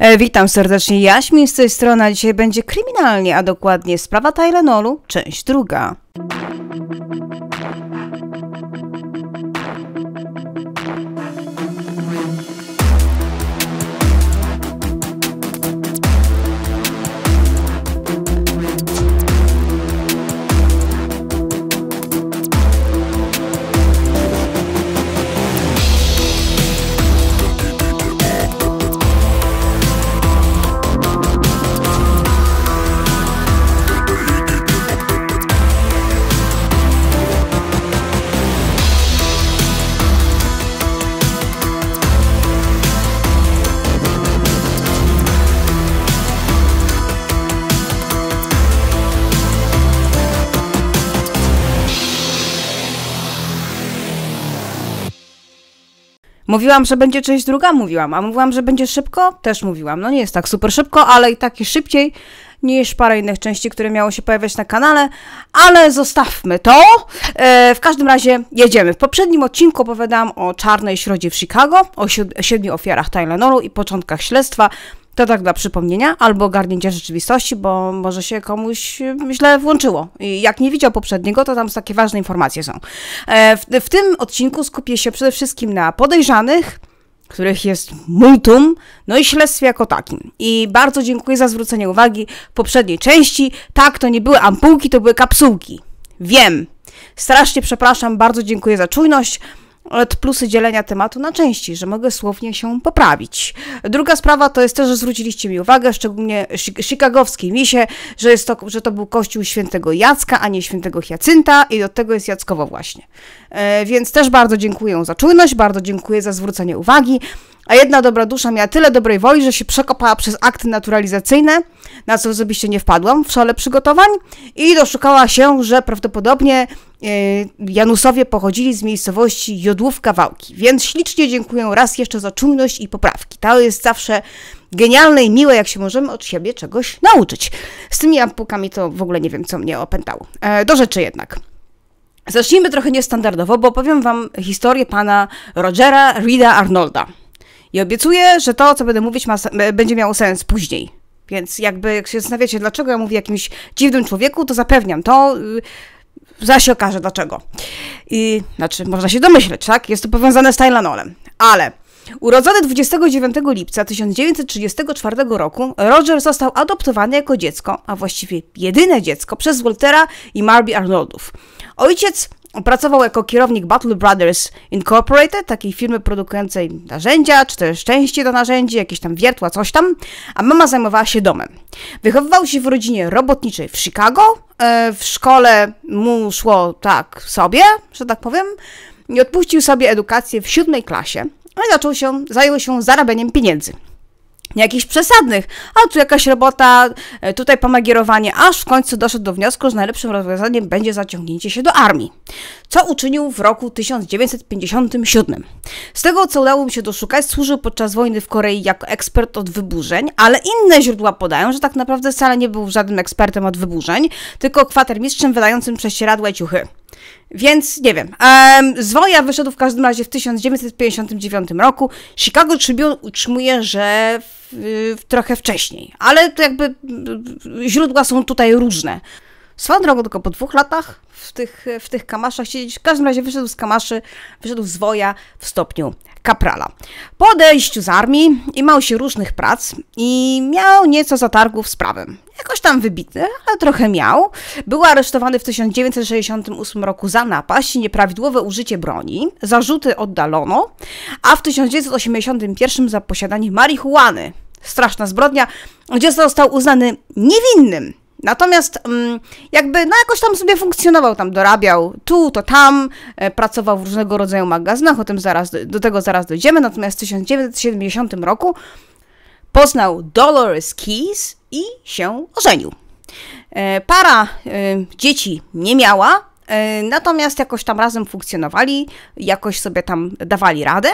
E, witam serdecznie, Jaśmin z tej strony. Dzisiaj będzie kryminalnie, a dokładnie sprawa Tylenolu, część druga. Mówiłam, że będzie część druga, mówiłam, a mówiłam, że będzie szybko, też mówiłam. No nie jest tak super szybko, ale i tak jest szybciej niż parę innych części, które miało się pojawiać na kanale, ale zostawmy to. E, w każdym razie jedziemy. W poprzednim odcinku opowiadałam o czarnej środzie w Chicago, o siedmiu ofiarach Tylenoru i początkach śledztwa. To tak dla przypomnienia, albo ogarnięcia rzeczywistości, bo może się komuś źle włączyło. I jak nie widział poprzedniego, to tam takie ważne informacje są. E, w, w tym odcinku skupię się przede wszystkim na podejrzanych, których jest multum, no i śledztwie jako takim. I bardzo dziękuję za zwrócenie uwagi w poprzedniej części. Tak, to nie były ampułki, to były kapsułki. Wiem. Strasznie przepraszam, bardzo dziękuję za czujność plusy dzielenia tematu na części, że mogę słownie się poprawić. Druga sprawa to jest też, że zwróciliście mi uwagę, szczególnie chicagowski misie, że, jest to, że to był kościół świętego Jacka, a nie świętego Hiacynta i od tego jest Jackowo właśnie. E, więc też bardzo dziękuję za czujność, bardzo dziękuję za zwrócenie uwagi. A jedna dobra dusza miała tyle dobrej woli, że się przekopała przez akty naturalizacyjne, na co osobiście nie wpadłam w szale przygotowań i doszukała się, że prawdopodobnie E, Janusowie pochodzili z miejscowości Jodłówka Wałki, więc ślicznie dziękuję raz jeszcze za czujność i poprawki. To jest zawsze genialne i miłe, jak się możemy od siebie czegoś nauczyć. Z tymi ampukami to w ogóle nie wiem, co mnie opętało. E, do rzeczy jednak. Zacznijmy trochę niestandardowo, bo opowiem Wam historię pana Rogera Rida Arnolda. I obiecuję, że to, co będę mówić, ma, e, będzie miało sens później. Więc jakby, jak się zastanawiacie, dlaczego ja mówię jakimś dziwnym człowieku, to zapewniam to. Yy, za się okaże dlaczego. I znaczy, można się domyśleć, tak? Jest to powiązane z Tylenolem. Ale urodzony 29 lipca 1934 roku, Roger został adoptowany jako dziecko, a właściwie jedyne dziecko, przez Waltera i Marby Arnoldów. Ojciec Pracował jako kierownik Battle Brothers Incorporated, takiej firmy produkującej narzędzia, czy też części do narzędzi, jakieś tam wiertła, coś tam, a mama zajmowała się domem. Wychowywał się w rodzinie robotniczej w Chicago, e, w szkole mu szło tak sobie, że tak powiem, i odpuścił sobie edukację w siódmej klasie, ale zaczął się, zajął się zarabianiem pieniędzy jakichś przesadnych. A tu jakaś robota, e, tutaj pomagierowanie, aż w końcu doszedł do wniosku, że najlepszym rozwiązaniem będzie zaciągnięcie się do armii. Co uczynił w roku 1957. Z tego, co udało mi się doszukać, służył podczas wojny w Korei jako ekspert od wyburzeń, ale inne źródła podają, że tak naprawdę wcale nie był żadnym ekspertem od wyburzeń, tylko kwatermistrzem wydającym prześcieradłe ciuchy. Więc nie wiem. Z woja wyszedł w każdym razie w 1959 roku. Chicago Tribune utrzymuje, że w trochę wcześniej, ale jakby y, źródła są tutaj różne. Swoją drogą tylko po dwóch latach w tych, w tych kamaszach siedzieć. W każdym razie wyszedł z kamaszy, wyszedł z woja w stopniu kaprala. Po odejściu z armii i mał się różnych prac i miał nieco zatargów z prawem. Jakoś tam wybitny, ale trochę miał. Był aresztowany w 1968 roku za napaść i nieprawidłowe użycie broni. Zarzuty oddalono, a w 1981 za posiadanie marihuany. Straszna zbrodnia, gdzie został uznany niewinnym Natomiast mm, jakby no jakoś tam sobie funkcjonował, tam dorabiał tu, to tam, e, pracował w różnego rodzaju magazynach, o tym zaraz, do tego zaraz dojdziemy. Natomiast w 1970 roku poznał Dolores Keys i się ożenił. E, para e, dzieci nie miała, Natomiast jakoś tam razem funkcjonowali, jakoś sobie tam dawali radę.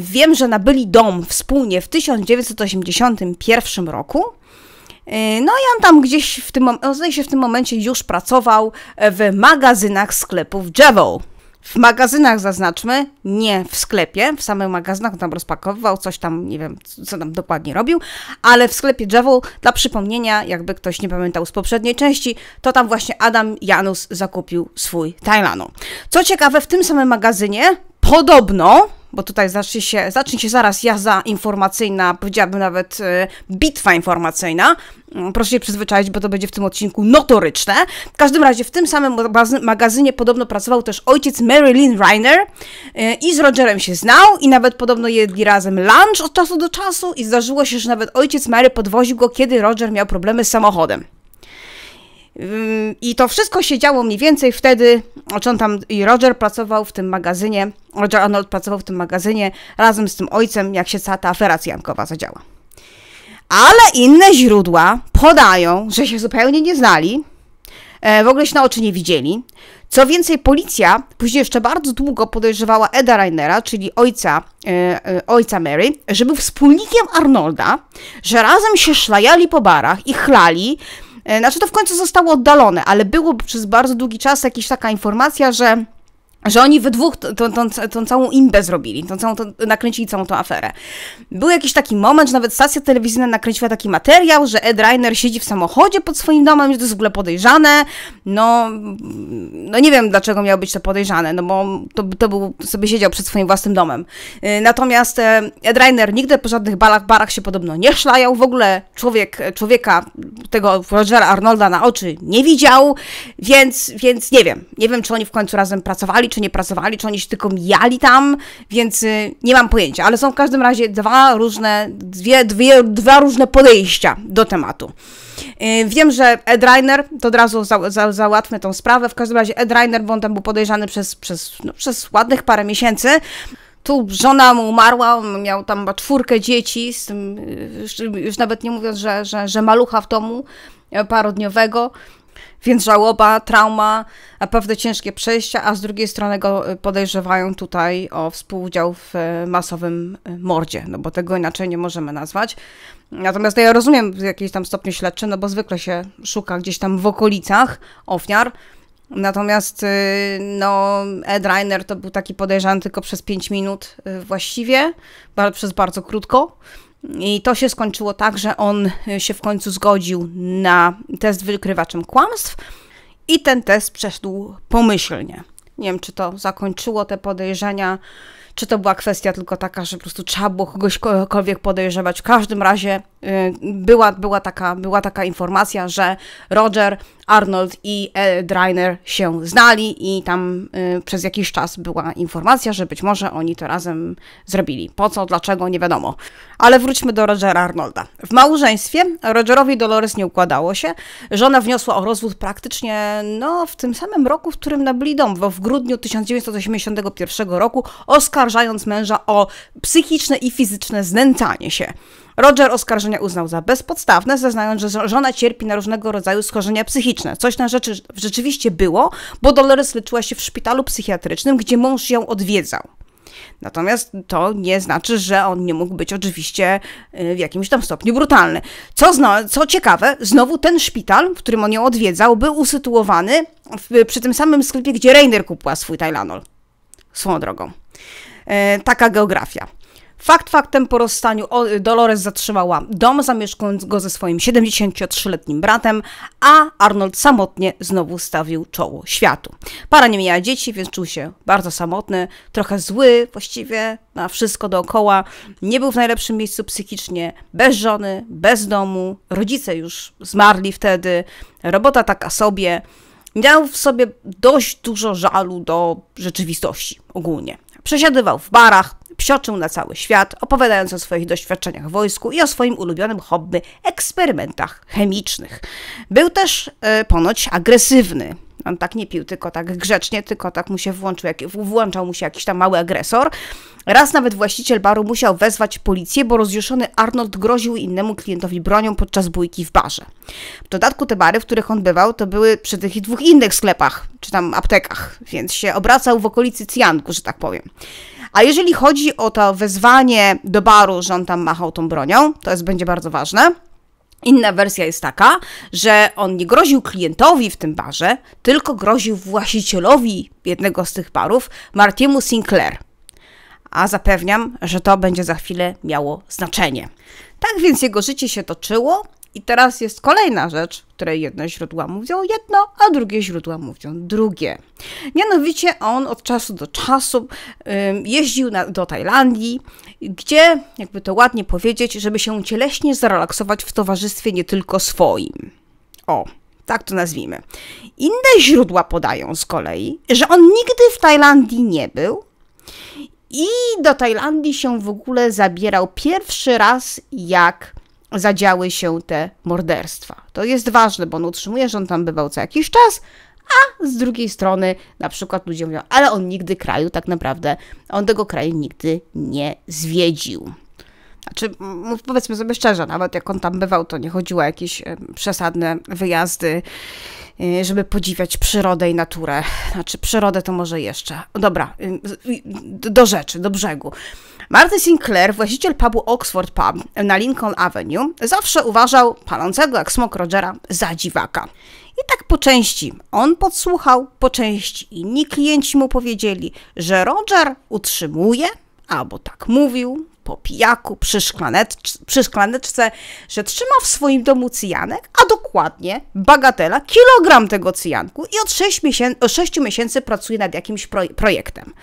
Wiem, że nabyli dom wspólnie w 1981 roku. E, no i on tam gdzieś w tym, on się w tym momencie już pracował e, w magazynach sklepów Jewel. W magazynach zaznaczmy, nie w sklepie, w samym magazynach tam rozpakowywał coś tam, nie wiem co tam dokładnie robił, ale w sklepie Jewel, dla przypomnienia, jakby ktoś nie pamiętał z poprzedniej części, to tam właśnie Adam Janus zakupił swój Tajlanu. Co ciekawe, w tym samym magazynie podobno, bo tutaj zacznie się, zacznie się zaraz jazda informacyjna, powiedziałabym nawet e, bitwa informacyjna. Mm, proszę się przyzwyczaić, bo to będzie w tym odcinku notoryczne. W każdym razie w tym samym magazynie podobno pracował też ojciec Marilyn Reiner e, i z Rogerem się znał i nawet podobno jedli razem lunch od czasu do czasu i zdarzyło się, że nawet ojciec Mary podwoził go, kiedy Roger miał problemy z samochodem. I to wszystko się działo mniej więcej wtedy, znaczy tam i Roger pracował w tym magazynie, Roger Arnold pracował w tym magazynie razem z tym ojcem, jak się cała ta afera Jankowa zadziała. Ale inne źródła podają, że się zupełnie nie znali, e, w ogóle się na oczy nie widzieli. Co więcej, policja później jeszcze bardzo długo podejrzewała Eda Rainera, czyli ojca, e, e, ojca Mary, że był wspólnikiem Arnolda, że razem się szlajali po barach i chlali, E, znaczy to w końcu zostało oddalone, ale było przez bardzo długi czas jakaś taka informacja, że że oni we dwóch tą, tą, tą, całą imbę zrobili, tą całą, tą, nakręcili całą tą aferę. Był jakiś taki moment, że nawet stacja telewizyjna nakręciła taki materiał, że Ed Reiner siedzi w samochodzie pod swoim domem, że to jest w ogóle podejrzane. No, no nie wiem, dlaczego miało być to podejrzane, no bo to, to był, sobie siedział przed swoim własnym domem. Y, natomiast e, Ed Reiner nigdy po żadnych balach, barach się podobno nie szlajał, w ogóle człowiek, człowieka, tego Rogera Arnolda na oczy nie widział, więc, więc nie wiem. Nie wiem, czy oni w końcu razem pracowali, czy nie pracowali, czy oni się tylko mijali tam, więc y, nie mam pojęcia, ale są w każdym razie dwa różne, dwie, dwie, dwa różne podejścia do tematu. Y, wiem, że Ed Reiner, to od razu za, za, załatwmy tą sprawę, w każdym razie Ed Reiner, bo on tam był podejrzany przez, przez, no, przez ładnych parę miesięcy, tu żona mu umarła, miał tam chyba czwórkę dzieci, z tym, y, już, nawet nie mówiąc, że, że, że malucha w domu e, parodniowego. Więc żałoba, trauma, naprawdę ciężkie przejścia, a z drugiej strony go y, podejrzewają tutaj o współudział w y, masowym y, mordzie, no bo tego inaczej nie możemy nazwać. Natomiast ja rozumiem w jakiejś tam stopniu śledczy, no bo zwykle się szuka gdzieś tam w okolicach ofiar, Natomiast no, Ed Reiner to był taki podejrzany tylko przez 5 minut właściwie, przez bardzo krótko. I to się skończyło tak, że on e, się w końcu zgodził na test wykrywaczem kłamstw i ten test przeszedł pomyślnie. Nie wiem, czy to zakończyło te podejrzenia, czy to była kwestia tylko taka, że po prostu trzeba było kogoś kogokolwiek podejrzewać. W każdym razie e, była, była, taka, była taka informacja, że Roger Arnold i Dreiner się znali i tam y, przez jakiś czas była informacja, że być może oni to razem zrobili. Po co, dlaczego, nie wiadomo. Ale wróćmy do Rogera Arnolda. W małżeństwie Rogerowi Dolores nie układało się. Żona wniosła o rozwód praktycznie no, w tym samym roku, w którym nabyli dom, bo w grudniu 1981 roku, oskarżając męża o psychiczne i fizyczne znęcanie się. Roger oskarżenia uznał za bezpodstawne, zeznając, że żona cierpi na różnego rodzaju schorzenia psychiczne. Coś na rzeczy rzeczywiście było, bo Dolores leczyła się w szpitalu psychiatrycznym, gdzie mąż ją odwiedzał. Natomiast to nie znaczy, że on nie mógł być oczywiście y, w jakimś tam stopniu brutalny. Co, co ciekawe, znowu ten szpital, w którym on ją odwiedzał, był usytuowany w, przy tym samym sklepie, gdzie Reiner kupiła swój Tylenol. Swoją drogą. E, taka geografia. Fakt faktem po rozstaniu Dolores zatrzymała dom, zamieszkując go ze swoim 73-letnim bratem, a Arnold samotnie znowu stawił czoło światu. Para nie miała dzieci, więc czuł się bardzo samotny, trochę zły właściwie na wszystko dookoła. Nie był w najlepszym miejscu psychicznie, bez żony, bez domu, rodzice już zmarli wtedy, robota taka sobie. Miał w sobie dość dużo żalu do rzeczywistości ogólnie. Przesiadywał w barach, psioczył na cały świat, opowiadając o swoich doświadczeniach w wojsku i o swoim ulubionym hobby eksperymentach chemicznych. Był też e, ponoć agresywny. On tak nie pił, tylko tak grzecznie, tylko tak mu się włączył, jak, włączał mu się jakiś tam mały agresor. Raz nawet właściciel baru musiał wezwać policję, bo rozjuszony Arnold groził innemu klientowi bronią podczas bójki w barze. W dodatku te bary, w których on bywał, to były przy tych dwóch innych sklepach, czy tam aptekach, więc się obracał w okolicy Cjanku, że tak powiem. A jeżeli chodzi o to wezwanie do baru, że on tam machał tą bronią, to jest będzie bardzo ważne. Inna wersja jest taka, że on nie groził klientowi w tym barze, tylko groził właścicielowi jednego z tych barów, Martiemu Sinclair. A zapewniam, że to będzie za chwilę miało znaczenie. Tak więc jego życie się toczyło, i teraz jest kolejna rzecz, której jedne źródła mówią jedno, a drugie źródła mówią drugie. Mianowicie on od czasu do czasu jeździł na, do Tajlandii, gdzie, jakby to ładnie powiedzieć, żeby się cieleśnie zrelaksować w towarzystwie nie tylko swoim. O, tak to nazwijmy. Inne źródła podają z kolei, że on nigdy w Tajlandii nie był i do Tajlandii się w ogóle zabierał pierwszy raz, jak zadziały się te morderstwa. To jest ważne, bo on utrzymuje, że on tam bywał co jakiś czas, a z drugiej strony na przykład ludzie mówią, ale on nigdy kraju tak naprawdę, on tego kraju nigdy nie zwiedził. Znaczy, powiedzmy sobie szczerze, nawet jak on tam bywał, to nie chodziło o jakieś przesadne wyjazdy, y, żeby podziwiać przyrodę i naturę. Znaczy, przyrodę to może jeszcze. Dobra, y, y, do rzeczy, do brzegu. Marty Sinclair, właściciel pubu Oxford Pub na Lincoln Avenue, zawsze uważał palącego jak smok Rogera za dziwaka. I tak po części on podsłuchał, po części inni klienci mu powiedzieli, że Roger utrzymuje, albo tak mówił, po pijaku, przy, szklanecz, przy szklaneczce, że trzyma w swoim domu cyjanek, a dokładnie bagatela, kilogram tego cyjanku i od 6 miesięcy, od 6 miesięcy pracuje nad jakimś projektem.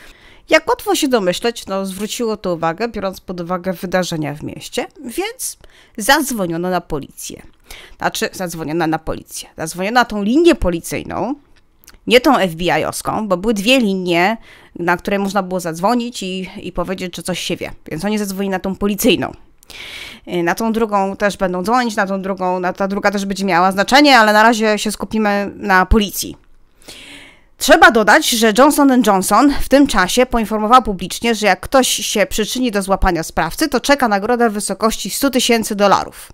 Jak łatwo się domyśleć, no, zwróciło to uwagę, biorąc pod uwagę wydarzenia w mieście, więc zadzwoniono na policję. Znaczy, zadzwoniono na policję. Zadzwoniono na tą linię policyjną, nie tą FBI-owską, bo były dwie linie, na które można było zadzwonić i, i powiedzieć, czy coś się wie. Więc oni zadzwonili na tą policyjną. E, na tą drugą też będą dzwonić, na tą drugą, na ta druga też będzie miała znaczenie, ale na razie się skupimy na policji. Trzeba dodać, że Johnson Johnson w tym czasie poinformowała publicznie, że jak ktoś się przyczyni do złapania sprawcy, to czeka nagroda w wysokości 100 tysięcy dolarów.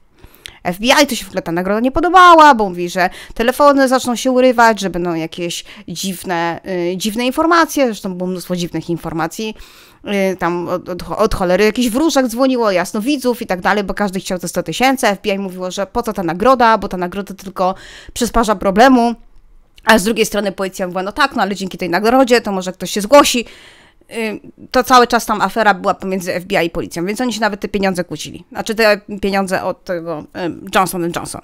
FBI to się w ogóle ta nagroda nie podobała, bo mówi, że telefony zaczną się urywać, że będą jakieś dziwne, yy, dziwne informacje, zresztą było mnóstwo dziwnych informacji, yy, tam od, od, od cholery jakiś wróżek dzwoniło, jasnowidzów i tak dalej, bo każdy chciał te 100 tysięcy, FBI mówiło, że po co ta nagroda, bo ta nagroda tylko przysparza problemu, a z drugiej strony policja mówiła, no tak, no ale dzięki tej nagrodzie to może ktoś się zgłosi. Y, to cały czas tam afera była pomiędzy FBI i policją, więc oni się nawet te pieniądze kłócili. Znaczy te pieniądze od tego y, Johnson Johnson.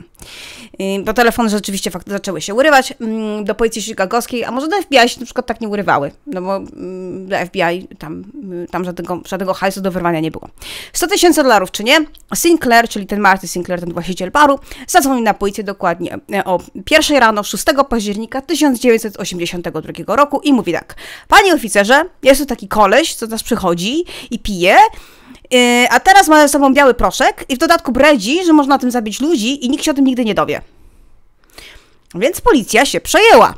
Y, bo telefony rzeczywiście fakt, zaczęły się urywać mm, do policji chicagowskiej, a może do FBI się na przykład tak nie urywały, no bo mm, do FBI tam, tam żadnego, żadnego hajsu do wyrwania nie było. 100 tysięcy dolarów czy nie, Sinclair, czyli ten Marty Sinclair, ten właściciel baru, zadzwonił na policję dokładnie o pierwszej rano 6 października 1982 roku i mówi tak. Panie oficerze, jest taki koleś, co do nas przychodzi i pije. E, a teraz ma ze sobą biały proszek i w dodatku bredzi, że można tym zabić ludzi i nikt się o tym nigdy nie dowie. Więc policja się przejęła.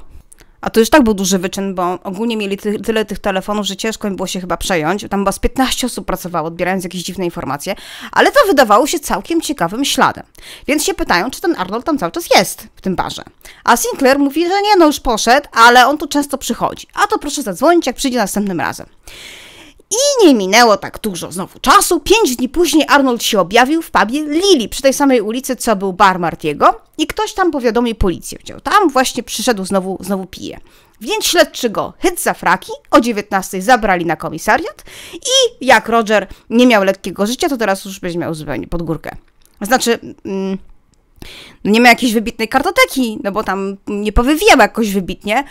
A to już tak był duży wyczyn, bo ogólnie mieli ty tyle tych telefonów, że ciężko im było się chyba przejąć. Tam chyba z 15 osób pracowało, odbierając jakieś dziwne informacje, ale to wydawało się całkiem ciekawym śladem. Więc się pytają, czy ten Arnold tam cały czas jest w tym barze. A Sinclair mówi, że nie, no już poszedł, ale on tu często przychodzi. A to proszę zadzwonić, jak przyjdzie następnym razem. I nie minęło tak dużo znowu czasu. Pięć dni później Arnold się objawił w pubie Lili przy tej samej ulicy, co był bar Martiego i ktoś tam powiadomił policję. Wziął tam właśnie przyszedł znowu, znowu pije. Więc śledczy go hyt za fraki, o 19 zabrali na komisariat i jak Roger nie miał lekkiego życia, to teraz już będzie miał zupełnie pod górkę. Znaczy... Mm, nie ma jakiejś wybitnej kartoteki, no bo tam nie powywijał jakoś wybitnie,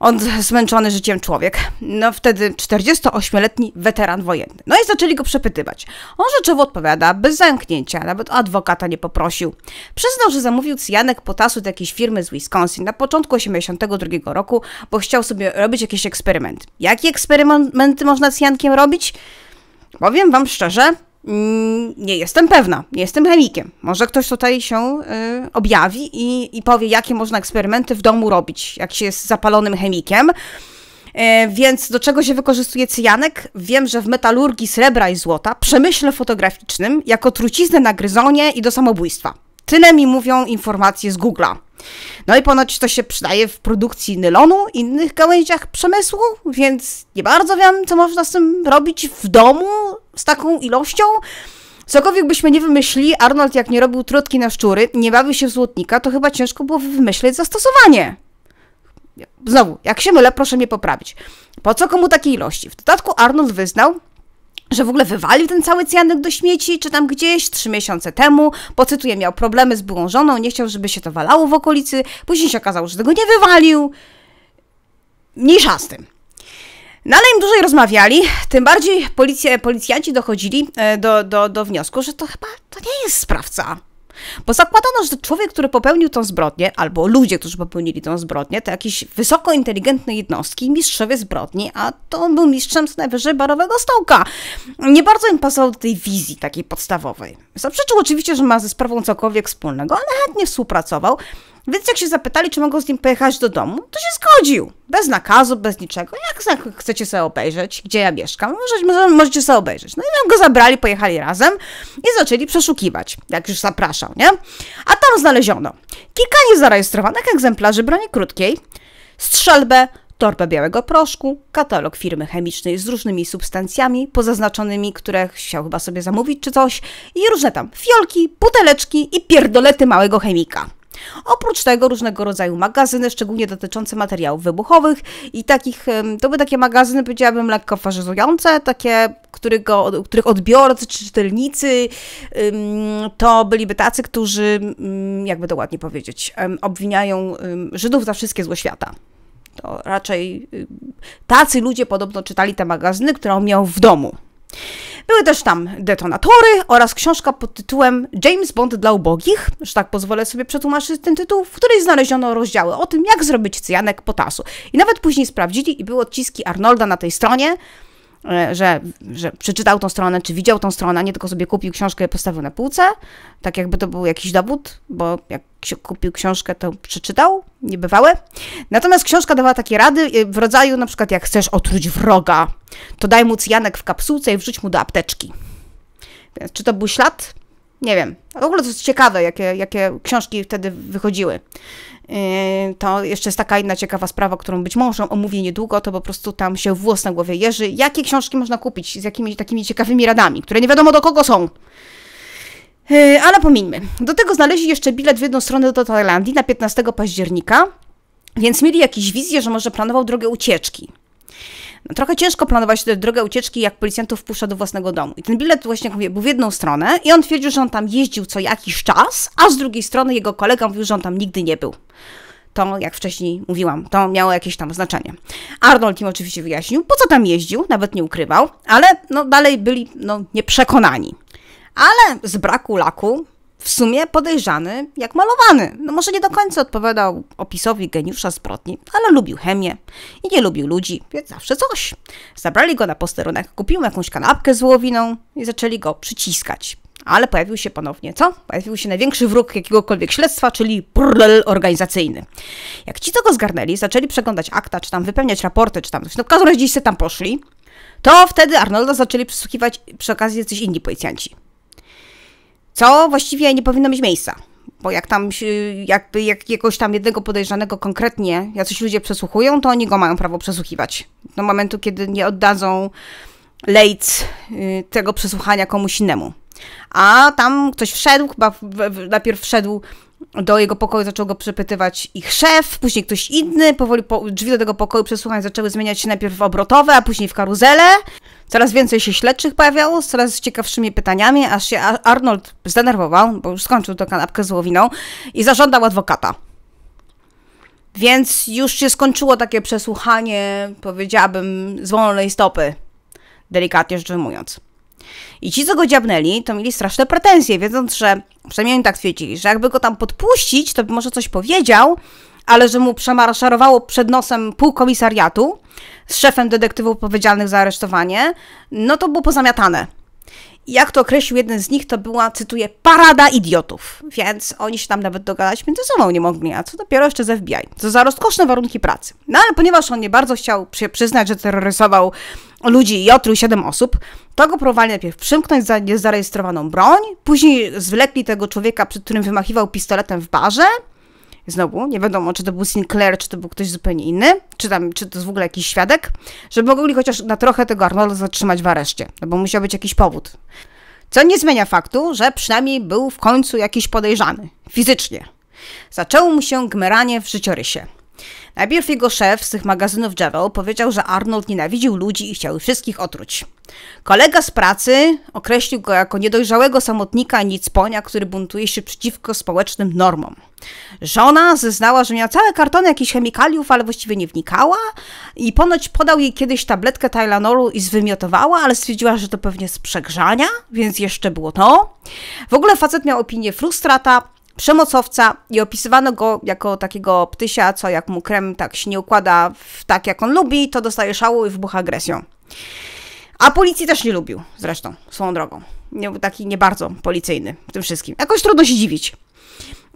on zmęczony życiem człowiek. No wtedy 48-letni weteran wojenny. No i zaczęli go przepytywać. On rzeczowo odpowiada, bez zamknięcia, nawet adwokata nie poprosił. Przyznał, że zamówił cyjanek potasu do jakiejś firmy z Wisconsin na początku 1982 roku, bo chciał sobie robić jakiś eksperyment. Jakie eksperymenty można cyjankiem robić? Powiem wam szczerze, Mm, nie jestem pewna, nie jestem chemikiem. Może ktoś tutaj się y, objawi i, i powie, jakie można eksperymenty w domu robić, jak się jest zapalonym chemikiem. E, więc do czego się wykorzystuje cyjanek? Wiem, że w metalurgii srebra i złota, przemyśle fotograficznym, jako truciznę na gryzonie i do samobójstwa. Tyle mi mówią informacje z Google'a. No i ponoć to się przydaje w produkcji nylonu, innych gałęziach przemysłu, więc nie bardzo wiem, co można z tym robić w domu, z taką ilością? Cokolwiek byśmy nie wymyślili, Arnold jak nie robił trutki na szczury, nie bawił się w złotnika, to chyba ciężko było wymyśleć zastosowanie. Znowu, jak się mylę, proszę mnie poprawić. Po co komu takiej ilości? W dodatku Arnold wyznał, że w ogóle wywalił ten cały cyjanek do śmieci, czy tam gdzieś trzy miesiące temu. Pocytuję, miał problemy z byłą żoną, nie chciał, żeby się to walało w okolicy. Później się okazało, że tego nie wywalił. Mniejsza z tym. No ale im dłużej rozmawiali, tym bardziej policja, policjanci dochodzili e, do, do, do wniosku, że to chyba to nie jest sprawca. Bo zakładano, że człowiek, który popełnił tą zbrodnię, albo ludzie, którzy popełnili tą zbrodnię, to jakieś wysoko inteligentne jednostki, mistrzowie zbrodni, a to on był mistrzem z najwyżej barowego stołka. Nie bardzo im pasował do tej wizji takiej podstawowej. Zaprzeczył oczywiście, że ma ze sprawą cokolwiek wspólnego, ale chętnie współpracował, więc jak się zapytali, czy mogą z nim pojechać do domu, to się zgodził. Bez nakazu, bez niczego. Jak chcecie sobie obejrzeć, gdzie ja mieszkam, możecie, możecie sobie obejrzeć. No i tam go zabrali, pojechali razem i zaczęli przeszukiwać, jak już zapraszał, nie? A tam znaleziono kilka niezarejestrowanych egzemplarzy broni krótkiej, strzelbę, torbę białego proszku, katalog firmy chemicznej z różnymi substancjami pozaznaczonymi, które chciał chyba sobie zamówić czy coś i różne tam fiolki, buteleczki i pierdolety małego chemika. Oprócz tego różnego rodzaju magazyny, szczególnie dotyczące materiałów wybuchowych i takich, to by takie magazyny, powiedziałabym, lekko faszyzujące, takie, którego, których odbiorcy czy czytelnicy to byliby tacy, którzy, mm, jakby to ładnie powiedzieć, obwiniają Żydów za wszystkie złe świata. To raczej tacy ludzie podobno czytali te magazyny, które on miał w domu. Były też tam detonatory oraz książka pod tytułem James Bond dla ubogich, że tak pozwolę sobie przetłumaczyć ten tytuł, w której znaleziono rozdziały o tym, jak zrobić cyjanek potasu. I nawet później sprawdzili i były odciski Arnolda na tej stronie, E, że, że przeczytał tą stronę, czy widział tą stronę, a nie tylko sobie kupił książkę i postawił na półce, tak jakby to był jakiś dowód, bo jak kupił książkę, to przeczytał, niebywałe. Natomiast książka dawała takie rady e, w rodzaju na przykład jak chcesz otruć wroga, to daj mu cyjanek w kapsułce i wrzuć mu do apteczki. Więc czy to był ślad? Nie wiem. W ogóle to jest ciekawe, jakie, jakie książki wtedy wychodziły. Yy, to jeszcze jest taka inna ciekawa sprawa, którą być może omówię niedługo, to po prostu tam się włos na głowie jeży. Jakie książki można kupić z jakimiś takimi ciekawymi radami, które nie wiadomo do kogo są. Yy, ale pomijmy. Do tego znaleźli jeszcze bilet w jedną stronę do Tajlandii na 15 października, więc mieli jakieś wizje, że może planował drogę ucieczki trochę ciężko planować drogę ucieczki, jak policjantów wpuszcza do własnego domu. I ten bilet właśnie, jak mówię, był w jedną stronę i on twierdził, że on tam jeździł co jakiś czas, a z drugiej strony jego kolega mówił, że on tam nigdy nie był to, jak wcześniej mówiłam, to miało jakieś tam znaczenie. Arnold im oczywiście wyjaśnił, po co tam jeździł, nawet nie ukrywał, ale no dalej byli no, nieprzekonani. Ale z braku laku w sumie podejrzany jak malowany. No może nie do końca odpowiadał opisowi geniusza zbrodni, ale lubił chemię i nie lubił ludzi, więc zawsze coś. Zabrali go na posterunek, kupił jakąś kanapkę z łowiną i zaczęli go przyciskać. Ale pojawił się ponownie, co? Pojawił się największy wróg jakiegokolwiek śledztwa, czyli brrl organizacyjny. Jak ci, co go zgarnęli, zaczęli przeglądać akta, czy tam wypełniać raporty, czy tam coś, no w każdym razie gdzieś tam poszli, to wtedy Arnolda zaczęli przesłuchiwać przy okazji jacyś inni policjanci. Co właściwie nie powinno mieć miejsca. Bo jak tam, jakby jakiegoś tam jednego podejrzanego konkretnie jacyś ludzie przesłuchują, to oni go mają prawo przesłuchiwać. Do momentu, kiedy nie oddadzą lejc y, tego przesłuchania komuś innemu. A tam ktoś wszedł, chyba najpierw wszedł do jego pokoju zaczął go przepytywać ich szef, później ktoś inny, powoli po, drzwi do tego pokoju przesłuchań zaczęły zmieniać się najpierw w obrotowe, a później w karuzele. Coraz więcej się śledczych pojawiało, z coraz ciekawszymi pytaniami, aż się Arnold zdenerwował, bo już skończył tę kanapkę z łowiną i zażądał adwokata. Więc już się skończyło takie przesłuchanie, powiedziałabym, z wolnej stopy, delikatnie rzecz ujmując. I ci, co go dziabnęli, to mieli straszne pretensje, wiedząc, że przynajmniej oni tak twierdzili, że jakby go tam podpuścić, to by może coś powiedział, ale że mu przemarszarowało przed nosem pół komisariatu z szefem detektywów odpowiedzialnych za aresztowanie, no to było pozamiatane jak to określił jeden z nich, to była, cytuję, parada idiotów. Więc oni się tam nawet dogadać między sobą nie mogli, a co dopiero jeszcze z FBI. Co za rozkoszne warunki pracy. No ale ponieważ on nie bardzo chciał się przyznać, że terroryzował ludzi i otruł siedem osób, to go próbowali najpierw przymknąć za niezarejestrowaną broń, później zwlekli tego człowieka, przed którym wymachiwał pistoletem w barze, znowu nie wiadomo, czy to był Sinclair, czy to był ktoś zupełnie inny, czy tam, czy to jest w ogóle jakiś świadek, żeby mogli chociaż na trochę tego Arnolda zatrzymać w areszcie, no bo musiał być jakiś powód. Co nie zmienia faktu, że przynajmniej był w końcu jakiś podejrzany, fizycznie. Zaczęło mu się gmeranie w życiorysie. Najpierw jego szef z tych magazynów Jarrow powiedział, że Arnold nienawidził ludzi i chciał wszystkich otruć. Kolega z pracy określił go jako niedojrzałego samotnika i nicponia, który buntuje się przeciwko społecznym normom. Żona zeznała, że miała całe kartony jakichś chemikaliów, ale właściwie nie wnikała i ponoć podał jej kiedyś tabletkę Tylenolu i zwymiotowała, ale stwierdziła, że to pewnie z przegrzania, więc jeszcze było to. W ogóle facet miał opinię frustrata, przemocowca i opisywano go jako takiego ptysia, co jak mu krem tak się nie układa w, tak, jak on lubi, to dostaje szału i wybucha agresją. A policji też nie lubił zresztą, swoją drogą. Nie, był taki nie bardzo policyjny w tym wszystkim. Jakoś trudno się dziwić.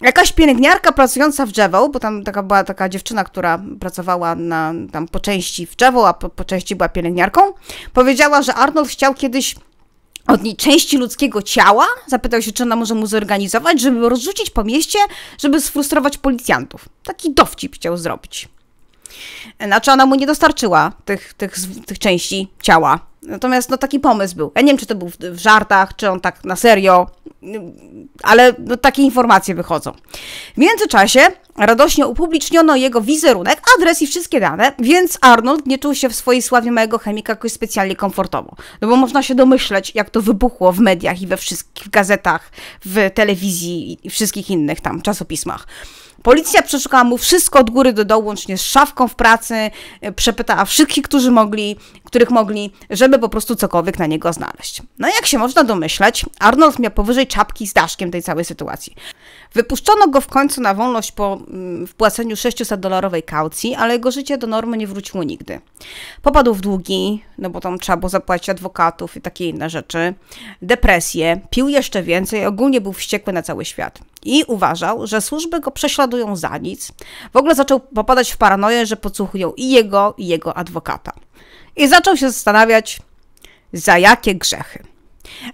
Jakaś pielęgniarka pracująca w Drzewo, bo tam taka była taka dziewczyna, która pracowała na, tam po części w Drzewo, a po, po części była pielęgniarką, powiedziała, że Arnold chciał kiedyś od niej części ludzkiego ciała? Zapytał się, czy ona może mu zorganizować, żeby rozrzucić po mieście, żeby sfrustrować policjantów. Taki dowcip chciał zrobić. Znaczy ona mu nie dostarczyła tych, tych, tych części ciała. Natomiast no taki pomysł był. Ja nie wiem, czy to był w, w żartach, czy on tak na serio ale no, takie informacje wychodzą. W międzyczasie radośnie upubliczniono jego wizerunek, adres i wszystkie dane, więc Arnold nie czuł się w swojej sławie małego chemika jakoś specjalnie komfortowo. No bo można się domyśleć, jak to wybuchło w mediach i we wszystkich gazetach, w telewizji i wszystkich innych tam czasopismach. Policja przeszukała mu wszystko od góry do dołu, łącznie z szafką w pracy, e, przepytała wszystkich, którzy mogli, których mogli, żeby po prostu cokolwiek na niego znaleźć. No jak się można domyśleć, Arnold miał powyżej czapki z daszkiem tej całej sytuacji. Wypuszczono go w końcu na wolność po mm, wpłaceniu 600-dolarowej kaucji, ale jego życie do normy nie wróciło nigdy. Popadł w długi, no bo tam trzeba było zapłacić adwokatów i takie inne rzeczy, depresję, pił jeszcze więcej, ogólnie był wściekły na cały świat. I uważał, że służby go prześladują za nic. W ogóle zaczął popadać w paranoję, że podsłuchują i jego, i jego adwokata. I zaczął się zastanawiać, za jakie grzechy.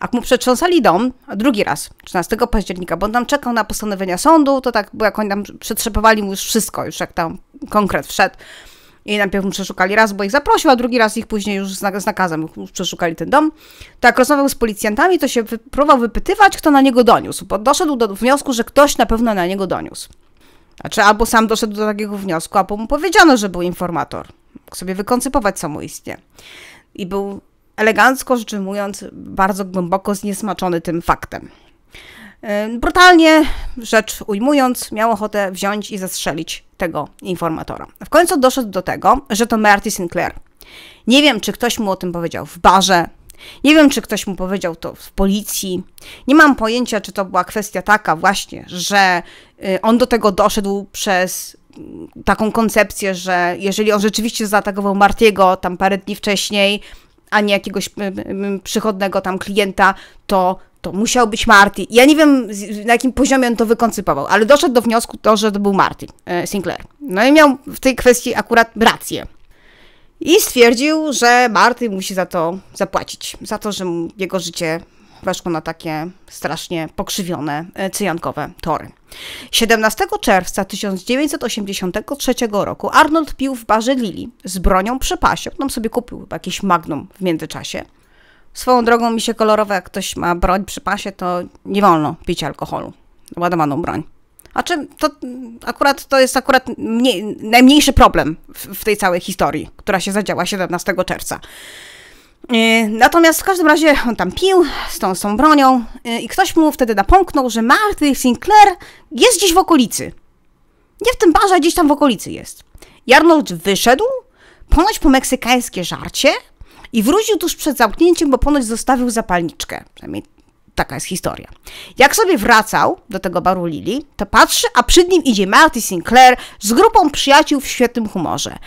Jak mu przetrząsali dom drugi raz, 13 października, bo on tam czekał na postanowienia sądu, to tak, bo jak oni tam przetrzepowali mu już wszystko, już jak tam konkret wszedł, i najpierw mu przeszukali raz, bo ich zaprosił, a drugi raz ich później już z nakazem już przeszukali ten dom. To tak jak rozmawiał z policjantami, to się próbował wypytywać, kto na niego doniósł, bo doszedł do wniosku, że ktoś na pewno na niego doniósł. Znaczy, albo sam doszedł do takiego wniosku, albo mu powiedziano, że był informator. Mógł sobie wykoncypować samoistnie. I był elegancko rzecz ujmując, bardzo głęboko zniesmaczony tym faktem. E, brutalnie rzecz ujmując, miał ochotę wziąć i zastrzelić tego informatora. W końcu doszedł do tego, że to Marty Sinclair. Nie wiem, czy ktoś mu o tym powiedział w barze, nie wiem, czy ktoś mu powiedział to w policji. Nie mam pojęcia, czy to była kwestia taka właśnie, że y, on do tego doszedł przez mm, taką koncepcję, że jeżeli on rzeczywiście zaatakował Martiego tam parę dni wcześniej, a nie jakiegoś przychodnego tam klienta, to to musiał być Marty. Ja nie wiem, na jakim poziomie on to wykoncypował, ale doszedł do wniosku to, że to był Marty e, Sinclair. No i miał w tej kwestii akurat rację. I stwierdził, że Marty musi za to zapłacić, za to, że jego życie weszło na takie strasznie pokrzywione e, cyjankowe tory. 17 czerwca 1983 roku Arnold pił w barze Lili z bronią przy pasie. On sobie kupił jakieś magnum w międzyczasie. Swoją drogą mi się kolorowe, jak ktoś ma broń przy pasie, to nie wolno pić alkoholu. Ładowaną broń. A czym to akurat to jest akurat mniej, najmniejszy problem w, w tej całej historii, która się zadziała 17 czerwca. E, natomiast w każdym razie on tam pił z tą, z tą bronią e, i ktoś mu wtedy napomknął, że Marty Sinclair jest gdzieś w okolicy. Nie w tym barze, a gdzieś tam w okolicy jest. Jarnold wyszedł, ponoć po meksykańskie żarcie i wrócił tuż przed zamknięciem, bo ponoć zostawił zapalniczkę. Przynajmniej taka jest historia. Jak sobie wracał do tego baru Lili, to patrzy, a przed nim idzie Marty Sinclair z grupą przyjaciół w świetnym humorze.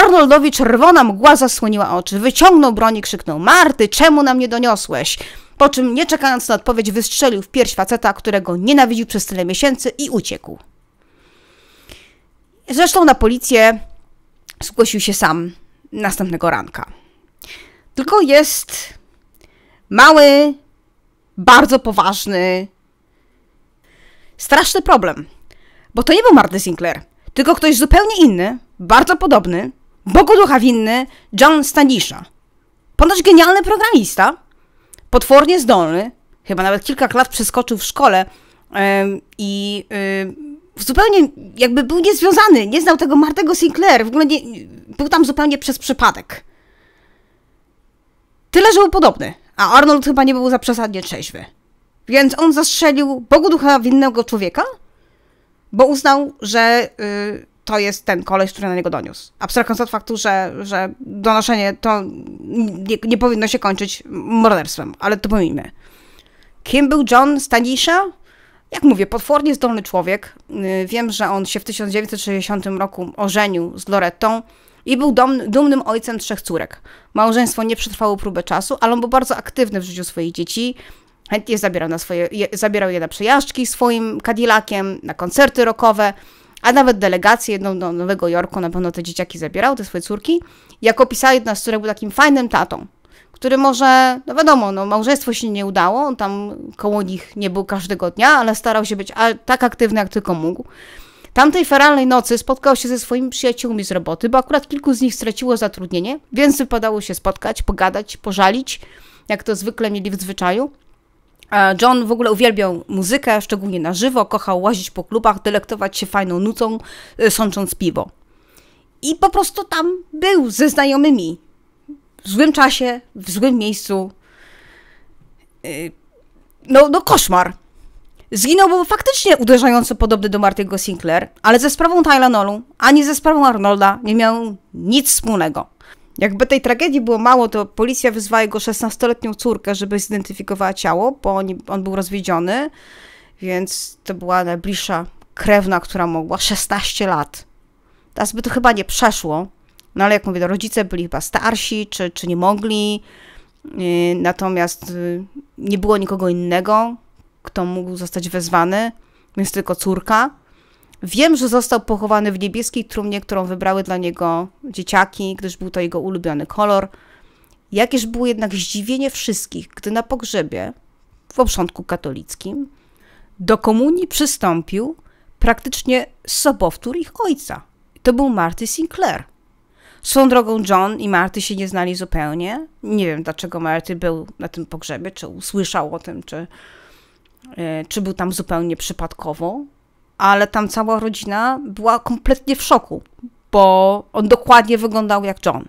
Arnoldowi czerwona mgła zasłoniła oczy. Wyciągnął broń i krzyknął: Marty, czemu nam nie doniosłeś? Po czym, nie czekając na odpowiedź, wystrzelił w pierś faceta, którego nienawidził przez tyle miesięcy i uciekł. Zresztą na policję zgłosił się sam następnego ranka. Tylko jest mały, bardzo poważny, straszny problem. Bo to nie był Marty Sinclair, tylko ktoś zupełnie inny, bardzo podobny, Bogu ducha winny John Stanisza. Ponoć genialny programista, potwornie zdolny, chyba nawet kilka klas przeskoczył w szkole i zupełnie jakby był niezwiązany, nie znał tego Martego Sinclair, w ogóle nie, był tam zupełnie przez przypadek. Tyle, że był podobny, a Arnold chyba nie był za przesadnie trzeźwy. Więc on zastrzelił Bogu ducha winnego człowieka, bo uznał, że y, to jest ten koleś, który na niego doniósł. Abstrahując od faktu, że, że donoszenie to nie, nie powinno się kończyć morderstwem, ale to pomijmy. Kim był John Stanisza? Jak mówię, potwornie zdolny człowiek. Y, wiem, że on się w 1960 roku ożenił z Lorettą i był dom, dumnym ojcem trzech córek. Małżeństwo nie przetrwało próbę czasu, ale on był bardzo aktywny w życiu swoich dzieci. Chętnie zabierał, na swoje, je, zabierał je na przejażdżki swoim Cadillaciem, na koncerty rockowe a nawet delegację jedną do Nowego Jorku, na pewno te dzieciaki zabierał, te swoje córki, jak opisała jedna z córek, był takim fajnym tatą, który może, no wiadomo, no małżeństwo się nie udało, on tam koło nich nie był każdego dnia, ale starał się być tak aktywny, jak tylko mógł. Tamtej feralnej nocy spotkał się ze swoimi przyjaciółmi z roboty, bo akurat kilku z nich straciło zatrudnienie, więc wypadało się spotkać, pogadać, pożalić, jak to zwykle mieli w zwyczaju. John w ogóle uwielbiał muzykę, szczególnie na żywo, kochał łazić po klubach, delektować się fajną nucą, e, sącząc piwo. I po prostu tam był ze znajomymi. W złym czasie, w złym miejscu. E, no, no koszmar. Zginął bo faktycznie uderzająco podobny do Martiego Sinclair, ale ze sprawą Tylenolu, ani ze sprawą Arnolda nie miał nic wspólnego. Jakby tej tragedii było mało, to policja wezwała jego 16-letnią córkę, żeby zidentyfikowała ciało, bo on, on był rozwiedziony, więc to była najbliższa krewna, która mogła 16 lat. Teraz by to chyba nie przeszło, no ale jak mówię, no rodzice byli chyba starsi, czy, czy nie mogli, y, natomiast y, nie było nikogo innego, kto mógł zostać wezwany, więc tylko córka. Wiem, że został pochowany w niebieskiej trumnie, którą wybrały dla niego dzieciaki, gdyż był to jego ulubiony kolor. Jakież było jednak zdziwienie wszystkich, gdy na pogrzebie w obrządku katolickim do komunii przystąpił praktycznie sobowtór ich ojca. To był Marty Sinclair. Są drogą John i Marty się nie znali zupełnie. Nie wiem, dlaczego Marty był na tym pogrzebie, czy usłyszał o tym, czy, e, czy był tam zupełnie przypadkowo ale tam cała rodzina była kompletnie w szoku, bo on dokładnie wyglądał jak John.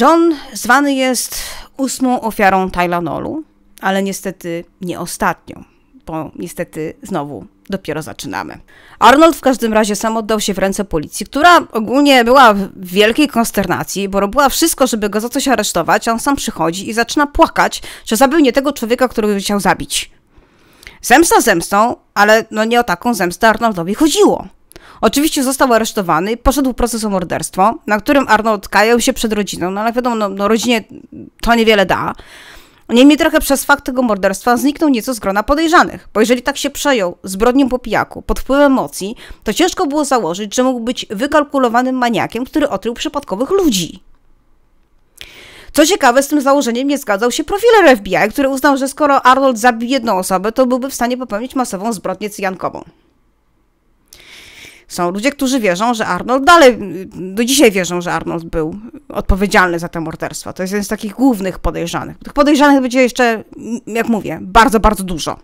John zwany jest ósmą ofiarą Tylenolu, ale niestety nie ostatnią, bo niestety znowu dopiero zaczynamy. Arnold w każdym razie sam oddał się w ręce policji, która ogólnie była w wielkiej konsternacji, bo robiła wszystko, żeby go za coś aresztować, a on sam przychodzi i zaczyna płakać, że zabił nie tego człowieka, którego chciał zabić. Zemsta zemstą, ale no nie o taką zemstę Arnoldowi chodziło. Oczywiście został aresztowany, poszedł proces o morderstwo, na którym Arnold kajał się przed rodziną, no ale wiadomo, no, no rodzinie to niewiele da. Niemniej trochę przez fakt tego morderstwa zniknął nieco z grona podejrzanych, bo jeżeli tak się przejął zbrodnią po pijaku, pod wpływem emocji, to ciężko było założyć, że mógł być wykalkulowanym maniakiem, który otrył przypadkowych ludzi. Co ciekawe, z tym założeniem nie zgadzał się profiler FBI, który uznał, że skoro Arnold zabił jedną osobę, to byłby w stanie popełnić masową zbrodnię cyjankową. Są ludzie, którzy wierzą, że Arnold dalej, do dzisiaj wierzą, że Arnold był odpowiedzialny za te morderstwa. To jest jeden z takich głównych podejrzanych. Tych podejrzanych będzie jeszcze, jak mówię, bardzo, bardzo dużo.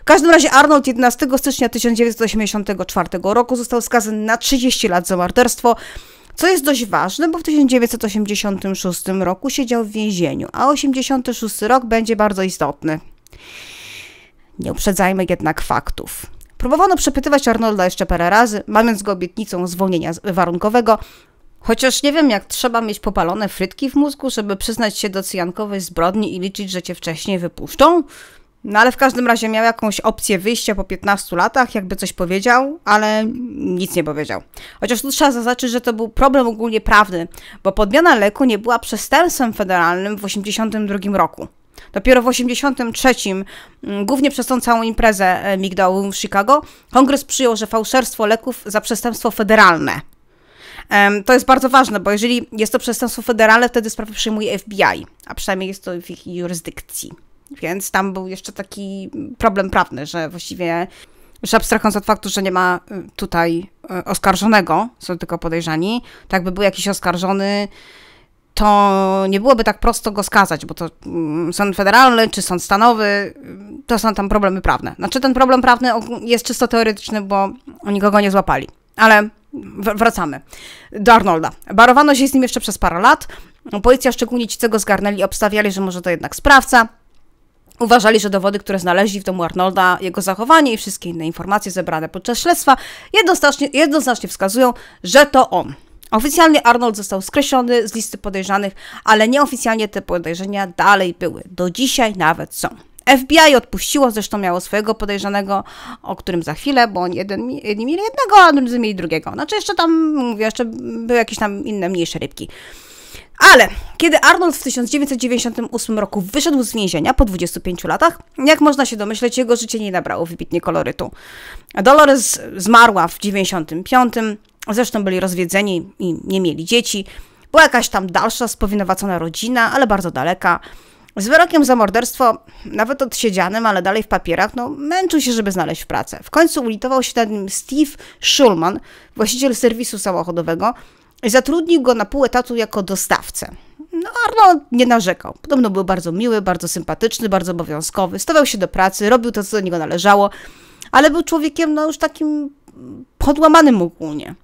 W każdym razie Arnold 11 stycznia 1984 roku został skazany na 30 lat za morderstwo, co jest dość ważne, bo w 1986 roku siedział w więzieniu, a 86 rok będzie bardzo istotny. Nie uprzedzajmy jednak faktów. Próbowano przepytywać Arnolda jeszcze parę razy, mając go obietnicą zwolnienia warunkowego, Chociaż nie wiem, jak trzeba mieć popalone frytki w mózgu, żeby przyznać się do cyjankowej zbrodni i liczyć, że cię wcześniej wypuszczą. No ale w każdym razie miał jakąś opcję wyjścia po 15 latach, jakby coś powiedział, ale nic nie powiedział. Chociaż tu trzeba zaznaczyć, że to był problem ogólnie prawny, bo podmiana leku nie była przestępstwem federalnym w 1982 roku. Dopiero w 1983, mm, głównie przez tą całą imprezę e, migdałową w Chicago, kongres przyjął, że fałszerstwo leków za przestępstwo federalne. To jest bardzo ważne, bo jeżeli jest to przestępstwo federalne, wtedy sprawę przyjmuje FBI, a przynajmniej jest to w ich jurysdykcji. Więc tam był jeszcze taki problem prawny, że właściwie że abstrahując od faktu, że nie ma y, tutaj y, oskarżonego, są tylko podejrzani, tak by był jakiś oskarżony, to nie byłoby tak prosto go skazać, bo to mm, sąd federalny czy sąd stanowy, y, to są tam problemy prawne. Znaczy ten problem prawny jest czysto teoretyczny, bo nikogo nie złapali. Ale wracamy do Arnolda. Barowano się z nim jeszcze przez parę lat. Policja, szczególnie ci, co go zgarnęli, obstawiali, że może to jednak sprawca. Uważali, że dowody, które znaleźli w domu Arnolda, jego zachowanie i wszystkie inne informacje zebrane podczas śledztwa jednoznacznie, jednoznacznie wskazują, że to on. Oficjalnie Arnold został skreślony z listy podejrzanych, ale nieoficjalnie te podejrzenia dalej były. Do dzisiaj nawet są. FBI odpuściło, zresztą miało swojego podejrzanego, o którym za chwilę, bo oni jeden, jedni mieli jednego, a drudzy mieli drugiego. Znaczy jeszcze tam, mówię, jeszcze były jakieś tam inne mniejsze rybki. Ale kiedy Arnold w 1998 roku wyszedł z więzienia po 25 latach, jak można się domyśleć, jego życie nie nabrało wybitnie kolorytu. Dolores zmarła w 95, zresztą byli rozwiedzeni i nie mieli dzieci. Była jakaś tam dalsza, spowinowacona rodzina, ale bardzo daleka. Z wyrokiem za morderstwo, nawet odsiedzianym, ale dalej w papierach, no męczył się, żeby znaleźć pracę. W końcu ulitował się nad nim Steve Schulman, właściciel serwisu samochodowego, zatrudnił go na pół etatu jako dostawcę. No, Arnold nie narzekał. Podobno był bardzo miły, bardzo sympatyczny, bardzo obowiązkowy. Stawiał się do pracy, robił to, co do niego należało, ale był człowiekiem, no już takim podłamanym ogólnie.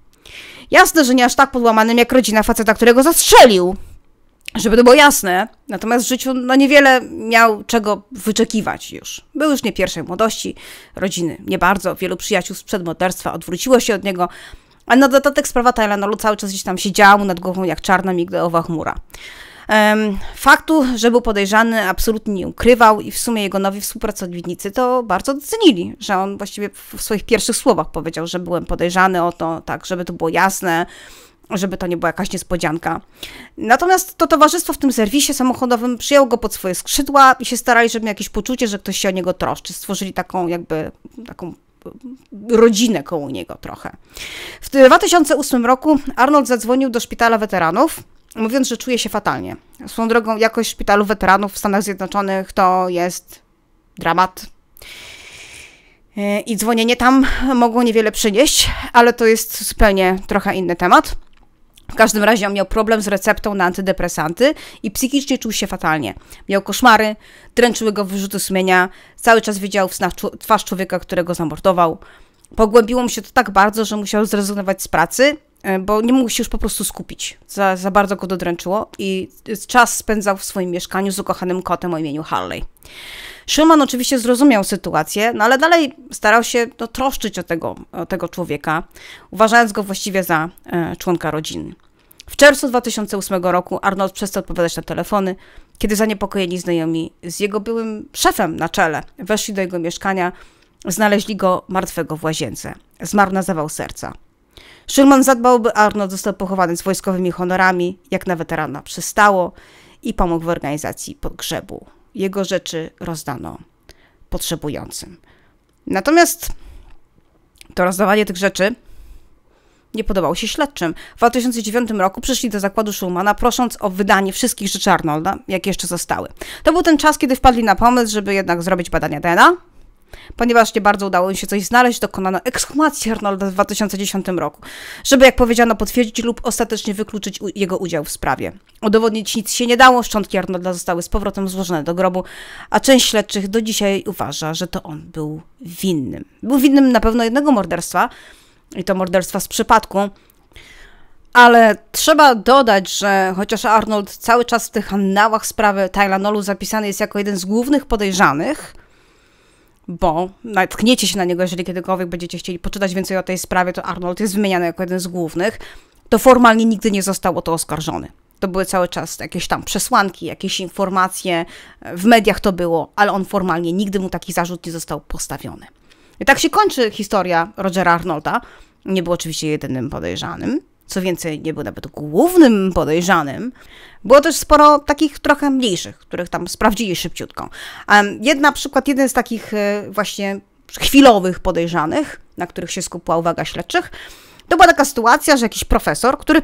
Jasne, że nie aż tak podłamanym jak rodzina faceta, którego zastrzelił, żeby to było jasne. Natomiast w życiu no niewiele miał czego wyczekiwać już. Był już nie pierwszej młodości, rodziny nie bardzo, wielu przyjaciół sprzed morderstwa odwróciło się od niego, a na dodatek sprawa Tylenolu cały czas gdzieś tam siedziała mu nad głową jak czarna migdałowa chmura. Faktu, że był podejrzany, absolutnie nie ukrywał i w sumie jego nowi współpracownicy to bardzo docenili, że on właściwie w swoich pierwszych słowach powiedział, że byłem podejrzany o to, tak, żeby to było jasne, żeby to nie była jakaś niespodzianka. Natomiast to towarzystwo w tym serwisie samochodowym przyjęło go pod swoje skrzydła i się starali, żeby miał jakieś poczucie, że ktoś się o niego troszczy. Stworzyli taką jakby taką rodzinę koło niego trochę. W 2008 roku Arnold zadzwonił do szpitala weteranów, mówiąc, że czuje się fatalnie. Swoją drogą, jakość szpitalu weteranów w Stanach Zjednoczonych to jest dramat. I dzwonienie tam mogło niewiele przynieść, ale to jest zupełnie trochę inny temat. W każdym razie on miał problem z receptą na antydepresanty i psychicznie czuł się fatalnie. Miał koszmary, dręczyły go wyrzuty sumienia, cały czas widział w snach twarz człowieka, którego zamordował. Pogłębiło mu się to tak bardzo, że musiał zrezygnować z pracy, e, bo nie mógł się już po prostu skupić. Za, za bardzo go dodręczyło i czas spędzał w swoim mieszkaniu z ukochanym kotem o imieniu Harley. Schumann oczywiście zrozumiał sytuację, no ale dalej starał się no, troszczyć o tego, o tego człowieka, uważając go właściwie za e, członka rodziny. W czerwcu 2008 roku Arnold przestał odpowiadać na telefony, kiedy zaniepokojeni znajomi z jego byłym szefem na czele weszli do jego mieszkania, znaleźli go martwego w łazience. Zmarł na zawał serca. Szulman zadbał, by Arnold został pochowany z wojskowymi honorami, jak na weterana przystało, i pomógł w organizacji pogrzebu jego rzeczy rozdano potrzebującym. Natomiast to rozdawanie tych rzeczy nie podobało się śledczym. W 2009 roku przyszli do zakładu Schumana prosząc o wydanie wszystkich rzeczy Arnolda, jakie jeszcze zostały. To był ten czas, kiedy wpadli na pomysł, żeby jednak zrobić badania DNA, Ponieważ nie bardzo udało im się coś znaleźć, dokonano ekshumacji Arnolda w 2010 roku, żeby, jak powiedziano, potwierdzić lub ostatecznie wykluczyć jego udział w sprawie. Udowodnić nic się nie dało, szczątki Arnolda zostały z powrotem złożone do grobu, a część śledczych do dzisiaj uważa, że to on był winnym. Był winnym na pewno jednego morderstwa, i to morderstwa z przypadku, ale trzeba dodać, że chociaż Arnold cały czas w tych annałach sprawy Tylanolu zapisany jest jako jeden z głównych podejrzanych, bo natkniecie się na niego, jeżeli kiedykolwiek będziecie chcieli poczytać więcej o tej sprawie, to Arnold jest wymieniany jako jeden z głównych, to formalnie nigdy nie został o to oskarżony. To były cały czas jakieś tam przesłanki, jakieś informacje, w mediach to było, ale on formalnie nigdy mu taki zarzut nie został postawiony. I tak się kończy historia Rogera Arnolda. Nie był oczywiście jedynym podejrzanym. Co więcej, nie był nawet głównym podejrzanym. Było też sporo takich trochę mniejszych, których tam sprawdzili szybciutko. Jedna przykład, jeden z takich e, właśnie chwilowych podejrzanych, na których się skupiła uwaga śledczych, to była taka sytuacja, że jakiś profesor, który y,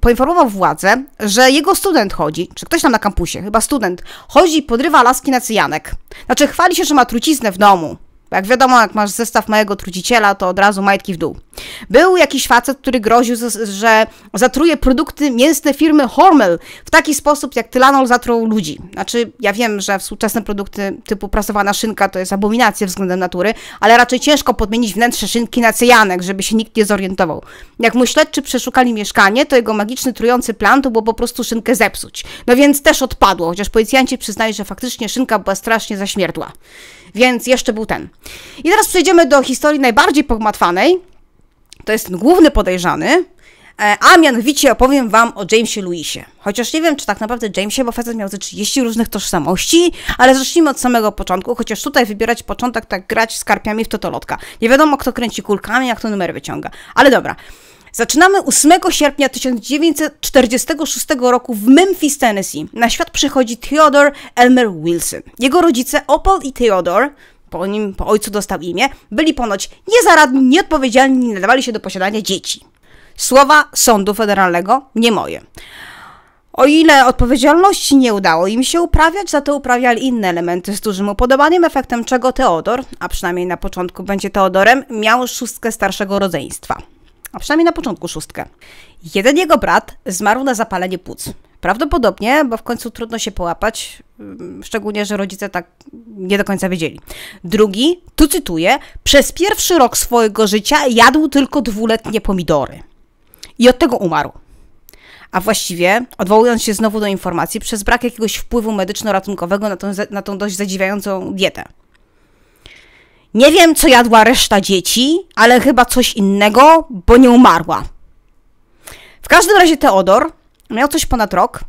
poinformował władzę, że jego student chodzi, czy ktoś tam na kampusie, chyba student, chodzi i podrywa laski na cyjanek. Znaczy chwali się, że ma truciznę w domu. Jak wiadomo, jak masz zestaw małego truciciela, to od razu majtki w dół. Był jakiś facet, który groził, że zatruje produkty mięsne firmy Hormel w taki sposób, jak tylanol zatruł ludzi. Znaczy, ja wiem, że współczesne produkty typu prasowana szynka to jest abominacja względem natury, ale raczej ciężko podmienić wnętrze szynki na cyjanek, żeby się nikt nie zorientował. Jak mu śledczy przeszukali mieszkanie, to jego magiczny trujący plan to było po prostu szynkę zepsuć. No więc też odpadło, chociaż policjanci przyznali, że faktycznie szynka była strasznie zaśmiertła. Więc jeszcze był ten. I teraz przejdziemy do historii najbardziej pogmatwanej. To jest ten główny podejrzany, e, a mianowicie opowiem Wam o Jamesie Louisie. Chociaż nie wiem, czy tak naprawdę Jamesie, bo facet miał ze 30 różnych tożsamości, ale zacznijmy od samego początku, chociaż tutaj wybierać początek, tak grać z karpiami w totolotka. Nie wiadomo, kto kręci kulkami, jak to numer wyciąga. Ale dobra. Zaczynamy 8 sierpnia 1946 roku w Memphis, Tennessee. Na świat przychodzi Theodore Elmer Wilson. Jego rodzice Opal i Theodore po nim, po ojcu dostał imię, byli ponoć niezaradni, nieodpowiedzialni, nie nadawali się do posiadania dzieci. Słowa sądu federalnego nie moje. O ile odpowiedzialności nie udało im się uprawiać, za to uprawiali inne elementy z dużym upodobaniem, efektem czego Teodor, a przynajmniej na początku będzie Teodorem, miał szóstkę starszego rodzeństwa a przynajmniej na początku szóstkę. Jeden jego brat zmarł na zapalenie płuc. Prawdopodobnie, bo w końcu trudno się połapać, szczególnie, że rodzice tak nie do końca wiedzieli. Drugi, tu cytuję, przez pierwszy rok swojego życia jadł tylko dwuletnie pomidory. I od tego umarł. A właściwie, odwołując się znowu do informacji, przez brak jakiegoś wpływu medyczno-ratunkowego na tą, na tą dość zadziwiającą dietę. Nie wiem, co jadła reszta dzieci, ale chyba coś innego, bo nie umarła. W każdym razie Teodor miał coś ponad rok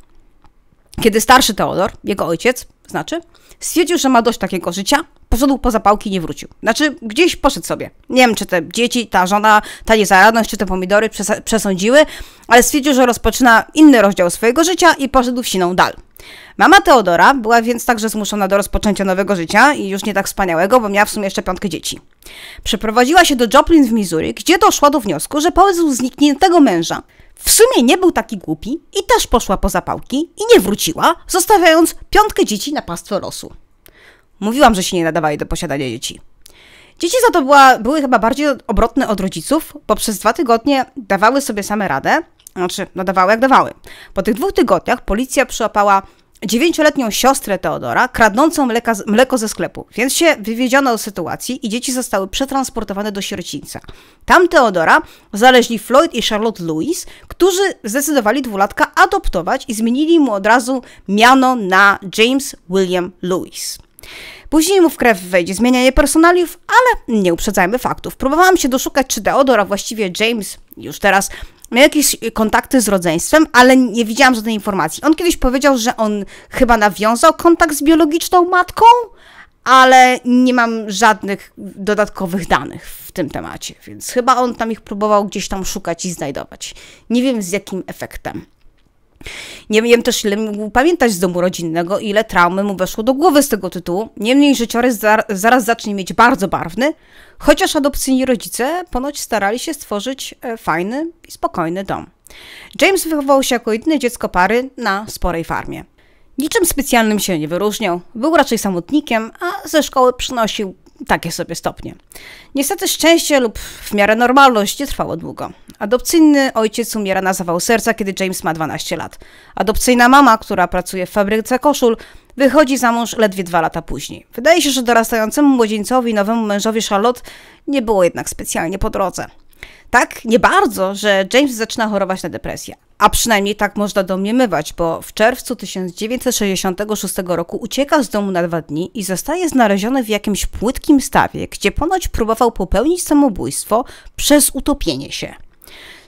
kiedy starszy Teodor, jego ojciec, znaczy, stwierdził, że ma dość takiego życia, poszedł po zapałki i nie wrócił. Znaczy, gdzieś poszedł sobie. Nie wiem, czy te dzieci, ta żona, ta niezaradność, czy te pomidory przesądziły, ale stwierdził, że rozpoczyna inny rozdział swojego życia i poszedł w siną dal. Mama Teodora była więc także zmuszona do rozpoczęcia nowego życia i już nie tak wspaniałego, bo miała w sumie jeszcze piątkę dzieci. Przeprowadziła się do Joplin w Missouri, gdzie doszła do wniosku, że połysł znikniętego męża, w sumie nie był taki głupi i też poszła po zapałki i nie wróciła, zostawiając piątkę dzieci na pastwę losu. Mówiłam, że się nie nadawali do posiadania dzieci. Dzieci za to była, były chyba bardziej obrotne od rodziców, bo przez dwa tygodnie dawały sobie same radę, znaczy, nadawały no, dawały jak dawały. Po tych dwóch tygodniach policja przyłapała dziewięcioletnią siostrę Teodora kradnącą mleka, mleko ze sklepu, więc się wywiedziono o sytuacji i dzieci zostały przetransportowane do sierocińca. Tam Teodora znaleźli Floyd i Charlotte Lewis, którzy zdecydowali dwulatka adoptować i zmienili mu od razu miano na James William Lewis. Później mu w krew wejdzie zmienianie personaliów, ale nie uprzedzajmy faktów. Próbowałam się doszukać, czy Teodora, właściwie James, już teraz miał jakieś y, kontakty z rodzeństwem, ale nie widziałam żadnej informacji. On kiedyś powiedział, że on chyba nawiązał kontakt z biologiczną matką, ale nie mam żadnych dodatkowych danych w tym temacie, więc chyba on tam ich próbował gdzieś tam szukać i znajdować. Nie wiem z jakim efektem. Nie wiem też, ile mógł pamiętać z domu rodzinnego, ile traumy mu weszło do głowy z tego tytułu. Niemniej życiorys zaraz zacznie mieć bardzo barwny, chociaż adopcyjni rodzice ponoć starali się stworzyć e, fajny i spokojny dom. James wychował się jako jedyne dziecko pary na sporej farmie. Niczym specjalnym się nie wyróżniał, był raczej samotnikiem, a ze szkoły przynosił takie sobie stopnie. Niestety szczęście lub w miarę normalność nie trwało długo. Adopcyjny ojciec umiera na zawał serca, kiedy James ma 12 lat. Adopcyjna mama, która pracuje w fabryce koszul, wychodzi za mąż ledwie dwa lata później. Wydaje się, że dorastającemu młodzieńcowi nowemu mężowi Charlotte nie było jednak specjalnie po drodze. Tak nie bardzo, że James zaczyna chorować na depresję. A przynajmniej tak można domniemywać, bo w czerwcu 1966 roku ucieka z domu na dwa dni i zostaje znaleziony w jakimś płytkim stawie, gdzie ponoć próbował popełnić samobójstwo przez utopienie się.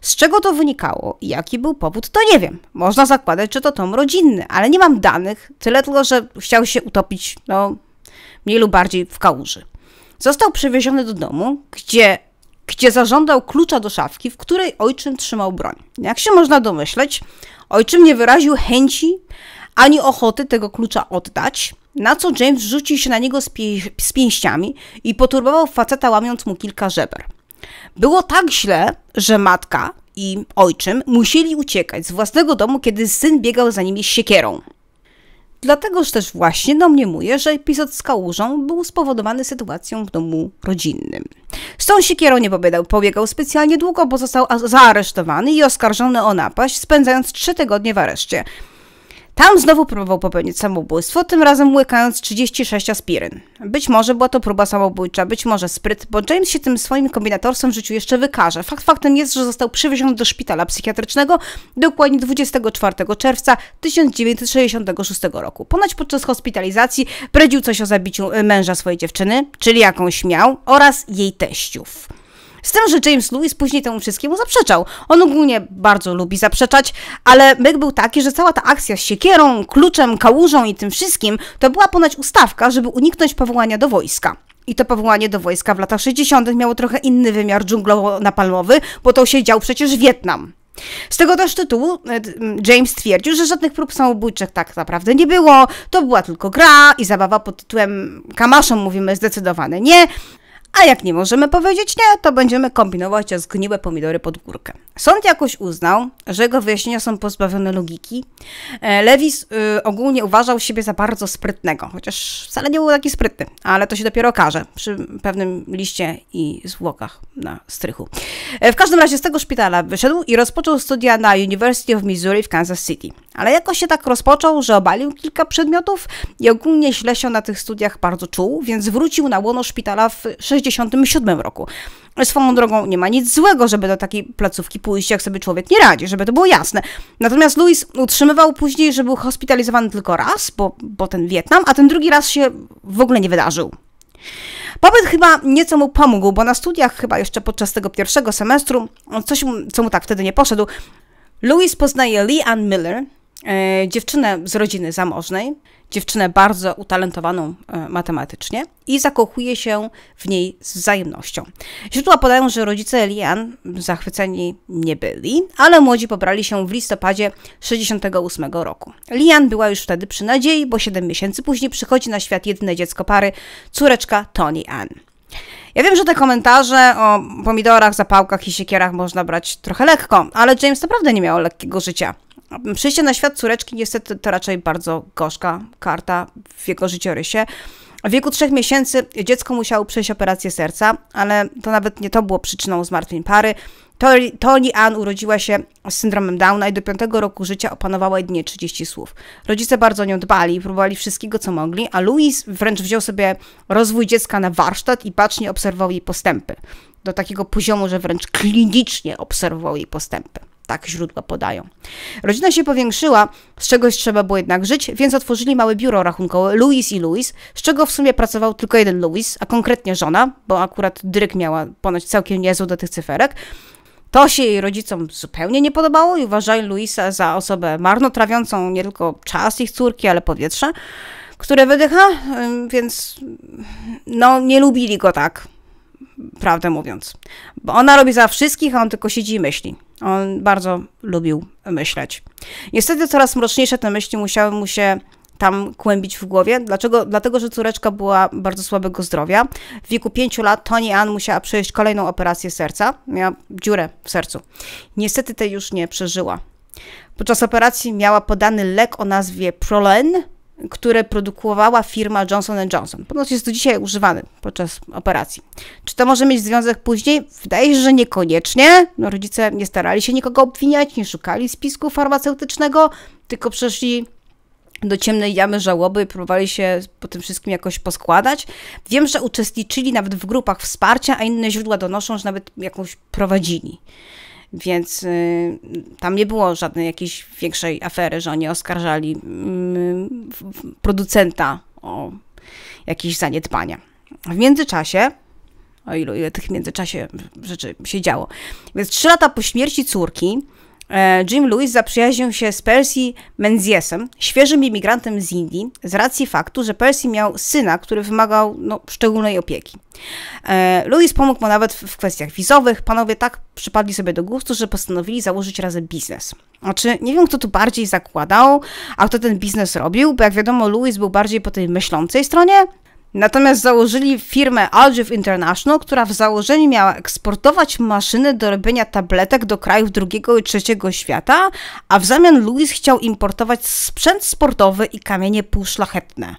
Z czego to wynikało i jaki był powód, to nie wiem. Można zakładać, że to tom rodzinny, ale nie mam danych, tyle tylko, że chciał się utopić, no, mniej lub bardziej w kałuży. Został przewieziony do domu, gdzie gdzie zażądał klucza do szafki, w której ojczym trzymał broń. Jak się można domyśleć, ojczym nie wyraził chęci ani ochoty tego klucza oddać, na co James rzucił się na niego z, pi- z pięściami i poturbował faceta, łamiąc mu kilka żeber. Było tak źle, że matka i ojczym musieli uciekać z własnego domu, kiedy syn biegał za nimi siekierą. Dlategoż też właśnie domniemuję, że epizod z kałużą był spowodowany sytuacją w domu rodzinnym. Stąd Sikiero nie pobiegał, pobiegał specjalnie długo, bo został zaaresztowany i oskarżony o napaść, spędzając trzy tygodnie w areszcie. Tam znowu próbował popełnić samobójstwo, tym razem łykając 36 aspiryn. Być może była to próba samobójcza, być może spryt, bo James się tym swoim kombinatorstwem w życiu jeszcze wykaże. Fakt faktem jest, że został przywieziony do szpitala psychiatrycznego dokładnie 24 czerwca 1966 roku. Ponoć podczas hospitalizacji bredził coś o zabiciu y, męża swojej dziewczyny, czyli jakąś miał, oraz jej teściów. Z tym, że James Lewis później temu wszystkiemu zaprzeczał. On ogólnie bardzo lubi zaprzeczać, ale myk był taki, że cała ta akcja z siekierą, kluczem, kałużą i tym wszystkim to była ponad ustawka, żeby uniknąć powołania do wojska. I to powołanie do wojska w latach 60. miało trochę inny wymiar dżunglowo-napalmowy, bo to się dział przecież Wietnam. Z tego też tytułu e, James twierdził, że żadnych prób samobójczych tak naprawdę nie było, to była tylko gra i zabawa pod tytułem Kamaszem mówimy zdecydowane nie, a jak nie możemy powiedzieć nie, to będziemy kombinować o zgniłe pomidory pod górkę. Sąd jakoś uznał, że jego wyjaśnienia są pozbawione logiki. E, Lewis y, ogólnie uważał siebie za bardzo sprytnego, chociaż wcale nie był taki sprytny, ale to się dopiero okaże przy pewnym liście i zwłokach na strychu. E, w każdym razie z tego szpitala wyszedł i rozpoczął studia na University of Missouri w Kansas City. Ale jakoś się tak rozpoczął, że obalił kilka przedmiotów i ogólnie źle się na tych studiach bardzo czuł, więc wrócił na łono szpitala w 1967 roku. Swoją drogą nie ma nic złego, żeby do takiej placówki pójść, jak sobie człowiek nie radzi, żeby to było jasne. Natomiast Louis utrzymywał później, że był hospitalizowany tylko raz, bo, bo ten Wietnam, a ten drugi raz się w ogóle nie wydarzył. Pobyt chyba nieco mu pomógł, bo na studiach, chyba jeszcze podczas tego pierwszego semestru, coś, co mu tak wtedy nie poszedł, Louis poznaje Lee Ann Miller, E, dziewczynę z rodziny zamożnej, dziewczynę bardzo utalentowaną e, matematycznie i zakochuje się w niej z wzajemnością. Źródła podają, że rodzice Lian zachwyceni nie byli, ale młodzi pobrali się w listopadzie 68 roku. Lian była już wtedy przy nadziei, bo 7 miesięcy później przychodzi na świat jedyne dziecko pary, córeczka Toni Ann. Ja wiem, że te komentarze o pomidorach, zapałkach i siekierach można brać trochę lekko, ale James naprawdę nie miał lekkiego życia. Przyjście na świat córeczki niestety to raczej bardzo gorzka karta w jego życiorysie. W wieku trzech miesięcy dziecko musiało przejść operację serca, ale to nawet nie to było przyczyną zmartwień pary. Toni Ann urodziła się z syndromem Downa i do piątego roku życia opanowała jedynie 30 słów. Rodzice bardzo nią dbali próbowali wszystkiego, co mogli, a Louis wręcz wziął sobie rozwój dziecka na warsztat i bacznie obserwował jej postępy. Do takiego poziomu, że wręcz klinicznie obserwował jej postępy tak źródła podają. Rodzina się powiększyła, z czegoś trzeba było jednak żyć, więc otworzyli małe biuro rachunkowe Louis i Louis, z czego w sumie pracował tylko jeden Louis, a konkretnie żona, bo akurat Dryk miała ponoć całkiem niezłą do tych cyferek. To się jej rodzicom zupełnie nie podobało i uważali Luisa za osobę marnotrawiącą nie tylko czas ich córki, ale powietrze, które wydycha, więc no nie lubili go tak prawdę mówiąc. Bo ona robi za wszystkich, a on tylko siedzi i myśli. On bardzo lubił myśleć. Niestety coraz mroczniejsze te myśli musiały mu się tam kłębić w głowie. Dlaczego? Dlatego, że córeczka była bardzo słabego zdrowia. W wieku 5 lat Toni Ann musiała przejść kolejną operację serca. Miała dziurę w sercu. Niestety tej już nie przeżyła. Podczas operacji miała podany lek o nazwie Prolen, które produkowała firma Johnson Johnson. Ponoć jest to dzisiaj używany podczas operacji. Czy to może mieć związek później? Wydaje się, że niekoniecznie. No, rodzice nie starali się nikogo obwiniać, nie szukali spisku farmaceutycznego, tylko przeszli do ciemnej jamy żałoby, próbowali się po tym wszystkim jakoś poskładać. Wiem, że uczestniczyli nawet w grupach wsparcia, a inne źródła donoszą, że nawet jakąś prowadzili. Więc y, tam nie było żadnej jakiejś większej afery, że oni oskarżali mm, producenta o jakieś zaniedbania. W międzyczasie o ilu, ile tych w międzyczasie rzeczy się działo. Więc trzy lata po śmierci córki E, Jim Lewis zaprzyjaźnił się z Percy Menziesem, świeżym imigrantem z Indii, z racji faktu, że Percy miał syna, który wymagał no, szczególnej opieki. E, Lewis pomógł mu nawet w kwestiach wizowych. Panowie tak przypadli sobie do gustu, że postanowili założyć razem biznes. Znaczy, nie wiem, kto tu bardziej zakładał, a kto ten biznes robił, bo jak wiadomo, Lewis był bardziej po tej myślącej stronie, Natomiast założyli firmę Algif International, która w założeniu miała eksportować maszyny do robienia tabletek do krajów drugiego i trzeciego świata, a w zamian Louis chciał importować sprzęt sportowy i kamienie półszlachetne.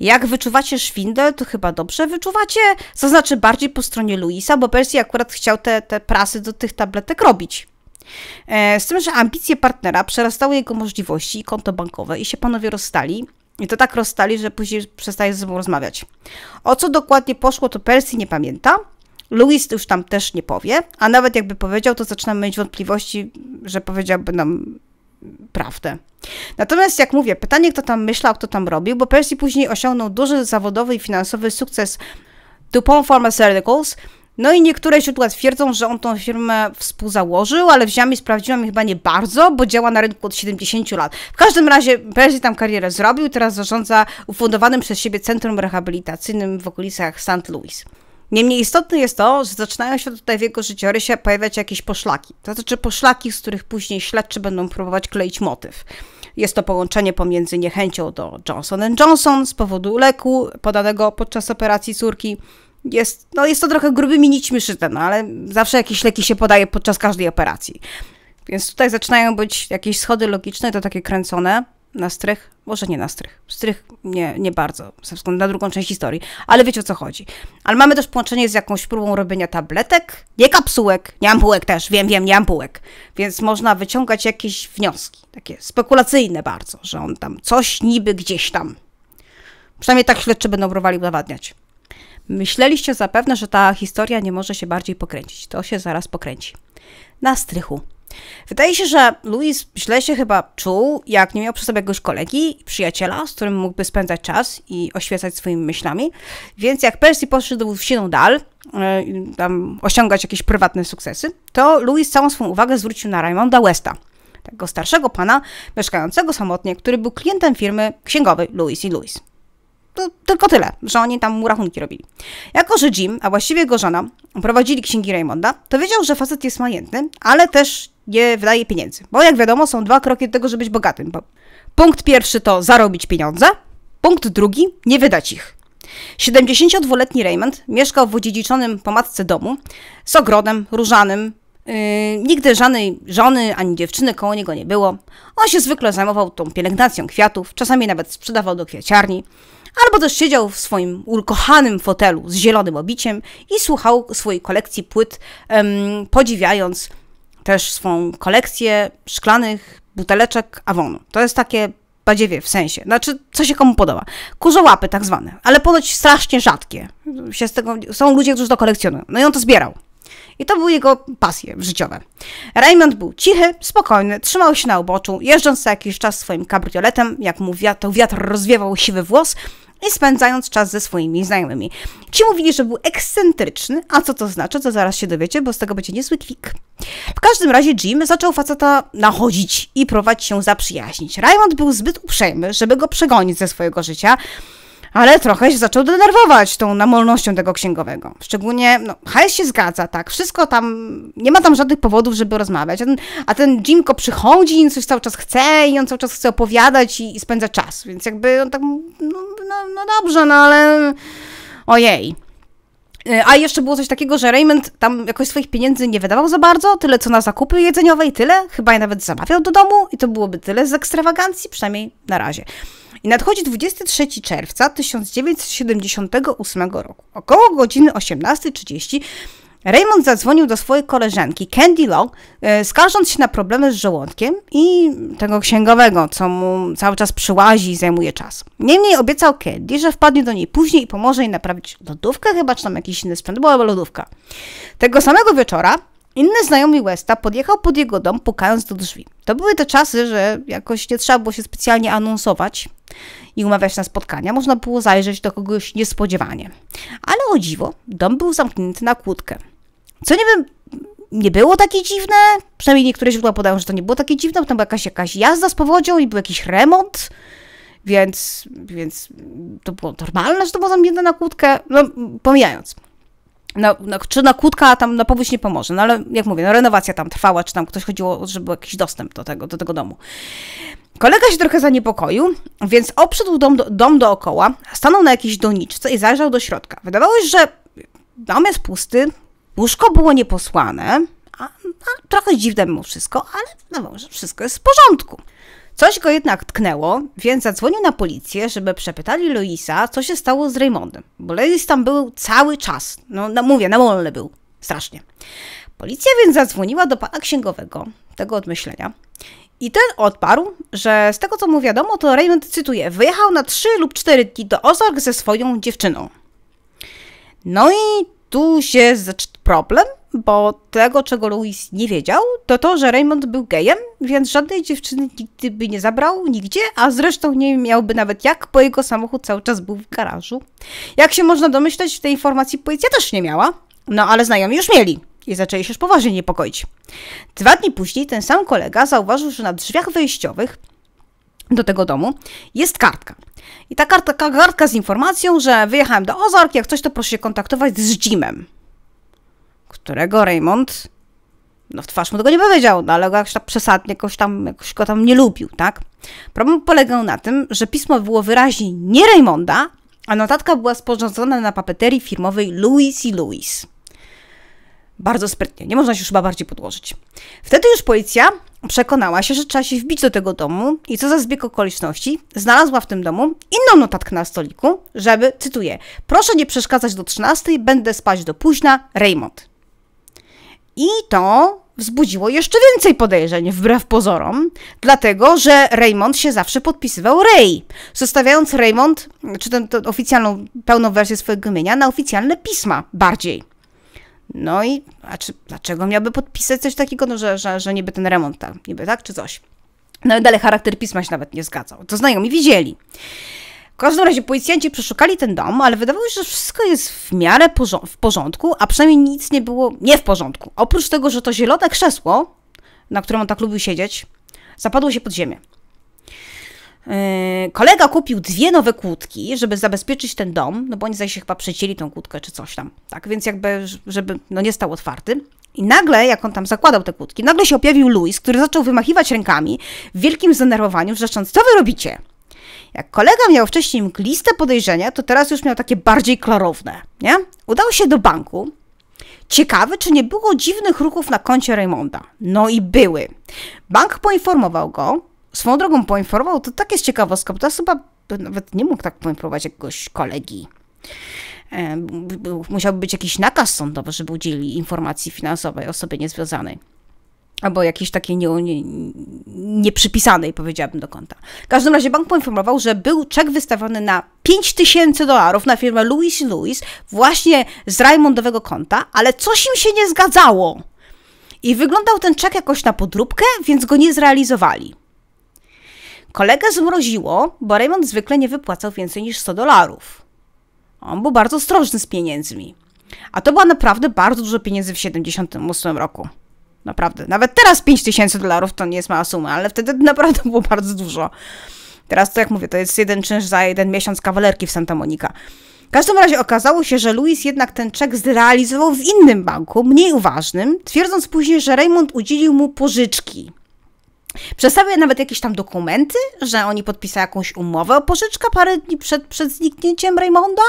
Jak wyczuwacie szwindel, to chyba dobrze wyczuwacie, znaczy bardziej po stronie Louisa, bo Percy akurat chciał te, te prasy do tych tabletek robić. E, z tym, że ambicje partnera przerastały jego możliwości i konto bankowe i się panowie rozstali, i to tak rozstali, że później przestaje ze sobą rozmawiać. O co dokładnie poszło, to Percy nie pamięta. Louis już tam też nie powie, a nawet jakby powiedział, to zaczynam mieć wątpliwości, że powiedziałby nam prawdę. Natomiast jak mówię, pytanie kto tam myślał, kto tam robił, bo Percy później osiągnął duży zawodowy i finansowy sukces DuPont Pharmaceuticals, no i niektóre źródła twierdzą, że on tą firmę współzałożył, ale wziąłem i sprawdziłam chyba nie bardzo, bo działa na rynku od 70 lat. W każdym razie Berzy tam karierę zrobił teraz zarządza ufundowanym przez siebie centrum rehabilitacyjnym w okolicach St. Louis. Niemniej istotne jest to, że zaczynają się tutaj w jego życiorysie pojawiać jakieś poszlaki. To znaczy poszlaki, z których później śledczy będą próbować kleić motyw. Jest to połączenie pomiędzy niechęcią do Johnson Johnson z powodu leku podanego podczas operacji córki, jest, no jest to trochę grubymi nićmi szyte, no ale zawsze jakieś leki się podaje podczas każdej operacji. Więc tutaj zaczynają być jakieś schody logiczne, to takie kręcone na strych, może nie na strych, strych nie, nie bardzo, ze względu na drugą część historii, ale wiecie o co chodzi. Ale mamy też połączenie z jakąś próbą robienia tabletek, nie kapsułek, nie ampułek też, wiem, wiem, nie ampułek, więc można wyciągać jakieś wnioski, takie spekulacyjne bardzo, że on tam coś niby gdzieś tam. Przynajmniej tak śledczy będą próbowali udowadniać. Myśleliście zapewne, że ta historia nie może się bardziej pokręcić. To się zaraz pokręci. Na strychu. Wydaje się, że Louis źle się chyba czuł, jak nie miał przy sobie jakiegoś kolegi, przyjaciela, z którym mógłby spędzać czas i oświecać swoimi myślami. Więc jak Percy poszedł w siną dal, e, tam osiągać jakieś prywatne sukcesy, to Louis całą swoją uwagę zwrócił na Raymonda Westa, tego starszego pana, mieszkającego samotnie, który był klientem firmy księgowej Louis i Louis to tylko tyle, że oni tam mu rachunki robili. Jako, że Jim, a właściwie jego żona, prowadzili księgi Raymonda, to wiedział, że facet jest majętny, ale też nie wydaje pieniędzy. Bo jak wiadomo, są dwa kroki do tego, żeby być bogatym. Punkt pierwszy to zarobić pieniądze, punkt drugi nie wydać ich. 72-letni Raymond mieszkał w odziedziczonym po matce domu z ogrodem różanym. Yy, nigdy żadnej żony ani dziewczyny koło niego nie było. On się zwykle zajmował tą pielęgnacją kwiatów, czasami nawet sprzedawał do kwiaciarni albo też siedział w swoim ukochanym fotelu z zielonym obiciem i słuchał swojej kolekcji płyt, em, podziwiając też swą kolekcję szklanych buteleczek Avonu. To jest takie badziewie w sensie, znaczy co się komu podoba. Kurzołapy tak zwane, ale ponoć strasznie rzadkie. Się z tego, są ludzie, którzy to kolekcjonują. No i on to zbierał. I to były jego pasje życiowe. Raymond był cichy, spokojny, trzymał się na uboczu, jeżdżąc co jakiś czas swoim kabrioletem, jak mu wiatr, to wiatr rozwiewał siwy włos, i spędzając czas ze swoimi znajomymi. Ci mówili, że był ekscentryczny, a co to znaczy, to zaraz się dowiecie, bo z tego będzie niezły klik. W każdym razie Jim zaczął faceta nachodzić i prowadzić się zaprzyjaźnić. Raymond był zbyt uprzejmy, żeby go przegonić ze swojego życia, ale trochę się zaczął denerwować tą namolnością tego księgowego. Szczególnie, no, hajs się zgadza, tak, wszystko tam, nie ma tam żadnych powodów, żeby rozmawiać. A ten, a ten Jimko przychodzi i coś cały czas chce i on cały czas chce opowiadać i, i spędza czas, więc jakby on tak, no, no, no dobrze, no ale ojej. E, a jeszcze było coś takiego, że Raymond tam jakoś swoich pieniędzy nie wydawał za bardzo, tyle co na zakupy jedzeniowe i tyle. Chyba nawet zamawiał do domu i to byłoby tyle z ekstrawagancji, przynajmniej na razie. I nadchodzi 23 czerwca 1978 roku. Około godziny 18.30 Raymond zadzwonił do swojej koleżanki Candy Long, e, skarżąc się na problemy z żołądkiem i tego księgowego, co mu cały czas przyłazi i zajmuje czas. Niemniej obiecał Candy, że wpadnie do niej później i pomoże jej naprawić lodówkę, chyba czy tam jakiś inny sprzęt, była lodówka. Tego samego wieczora Inny znajomy Westa podjechał pod jego dom, pukając do drzwi. To były te czasy, że jakoś nie trzeba było się specjalnie anonsować, i umawiać na spotkania, można było zajrzeć do kogoś niespodziewanie. Ale o dziwo, dom był zamknięty na kłódkę. Co nie wiem, nie było takie dziwne, przynajmniej niektóre źródła podają, że to nie było takie dziwne, bo tam była jakaś, jakaś jazda z powodzią i był jakiś remont, więc, więc to było normalne, że to było zamknięte na kłódkę, no pomijając. No, no, czy na kłódka tam na powódź nie pomoże, no ale jak mówię, no, renowacja tam trwała, czy tam ktoś chodziło, żeby był jakiś dostęp do tego, do tego domu. Kolega się trochę zaniepokoił, więc obszedł dom, dom dookoła, stanął na jakiejś doniczce i zajrzał do środka. Wydawało się, że dom jest pusty, łóżko było nieposłane, a, a trochę dziwne mu wszystko, ale wydawało się, że wszystko jest w porządku. Coś go jednak tknęło, więc zadzwonił na policję, żeby przepytali Luisa, co się stało z Raymondem, bo Lois tam był cały czas. No, no mówię, na wolne był. Strasznie. Policja więc zadzwoniła do pana księgowego, tego odmyślenia, myślenia, i ten odparł, że z tego co mu wiadomo, to Raymond, cytuję, wyjechał na 3 lub 4 dni do Ozark ze swoją dziewczyną. No i tu się zaczyna problem, bo tego, czego Louis nie wiedział, to to, że Raymond był gejem, więc żadnej dziewczyny nigdy by nie zabrał nigdzie, a zresztą nie miałby nawet jak, bo jego samochód cały czas był w garażu. Jak się można domyślać, tej informacji policja też nie miała, no ale znajomi już mieli i zaczęli się już poważnie niepokoić. Dwa dni później ten sam kolega zauważył, że na drzwiach wyjściowych do tego domu jest kartka. I ta kartka, kartka z informacją, że wyjechałem do Ozark, jak coś to proszę się kontaktować z Jimem. Którego Raymond, no w twarz mu tego nie powiedział, no ale go jakoś tak przesadnie, jakoś tam, jakoś go tam nie lubił, tak? Problem polegał na tym, że pismo było wyraźnie nie Raymonda, a notatka była sporządzona na papeterii firmowej Louis i Louis. Bardzo sprytnie, nie można się już chyba bardziej podłożyć. Wtedy już policja przekonała się, że trzeba się wbić do tego domu i co za zbieg okoliczności, znalazła w tym domu inną notatkę na stoliku, żeby, cytuję, proszę nie przeszkadzać do 13, będę spać do późna, Raymond. I to wzbudziło jeszcze więcej podejrzeń, wbrew pozorom, dlatego, że Raymond się zawsze podpisywał Ray, zostawiając Raymond, czy tę oficjalną, pełną wersję swojego imienia, na oficjalne pisma bardziej. No i a czy, dlaczego miałby podpisać coś takiego, no, że, że, że niby ten remont tam, niby tak, czy coś. No i dalej charakter pisma się nawet nie zgadzał. To znajomi widzieli. W każdym razie policjanci przeszukali ten dom, ale wydawało się, że wszystko jest w miarę porząd- w porządku, a przynajmniej nic nie było nie w porządku. Oprócz tego, że to zielone krzesło, na którym on tak lubił siedzieć, zapadło się pod ziemię. Yy, kolega kupił dwie nowe kłódki, żeby zabezpieczyć ten dom, no bo oni zaś się chyba przecięli tą kłódkę czy coś tam, tak, więc jakby, żeby no nie stał otwarty. I nagle, jak on tam zakładał te kłódki, nagle się objawił Louis, który zaczął wymachiwać rękami w wielkim zdenerwowaniu, wrzeszcząc, co wy robicie? Jak kolega miał wcześniej mgliste podejrzenia, to teraz już miał takie bardziej klarowne, nie? Udał się do banku, Ciekawy, czy nie było dziwnych ruchów na koncie Raymonda. No i były. Bank poinformował go, Swoją drogą poinformował, to tak jest ciekawostka, bo ja chyba nawet nie mógł tak poinformować jakiegoś kolegi. E, Musiałby być jakiś nakaz sądowy, żeby udzielił informacji finansowej osobie niezwiązanej albo jakiejś takiej nieprzypisanej, nie, nie powiedziałabym, do konta. W każdym razie bank poinformował, że był czek wystawiony na 5000 tysięcy dolarów na firmę Louis Louis właśnie z Raymondowego konta, ale coś im się nie zgadzało. I wyglądał ten czek jakoś na podróbkę, więc go nie zrealizowali. Kolegę zmroziło, bo Raymond zwykle nie wypłacał więcej niż 100 dolarów. On był bardzo ostrożny z pieniędzmi. A to była naprawdę bardzo dużo pieniędzy w 1978 roku. Naprawdę. Nawet teraz 5000 dolarów to nie jest mała suma, ale wtedy naprawdę było bardzo dużo. Teraz to jak mówię, to jest jeden czynsz za jeden miesiąc kawalerki w Santa Monica. W każdym razie okazało się, że Louis jednak ten czek zrealizował w innym banku, mniej uważnym, twierdząc później, że Raymond udzielił mu pożyczki. Przedstawia nawet jakieś tam dokumenty, że oni podpisali jakąś umowę o pożyczkę parę dni przed, przed zniknięciem Raymonda,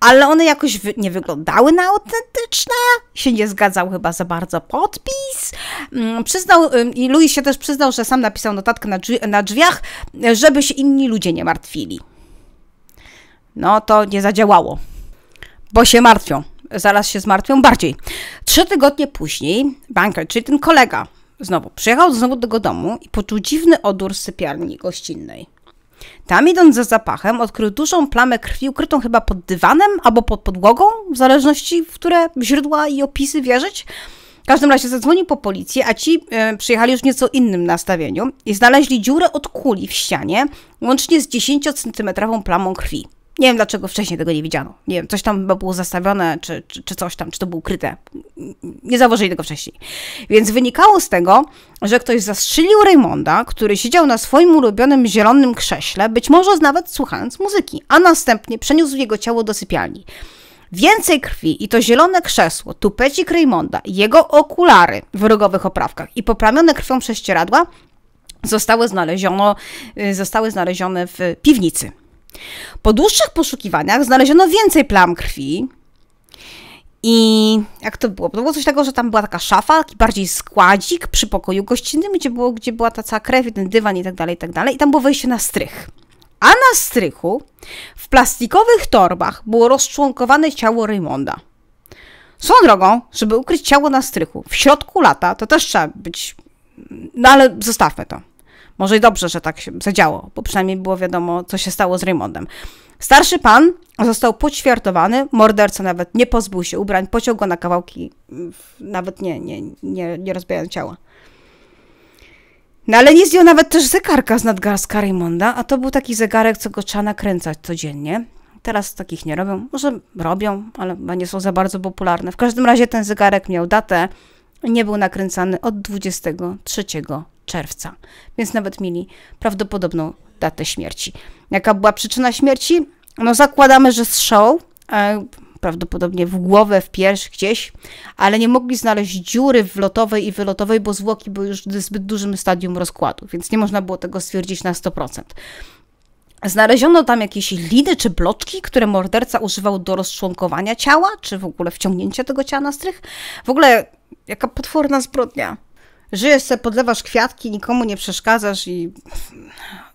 ale one jakoś wy, nie wyglądały na autentyczne, się nie zgadzał chyba za bardzo podpis. Mm, przyznał, i Louis się też przyznał, że sam napisał notatkę na, drzwi, na drzwiach, żeby się inni ludzie nie martwili. No to nie zadziałało, bo się martwią. Zaraz się zmartwią bardziej. Trzy tygodnie później banker, czyli ten kolega, Znowu, przyjechał znowu do tego domu i poczuł dziwny odór z sypialni gościnnej. Tam idąc za zapachem, odkrył dużą plamę krwi ukrytą chyba pod dywanem albo pod podłogą, w zależności w które źródła i opisy wierzyć. W każdym razie zadzwonił po policję, a ci e, przyjechali już w nieco innym nastawieniu i znaleźli dziurę od kuli w ścianie, łącznie z 10 cm plamą krwi. Nie wiem, dlaczego wcześniej tego nie widziano. Nie wiem, coś tam było zastawione, czy, czy, czy, coś tam, czy to było ukryte. Nie zauważyli tego wcześniej. Więc wynikało z tego, że ktoś zastrzelił Raymonda, który siedział na swoim ulubionym zielonym krześle, być może nawet słuchając muzyki, a następnie przeniósł jego ciało do sypialni. Więcej krwi i to zielone krzesło, tupecik Raymonda, jego okulary w rogowych oprawkach i poplamione krwią prześcieradła zostały, y, zostały znalezione w piwnicy. Po dłuższych poszukiwaniach znaleziono więcej plam krwi. I jak to było? To było coś takiego, że tam była taka szafa, taki bardziej składzik przy pokoju gościnnym, gdzie, było, gdzie była ta cała krew, ten dywan i tak dalej, i tak dalej. I tam było wejście na strych. A na strychu w plastikowych torbach było rozczłonkowane ciało Raymonda. Są drogą, żeby ukryć ciało na strychu w środku lata, to też trzeba być. No ale zostawmy to. Może i dobrze, że tak się zadziało, bo przynajmniej było wiadomo, co się stało z Raymondem. Starszy pan został poćwiartowany, morderca nawet nie pozbył się ubrań, pociął go na kawałki, mm, nawet nie, nie, nie, nie rozbijając ciała. No ale nie zdjął nawet też zegarka z nadgarstka Raymonda, a to był taki zegarek, co go trzeba nakręcać codziennie. Teraz takich nie robią, może robią, ale nie są za bardzo popularne. W każdym razie ten zegarek miał datę, nie był nakręcany od 23 czerwca, więc nawet mieli prawdopodobną datę śmierci. Jaka była przyczyna śmierci? No zakładamy, że strzał, e, prawdopodobnie w głowę, w pierś gdzieś, ale nie mogli znaleźć dziury wlotowej i wylotowej, bo zwłoki były już w zbyt dużym stadium rozkładu, więc nie można było tego stwierdzić na 100%. Znaleziono tam jakieś liny czy bloczki, które morderca używał do rozczłonkowania ciała, czy w ogóle wciągnięcia tego ciała na strych. W ogóle jaka potworna zbrodnia. Żyjesz sobie, podlewasz kwiatki, nikomu nie przeszkadzasz i...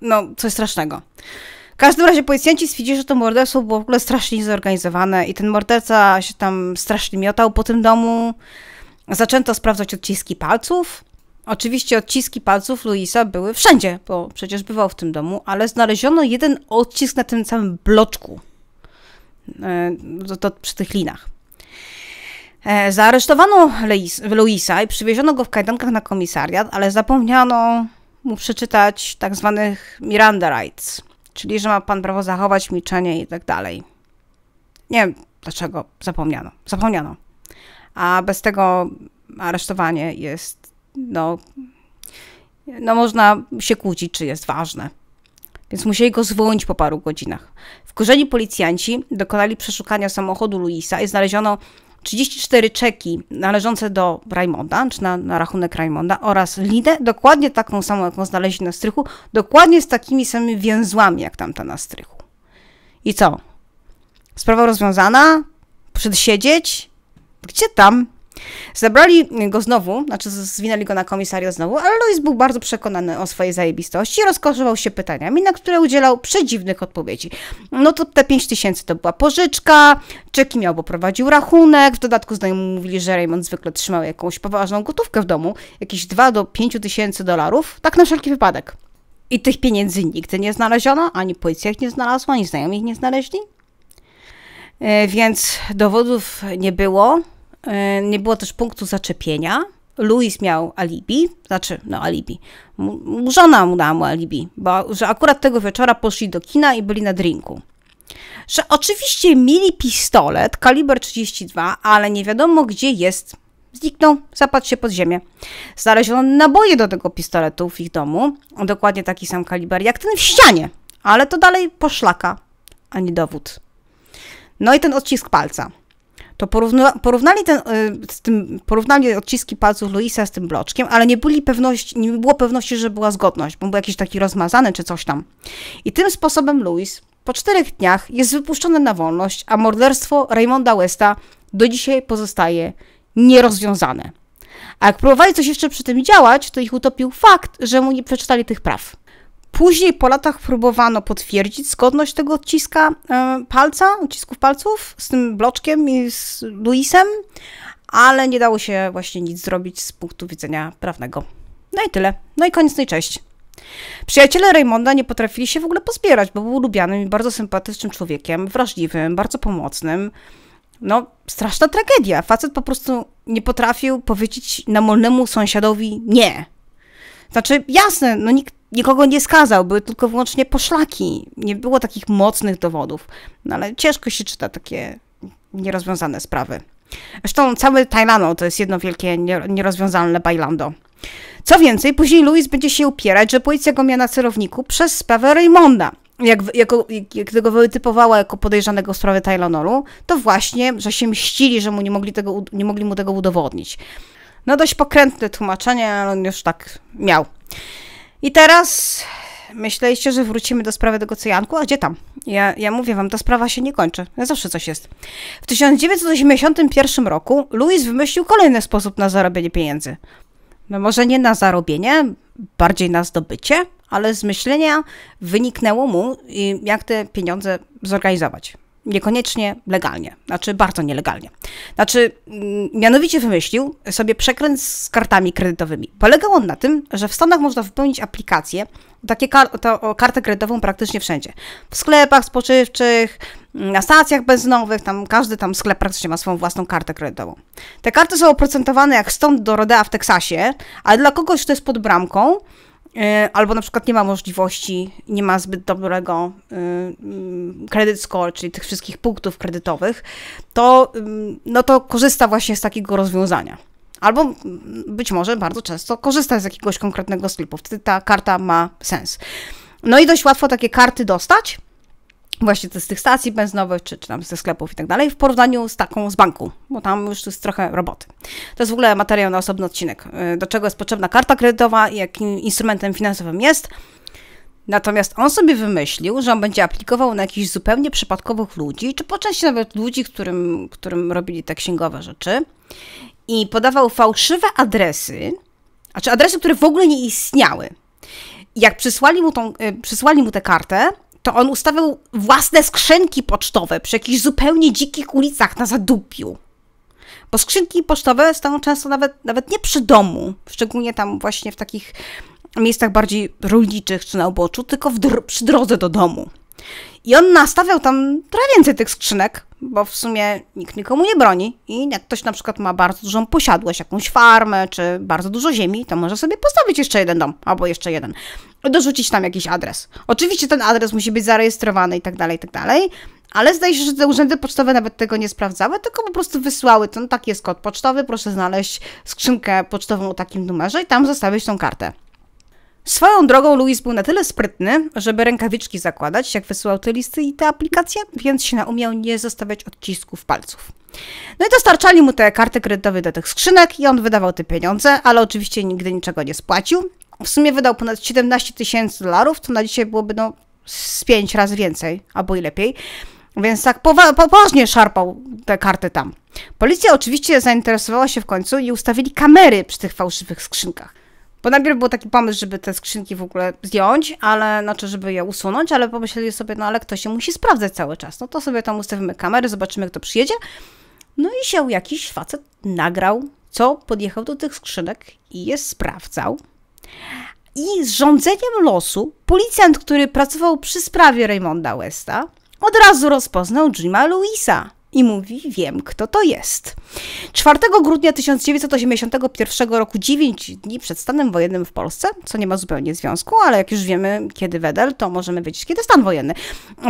No, coś strasznego. W każdym razie policjanci stwierdzili, że to morderstwo było w ogóle strasznie zorganizowane i ten morderca się tam strasznie miotał po tym domu. Zaczęto sprawdzać odciski palców. Oczywiście odciski palców Luisa były wszędzie, bo przecież bywał w tym domu, ale znaleziono jeden odcisk na tym samym bloczku, e, to, to przy tych linach. E, zaaresztowano Luisa i przywieziono go w kajdankach na komisariat, ale zapomniano mu przeczytać tak zwanych Miranda Rights, czyli że ma pan prawo zachować milczenie i tak dalej. Nie wiem dlaczego zapomniano. Zapomniano. A bez tego aresztowanie jest, no, no można się kłócić, czy jest ważne. Więc musieli go zwolnić po paru godzinach. W korzeni policjanci dokonali przeszukania samochodu Luisa i znaleziono 34 czeki należące do Rajmonda, czy na, na rachunek Rajmonda oraz linę, dokładnie taką samą, jaką znaleźli na strychu, dokładnie z takimi samymi więzłami, jak tamta na strychu. I co? Sprawa rozwiązana? Przedsiedzieć? Gdzie tam? Zabrali go znowu, znaczy zwinęli go na komisariat znowu, ale Lois był bardzo przekonany o swojej zajebistości i rozkoszował się pytaniami, na które udzielał przedziwnych odpowiedzi. No to te 5 tysięcy to była pożyczka, Czeki miał, bo prowadził rachunek, w dodatku znajomi mówili, że Raymond zwykle trzymał jakąś poważną gotówkę w domu, jakieś 2 do 5 tysięcy dolarów, tak na wszelki wypadek. I tych pieniędzy nigdy nie znaleziono, ani policja ich nie znalazła, ani znajomi ich nie znaleźli. E, więc dowodów nie było, E, nie było też punktu zaczepienia. Louis miał alibi, znaczy, no alibi. Żona mu dała mu alibi, bo że akurat tego wieczora poszli do kina i byli na drinku. Że oczywiście mieli pistolet kaliber 32, ale nie wiadomo gdzie jest. Zniknął, zapadł się pod ziemię. Znaleziono naboje do tego pistoletu w ich domu, dokładnie taki sam kaliber jak ten w ścianie, ale to dalej poszlaka, a nie dowód. No i ten odcisk palca to porówna, porównali, ten, y, z tym, porównali odciski palców Luisa z tym bloczkiem, ale nie, byli pewności, nie było pewności, że była zgodność, bo był jakiś taki rozmazany czy coś tam. I tym sposobem Louis po czterech dniach jest wypuszczony na wolność, a morderstwo Raymonda Westa do dzisiaj pozostaje nierozwiązane. A jak próbowali coś jeszcze przy tym działać, to ich utopił fakt, że mu nie przeczytali tych praw. Później po latach próbowano potwierdzić zgodność tego odciska e, palca, odcisków palców z tym bloczkiem i z Luisem, ale nie dało się właśnie nic zrobić z punktu widzenia prawnego. No i tyle. No i koniec, no i cześć. Przyjaciele Raymonda nie potrafili się w ogóle pozbierać, bo był lubianym i bardzo sympatycznym człowiekiem, wrażliwym, bardzo pomocnym. No, straszna tragedia. Facet po prostu nie potrafił powiedzieć namolnemu sąsiadowi nie. Znaczy, jasne, no nikt nikogo nie skazał, były tylko wyłącznie poszlaki. Nie było takich mocnych dowodów. No ale ciężko się czyta takie nierozwiązane sprawy. Zresztą cały Tajlano to jest jedno wielkie nierozwiązalne bajlando. Co więcej, później Louis będzie się upierać, że policja go miała na celowniku przez sprawę Raymonda. Jak, jako, gdy go wytypowała jako podejrzanego w sprawie Tylenolu, to właśnie, że się mścili, że mu nie mogli, tego, nie mogli mu tego udowodnić. No dość pokrętne tłumaczenie, ale on już tak miał. I teraz myśleliście, że wrócimy do sprawy tego cyjanku? A gdzie tam? Ja, ja mówię wam, ta sprawa się nie kończy. No zawsze coś jest. W 1981 roku Louis wymyślił kolejny sposób na zarobienie pieniędzy. No może nie na zarobienie, bardziej na zdobycie, ale z myślenia wyniknęło mu, y, jak te pieniądze zorganizować niekoniecznie legalnie, znaczy bardzo nielegalnie. Znaczy, mm, mianowicie wymyślił sobie przekręt z kartami kredytowymi. Polegał on na tym, że w Stanach można wypełnić aplikację, takie kar to, kartę kredytową praktycznie wszędzie. W sklepach spoczywczych, mm, na stacjach benzynowych, tam każdy tam sklep praktycznie ma swoją własną kartę kredytową. Te karty są oprocentowane jak stąd do Rodea w Teksasie, ale dla kogoś, kto jest pod bramką, E, albo na przykład nie ma możliwości, nie ma zbyt dobrego y, mm, credit score, czyli tych wszystkich punktów kredytowych, to, mm, no to korzysta właśnie z takiego rozwiązania. Albo mm, być może bardzo często korzysta z jakiegoś konkretnego sklepu. Wtedy ta karta ma sens. No i dość łatwo takie karty dostać właśnie z tych stacji benzynowych, czy, czy tam ze sklepów i tak dalej, w porównaniu z taką z banku, bo tam już jest trochę roboty. To jest w ogóle materiał na osobny odcinek, y, do czego jest potrzebna karta kredytowa i jakim instrumentem finansowym jest. Natomiast on sobie wymyślił, że on będzie aplikował na jakichś zupełnie przypadkowych ludzi, czy po części nawet ludzi, którym, którym robili te księgowe rzeczy i podawał fałszywe adresy, znaczy adresy, które w ogóle nie istniały. Jak przysłali mu, tą, y, przysłali mu tę kartę, to on ustawiał własne skrzynki pocztowe przy jakichś zupełnie dzikich ulicach na Zadupiu. Bo skrzynki pocztowe staną często nawet, nawet nie przy domu, szczególnie tam właśnie w takich miejscach bardziej rolniczych czy na uboczu, tylko przy drodze do domu. I on nastawiał tam trochę więcej tych skrzynek, bo w sumie nikt nikomu nie broni. I jak ktoś na przykład ma bardzo dużą posiadłość, jakąś farmę, czy bardzo dużo ziemi, to może sobie postawić jeszcze jeden dom, albo jeszcze jeden. Dorzucić tam jakiś adres. Oczywiście ten adres musi być zarejestrowany i tak dalej, i tak dalej. Ale zdaje się, że te urzędy pocztowe nawet tego nie sprawdzały, tylko po prostu wysłały ten taki jest kod pocztowy, proszę znaleźć skrzynkę pocztową o takim numerze i tam zostawić tą kartę. Swoją drogą Louis był na tyle sprytny, żeby rękawiczki zakładać, jak wysyłał te listy i te aplikacje, więc się naumiał nie zostawiać odcisków palców. No i dostarczali mu te karty kredytowe do tych skrzynek i on wydawał te pieniądze, ale oczywiście nigdy niczego nie spłacił. W sumie wydał ponad 17 tysięcy dolarów, co na dzisiaj byłoby no z 5 razy więcej, albo i lepiej. Więc tak poważnie szarpał te karty tam. Policja oczywiście zainteresowała się w końcu i ustawili kamery przy tych fałszywych skrzynkach. Bo najpierw był taki pomysł, żeby te skrzynki w ogóle zdjąć, ale znaczy, żeby je usunąć, ale pomyśleli sobie, no ale ktoś się musi sprawdzać cały czas. No to sobie tam ustawimy kamery, zobaczymy, kto przyjedzie. No i się jakiś facet nagrał, co podjechał do tych skrzynek i je sprawdzał. I z rządzeniem losu policjant, który pracował przy sprawie Raymonda Westa, od razu rozpoznał Jima Louisa, i mówi: Wiem, kto to jest. 4 grudnia 1981 roku, 9 dni przed stanem wojennym w Polsce, co nie ma zupełnie związku, ale jak już wiemy, kiedy wedel, to możemy wiedzieć, kiedy stan wojenny.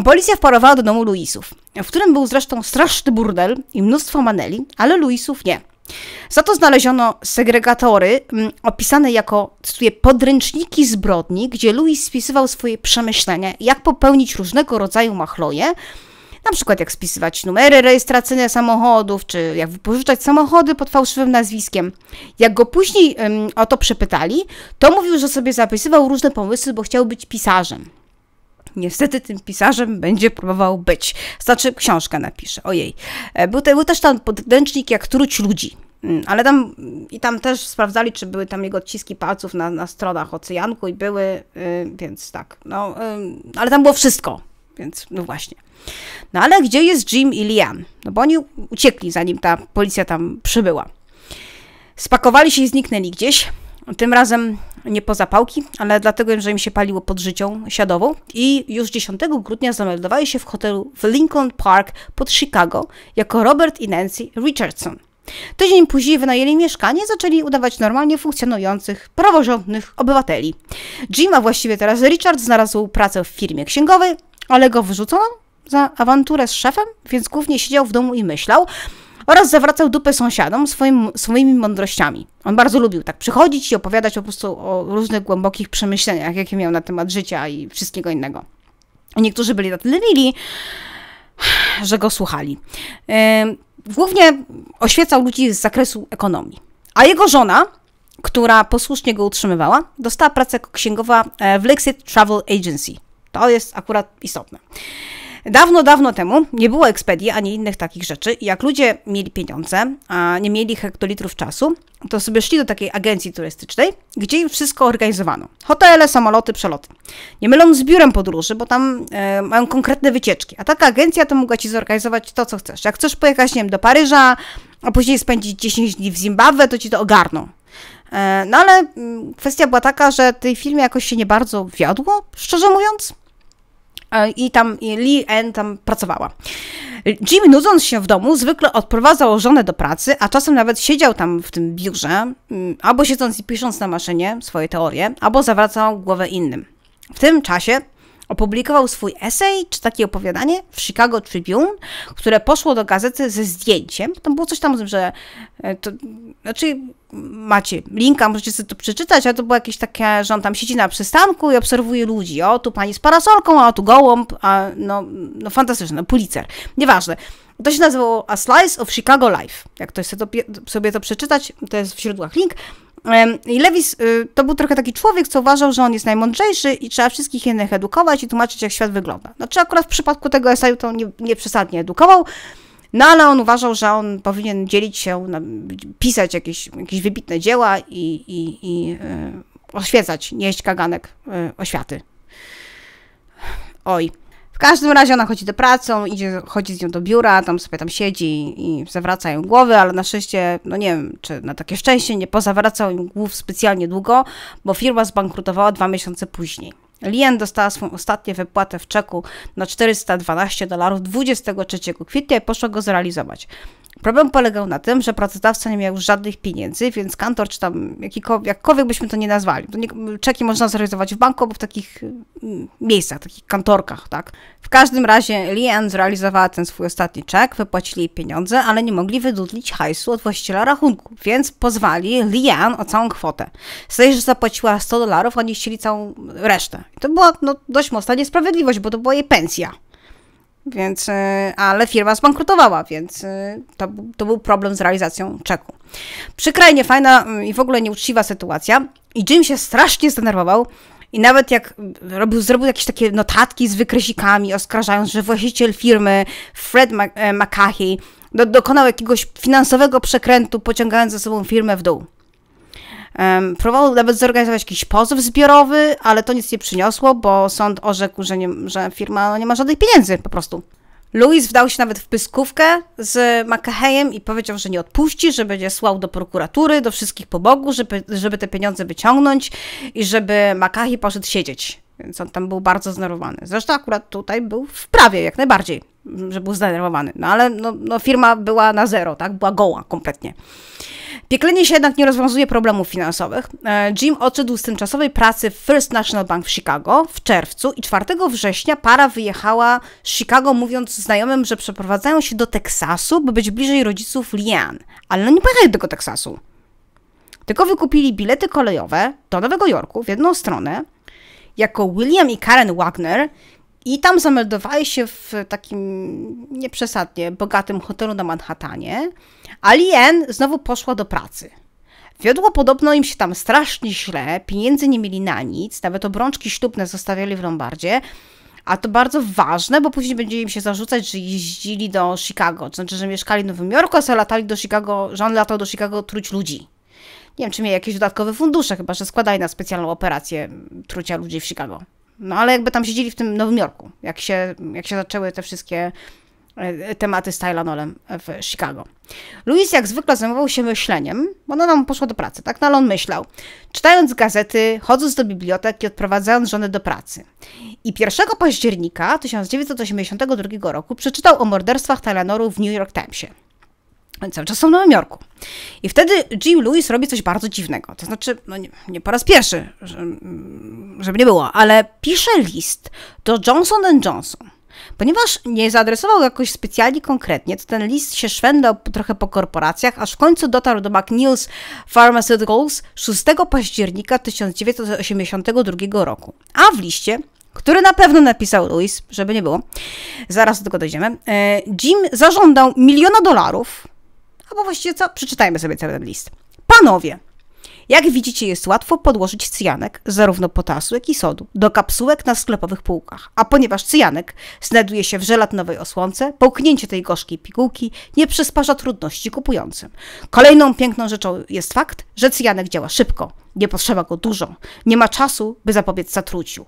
Policja wparowała do domu Luisów, w którym był zresztą straszny burdel i mnóstwo maneli, ale Luisów nie. Za to znaleziono segregatory mm, opisane jako, cytuję, podręczniki zbrodni, gdzie Louis spisywał swoje przemyślenia, jak popełnić różnego rodzaju machloje, na przykład jak spisywać numery rejestracyjne samochodów, czy jak wypożyczać samochody pod fałszywym nazwiskiem. Jak go później ym, o to przepytali, to mówił, że sobie zapisywał różne pomysły, bo chciał być pisarzem. Niestety tym pisarzem będzie próbował być. Znaczy, książkę napisze, ojej. E, był, te, był też tam podręcznik jak truć ludzi. Mm, ale tam i tam też sprawdzali, czy były tam jego odciski palców na, na stronach Ocyjanku i były, yy, więc tak, no, yy, ale tam było wszystko. Więc no właśnie. No ale gdzie jest Jim i Liam? No bo oni uciekli, zanim ta policja tam przybyła. Spakowali się i zniknęli gdzieś. Tym razem nie po zapałki, ale dlatego, że im się paliło pod życią siadową. I już 10 grudnia zameldowali się w hotelu w Lincoln Park pod Chicago jako Robert i Nancy Richardson. Tydzień później wynajęli mieszkanie i zaczęli udawać normalnie funkcjonujących, praworządnych obywateli. Jim, a właściwie teraz Richard, znalazł pracę w firmie księgowej, ale go wyrzucono za awanturę z szefem, więc głównie siedział w domu i myślał oraz zawracał dupę sąsiadom swoim, swoimi mądrościami. On bardzo lubił tak przychodzić i opowiadać po prostu o różnych głębokich przemyśleniach, jakie miał na temat życia i wszystkiego innego. Niektórzy byli na tyle mili, że go słuchali. Głównie oświecał ludzi z zakresu ekonomii. A jego żona, która posłusznie go utrzymywała, dostała pracę jako księgowa e, w Lexit Travel Agency – to jest akurat istotne. Dawno, dawno temu nie było ekspedii ani innych takich rzeczy. Jak ludzie mieli pieniądze, a nie mieli hektolitrów czasu, to sobie szli do takiej agencji turystycznej, gdzie im wszystko organizowano. Hotele, samoloty, przeloty. Nie mylą z biurem podróży, bo tam e, mają konkretne wycieczki. A taka agencja to mogła ci zorganizować to, co chcesz. Jak chcesz pojechać, nie wiem, do Paryża, a później spędzić 10 dni w Zimbabwe, to ci to ogarną. E, no ale mm, kwestia była taka, że tej firmie jakoś się nie bardzo wiodło, szczerze mówiąc. E, i tam Lee Ann tam pracowała. Jim, nudząc się w domu, zwykle odprowadzał żonę do pracy, a czasem nawet siedział tam w tym biurze, mm, albo siedząc i pisząc na maszynie swoje teorie, albo zawracał głowę innym. W tym czasie Opublikował swój esej, czy takie opowiadanie w Chicago Tribune, które poszło do gazety ze zdjęciem. Tam było coś tam, że e, to, znaczy macie linka, możecie sobie to przeczytać, A to było jakieś takie, że on tam siedzi na przystanku i obserwuje ludzi. O, tu pani z parasolką, a tu gołąb, a no, no fantastyczne, no Pulitzer. Nieważne. To się nazywało A Slice of Chicago Life. Jak ktoś chce to, sobie to przeczytać, to jest w źródłach link. I Lewis y, to był trochę taki człowiek, co uważał, że on jest najmądrzejszy i trzeba wszystkich innych edukować i tłumaczyć, jak świat wygląda. Znaczy akurat w przypadku tego esaju to nie, nie przesadnie edukował, no ale on uważał, że on powinien dzielić się, pisać jakieś, jakieś wybitne dzieła i, i, i y, oświecać, nieść kaganek y, oświaty. Oj. W każdym razie ona chodzi do pracy, idzie, chodzi z nią do biura, tam sobie tam siedzi i zawraca ją głowy, ale na szczęście, no nie wiem, czy na takie szczęście, nie pozawracał im głów specjalnie długo, bo firma zbankrutowała dwa miesiące później. Lien dostała swą ostatnią wypłatę w czeku na 412 dolarów 23 kwietnia i poszła go zrealizować. Problem polegał na tym, że pracodawca nie miał już żadnych pieniędzy, więc kantor, czy tam jakkolwiek byśmy to nie nazwali, to nie, czeki można zrealizować w banku albo w takich mm, miejscach, takich kantorkach, tak? W każdym razie Lian zrealizowała ten swój ostatni czek, wypłacili jej pieniądze, ale nie mogli wydudlić hajsu od właściciela rachunku, więc pozwali Lian o całą kwotę. Z że zapłaciła 100 dolarów, oni chcieli całą resztę. I to była no, dość mocna niesprawiedliwość, bo to była jej pensja więc, y, ale firma zbankrutowała, więc y, to, to był problem z realizacją czeku. Przykrajnie fajna y, i w ogóle nieuczciwa sytuacja i Jim się strasznie zdenerwował, i nawet jak robił, zrobił jakieś takie notatki z wykresikami, oskarżając, że właściciel firmy Fred e, McCahey dokonał jakiegoś finansowego przekrętu, pociągając za sobą firmę w dół próbował nawet zorganizować jakiś pozew zbiorowy, ale to nic nie przyniosło, bo sąd orzekł, że, nie, że firma no, nie ma żadnych pieniędzy po prostu. Louis wdał się nawet w pyskówkę z McAheyem i powiedział, że nie odpuści, że będzie słał do prokuratury, do wszystkich po żeby, żeby te pieniądze wyciągnąć i żeby McAhey poszedł siedzieć. Więc on tam był bardzo zdenerwowany. Zresztą akurat tutaj był w prawie jak najbardziej, że był zdenerwowany. No ale no, no firma była na zero, tak? Była goła kompletnie. Pieklenie się jednak nie rozwiązuje problemów finansowych. E, Jim odszedł z tymczasowej pracy w First National Bank w Chicago w czerwcu i 4 września para wyjechała z Chicago mówiąc znajomym, że przeprowadzają się do Teksasu, by być bliżej rodziców Lian. Ale no nie pojechali do tego Teksasu. Tylko wykupili bilety kolejowe do Nowego Jorku w jedną stronę, jako William i Karen Wagner i tam zameldowali się w takim nieprzesadnie bogatym hotelu na Manhattanie. Alien znowu poszła do pracy. Wiodło podobno im się tam strasznie źle, pieniędzy nie mieli na nic, nawet obrączki ślubne zostawiali w Lombardzie. A to bardzo ważne, bo później będzie im się zarzucać, że jeździli do Chicago, to znaczy, że mieszkali w Nowym Jorku, a latali do Chicago, że on latał do Chicago truć ludzi. Nie wiem, czy mieli jakieś dodatkowe fundusze, chyba że składali na specjalną operację trucia ludzi w Chicago. No ale jakby tam siedzieli w tym Nowym Jorku, jak się, jak się zaczęły te wszystkie e, tematy z Tylenolem w Chicago. Louis jak zwykle zajmował się myśleniem, bo ona nam poszła do pracy, tak? No ale on myślał. Czytając gazety, chodząc do biblioteki, odprowadzając żonę do pracy. I 1 października 1982 roku przeczytał o morderstwach Tylenolu w New York Timesie cały czas są w Nowym Jorku. I wtedy Jim Lewis robi coś bardzo dziwnego. To znaczy, no nie, nie po raz pierwszy, mm, żeby nie było, ale pisze list do Johnson Johnson. Ponieważ nie zaadresował go jakoś specjalnie konkretnie, to ten list się szwendał trochę po korporacjach, aż w końcu dotarł do McNeil's Pharmaceuticals 6 października 1982 roku. A w liście który na pewno napisał Louis, żeby nie było, zaraz do tego dojdziemy, e, Jim zażądał miliona dolarów Albo no właściwie co? Przeczytajmy sobie cały ten list. Panowie, jak widzicie, jest łatwo podłożyć cyjanek, zarówno potasu, jak i sodu, do kapsułek na sklepowych półkach. A ponieważ cyjanek znajduje się w żelatnowej osłonce, połknięcie tej gorzkiej pigułki nie przysparza trudności kupującym. Kolejną piękną rzeczą jest fakt, że cyjanek działa szybko. Nie potrzeba go dużo. Nie ma czasu, by zapobiec zatruciu.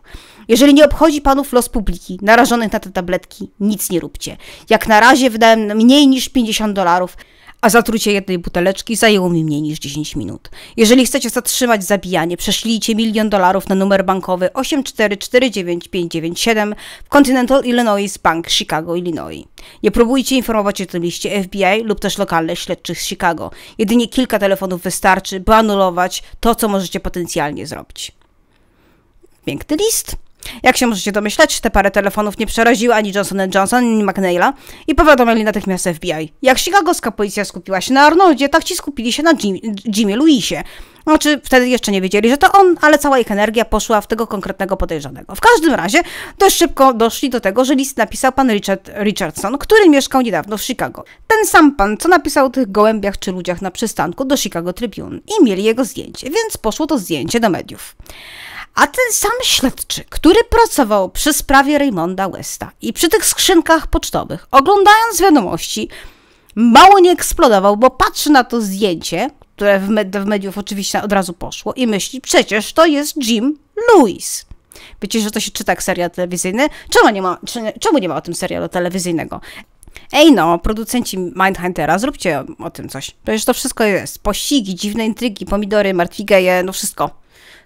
Jeżeli nie obchodzi panów los publiki, narażonych na te tabletki, nic nie róbcie. Jak na razie wydałem mniej niż 50 dolarów a zatrucie jednej buteleczki zajęło mi mniej niż 10 minut. Jeżeli chcecie zatrzymać zabijanie, przeszlijcie milion dolarów na numer bankowy 8449597 w Continental Illinois Bank Chicago, Illinois. Nie próbujcie informować o tym liście FBI lub też lokalnych śledczych z Chicago. Jedynie kilka telefonów wystarczy, by anulować to, co możecie potencjalnie zrobić. Piękny list. Jak się możecie domyślać, te parę telefonów nie przeraziły ani Johnson Johnson, ani McNeila i powiadomili natychmiast FBI. Jak chicagowska policja skupiła się na Arnoldzie, tak ci skupili się na Jim, Jimie Louisie. Znaczy, wtedy jeszcze nie wiedzieli, że to on, ale cała ich energia poszła w tego konkretnego podejrzanego. W każdym razie dość szybko doszli do tego, że list napisał pan Richard Richardson, który mieszkał niedawno w Chicago. Ten sam pan, co napisał o tych gołębiach czy ludziach na przystanku do Chicago Tribune i mieli jego zdjęcie, więc poszło to zdjęcie do mediów. A ten sam śledczy, który pracował przy sprawie Raymonda Westa i przy tych skrzynkach pocztowych, oglądając wiadomości, mało nie eksplodował, bo patrzy na to zdjęcie, które w, med w mediów oczywiście od razu poszło i myśli, przecież to jest Jim Lewis. Wiecie, że to się czyta jak serial telewizyjny? Czemu nie ma, czemu nie ma o tym serialu telewizyjnego? Ej no, producenci Mindhuntera, zróbcie o tym coś. Przecież to wszystko jest. Pościgi, dziwne intrygi, pomidory, martwigeje, no wszystko.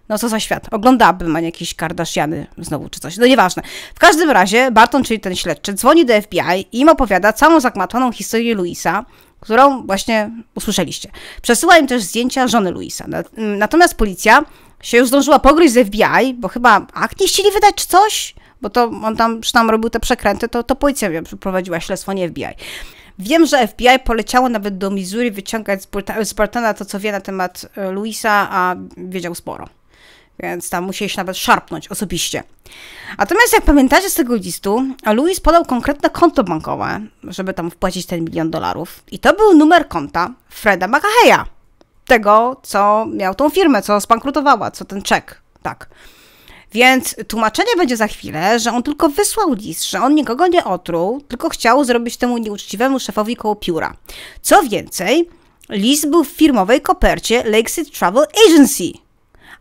No co za świat. Oglądałabym, ma nie jakieś Kardashiany znowu czy coś. No nieważne. W każdym razie Barton, czyli ten śledczy, dzwoni do FBI i im opowiada całą zagmatwaną historię Luisa, którą właśnie usłyszeliście. Przesyła im też zdjęcia żony Luisa. Natomiast policja się już zdążyła pogryźć z FBI, bo chyba akt nie chcieli wydać czy coś, bo to on tam przynajmniej robił te przekręty, to, to policja wiem, przeprowadziła śledztwo, nie FBI. Wiem, że FBI poleciało nawet do Missouri wyciągać z Bartona to, co wie na temat e, Luisa, a wiedział sporo więc tam się nawet szarpnąć osobiście. Natomiast jak pamiętacie z tego listu, Louis podał konkretne konto bankowe, żeby tam wpłacić ten milion dolarów i to był numer konta Freda McAheya, tego, co miał tą firmę, co spankrutowała, co ten czek, tak. Więc tłumaczenie będzie za chwilę, że on tylko wysłał list, że on nikogo nie otruł, tylko chciał zrobić temu nieuczciwemu szefowi koło pióra. Co więcej, list był w firmowej kopercie Lakeside Travel Agency,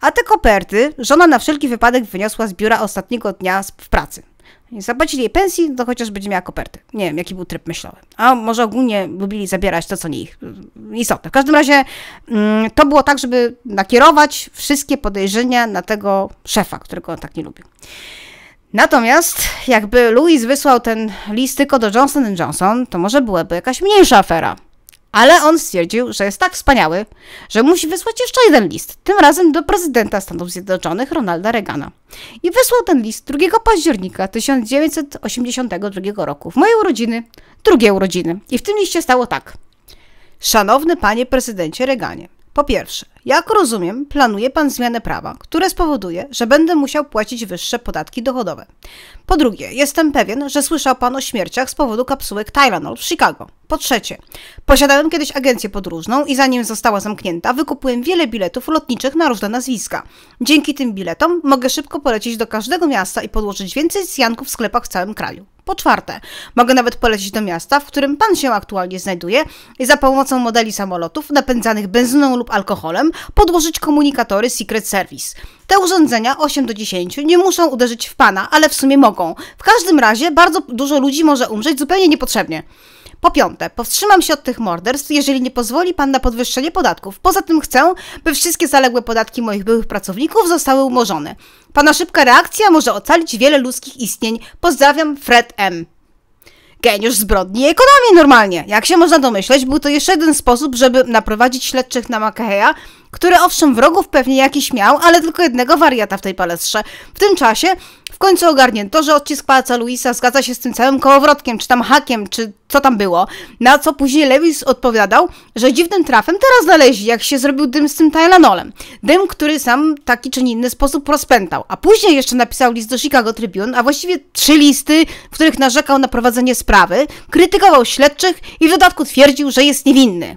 a te koperty żona na wszelki wypadek wyniosła z biura ostatniego dnia w pracy. Zapłacili jej pensji, to chociaż będzie miała koperty. Nie wiem, jaki był tryb myślowy. A może ogólnie lubili zabierać to, co nie ich. Istotne. W każdym razie mm, to było tak, żeby nakierować wszystkie podejrzenia na tego szefa, którego on tak nie lubił. Natomiast jakby Louis wysłał ten list tylko do Johnson Johnson, to może byłaby jakaś mniejsza afera. Ale on stwierdził, że jest tak wspaniały, że musi wysłać jeszcze jeden list, tym razem do prezydenta Stanów Zjednoczonych Ronalda Reagana. I wysłał ten list 2 października 1982 roku, w mojej urodziny, drugiej urodziny. I w tym liście stało tak. Szanowny panie prezydencie Reganie, po pierwsze, jak rozumiem, planuje Pan zmianę prawa, które spowoduje, że będę musiał płacić wyższe podatki dochodowe. Po drugie, jestem pewien, że słyszał Pan o śmierciach z powodu kapsułek Tylenol w Chicago. Po trzecie, posiadałem kiedyś agencję podróżną i zanim została zamknięta, wykupiłem wiele biletów lotniczych na różne nazwiska. Dzięki tym biletom mogę szybko polecieć do każdego miasta i podłożyć więcej zjanków w sklepach w całym kraju. Po czwarte, mogę nawet polecieć do miasta, w którym pan się aktualnie znajduje i za pomocą modeli samolotów napędzanych benzyną lub alkoholem podłożyć komunikatory Secret Service. Te urządzenia, 8 do 10, nie muszą uderzyć w pana, ale w sumie mogą. W każdym razie bardzo dużo ludzi może umrzeć zupełnie niepotrzebnie. Po piąte, powstrzymam się od tych morderstw, jeżeli nie pozwoli pan na podwyższenie podatków. Poza tym chcę, by wszystkie zaległe podatki moich byłych pracowników zostały umorzone. Pana szybka reakcja może ocalić wiele ludzkich istnień. Pozdrawiam, Fred M geniusz zbrodni i ekonomii normalnie. Jak się można domyśleć, był to jeszcze jeden sposób, żeby naprowadzić śledczych na Makaheya, który owszem wrogów pewnie jakiś miał, ale tylko jednego wariata w tej palestrze. W tym czasie końcu ogarnię. To, że odcisk palca Luisa zgadza się z tym całym kołowrotkiem, czy tam hakiem, czy co tam było, na co później Lewis odpowiadał, że dziwnym trafem teraz znaleźli, jak się zrobił dym z tym Tylenolem. Dym, który sam taki czy inny sposób rozpętał. A później jeszcze napisał list do Chicago Tribune, a właściwie trzy listy, w których narzekał na prowadzenie sprawy, krytykował śledczych i w dodatku twierdził, że jest niewinny.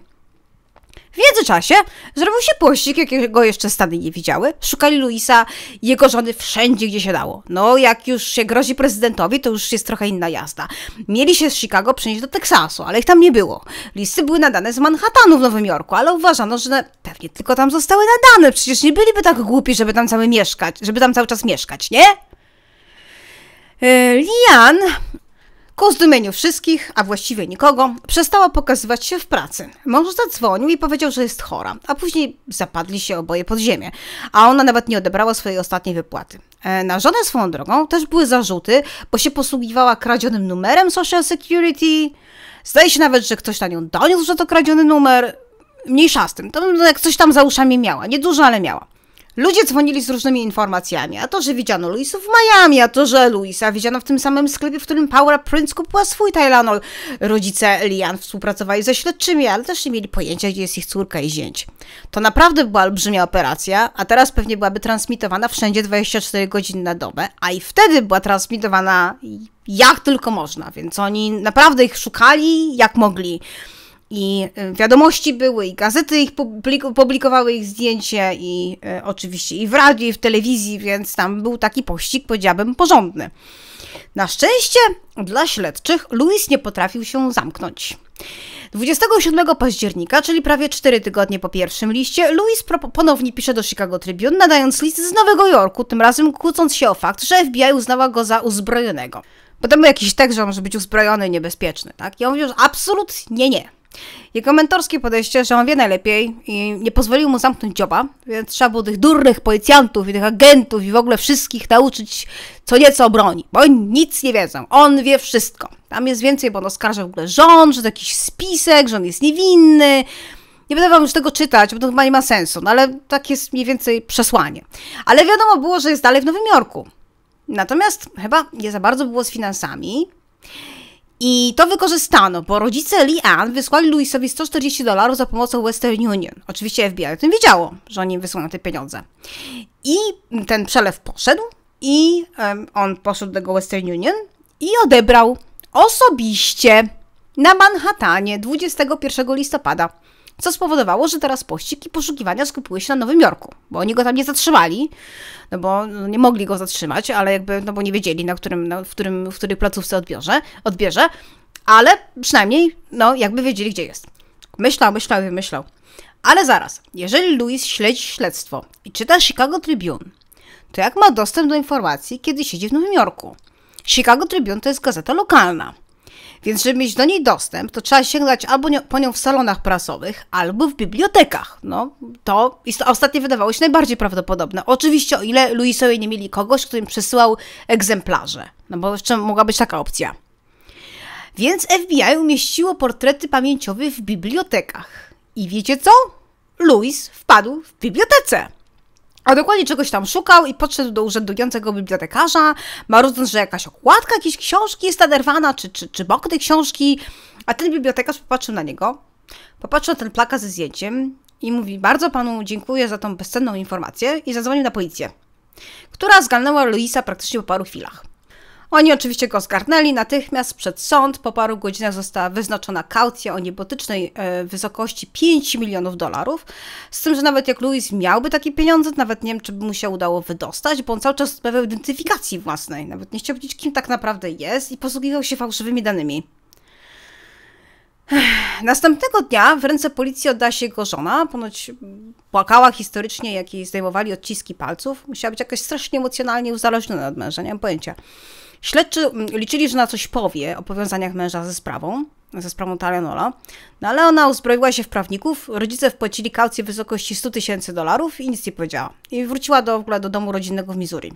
W międzyczasie zrobił się pościg, jakiego jeszcze Stany nie widziały. Szukali Luisa, jego żony wszędzie, gdzie się dało. No, jak już się grozi prezydentowi, to już jest trochę inna jazda. Mieli się z Chicago przenieść do Teksasu, ale ich tam nie było. Listy były nadane z Manhattanu w Nowym Jorku, ale uważano, że pewnie tylko tam zostały nadane. Przecież nie byliby tak głupi, żeby tam cały mieszkać, żeby tam cały czas mieszkać, nie? E, Lian Ku zdumieniu wszystkich, a właściwie nikogo, przestała pokazywać się w pracy. Mąż zadzwonił i powiedział, że jest chora, a później zapadli się oboje pod ziemię, a ona nawet nie odebrała swojej ostatniej wypłaty. E, na żonę swoją drogą też były zarzuty, bo się posługiwała kradzionym numerem Social Security. Zdaje się nawet, że ktoś na nią doniósł, że to kradziony numer. Mniejsza z tym, to no, jak coś tam za uszami miała, Nieduża, ale miała. Ludzie dzwonili z różnymi informacjami, a to, że widziano Luisa w Miami, a to, że Luisa widziano w tym samym sklepie, w którym Paula Prince kupiła swój Tylenol. Rodzice Lian współpracowali ze śledczymi, ale też nie mieli pojęcia, gdzie jest ich córka i zięć. To naprawdę była olbrzymia operacja, a teraz pewnie byłaby transmitowana wszędzie 24 godziny na dobę, a i wtedy była transmitowana jak tylko można, więc oni naprawdę ich szukali jak mogli i y, wiadomości były, i gazety ich publikowały ich zdjęcie, i y, oczywiście i w radiu, i w telewizji, więc tam był taki pościg, powiedziałabym, porządny. Na szczęście dla śledczych Louis nie potrafił się zamknąć. 27 października, czyli prawie 4 tygodnie po pierwszym liście, Louis ponownie pisze do Chicago Tribune, nadając list z Nowego Jorku, tym razem kłócąc się o fakt, że FBI uznała go za uzbrojonego. Potem jakiś tekst, że on może być uzbrojony i niebezpieczny, tak? Ja mówię, że absolutnie nie. Jego mentorskie podejście, że on wie najlepiej i nie pozwolił mu zamknąć dzioba, więc trzeba było tych durnych policjantów i tych agentów i w ogóle wszystkich nauczyć co nieco o broni, bo oni nic nie wiedzą, on wie wszystko. Tam jest więcej, bo on oskarża w ogóle rząd, że to jakiś spisek, że on jest niewinny. Nie będę wam już tego czytać, bo to chyba nie ma sensu, no ale tak jest mniej więcej przesłanie. Ale wiadomo było, że jest dalej w Nowym Jorku. Natomiast chyba nie za bardzo było z finansami. I to wykorzystano, bo rodzice Ann wysłali Luisowi 140 dolarów za pomocą Western Union. Oczywiście FBI o tym wiedziało, że oni wysłali te pieniądze. I ten przelew poszedł i um, on poszedł do tego Western Union i odebrał osobiście na Manhattanie 21 listopada co spowodowało, że teraz pościg i poszukiwania skupiły się na Nowym Jorku, bo oni go tam nie zatrzymali, no bo no, nie mogli go zatrzymać, ale jakby, no bo nie wiedzieli, na którym, w, którym, w której placówce odbierze, odbierze, ale przynajmniej, no jakby wiedzieli, gdzie jest. Myślał, myślał i myślał. Ale zaraz, jeżeli Louis śledzi śledztwo i czyta Chicago Tribune, to jak ma dostęp do informacji, kiedy siedzi w Nowym Jorku? Chicago Tribune to jest gazeta lokalna. Więc żeby mieć do niej dostęp, to trzeba sięgać albo po nią w salonach prasowych, albo w bibliotekach. No, to ostatnie wydawało się najbardziej prawdopodobne. Oczywiście o ile Luisowie nie mieli kogoś, kto im przesyłał egzemplarze. No bo jeszcze mogła być taka opcja. Więc FBI umieściło portrety pamięciowe w bibliotekach. I wiecie co? Louis wpadł w bibliotece. A dokładnie czegoś tam szukał i podszedł do urzędującego bibliotekarza, marudząc, że jakaś okładka jakiejś książki jest naderwana, czy, czy, czy bok tej książki. A ten bibliotekarz popatrzył na niego, popatrzył na ten plakat ze zdjęciem i mówi, bardzo panu dziękuję za tą bezcenną informację i zadzwonił na policję, która zgarnęła Luisa praktycznie po paru chwilach. Oni oczywiście go zgarnęli natychmiast przed sąd. Po paru godzinach została wyznaczona kaucja o niebotycznej e, wysokości 5 milionów dolarów. Z tym, że nawet jak Louis miałby takie pieniądze, nawet nie wiem, czy by mu się udało wydostać, bo on cały czas sprawiał identyfikacji własnej. Nawet nie chciał wiedzieć, kim tak naprawdę jest i posługiwał się fałszywymi danymi. Następnego dnia w ręce policji oddała się jego żona. Ponoć płakała historycznie, jak jej zdejmowali odciski palców. Musiała być jakaś strasznie emocjonalnie uzależniona od męża, nie mam pojęcia. Śledczy mm, liczyli, że na coś powie o powiązaniach męża ze sprawą, ze sprawą Talenola, no ale ona uzbroiła się w prawników, rodzice wpłacili kaucję w wysokości 100 tysięcy dolarów i nic nie powiedziała. I wróciła do, w ogóle do domu rodzinnego w Missouri.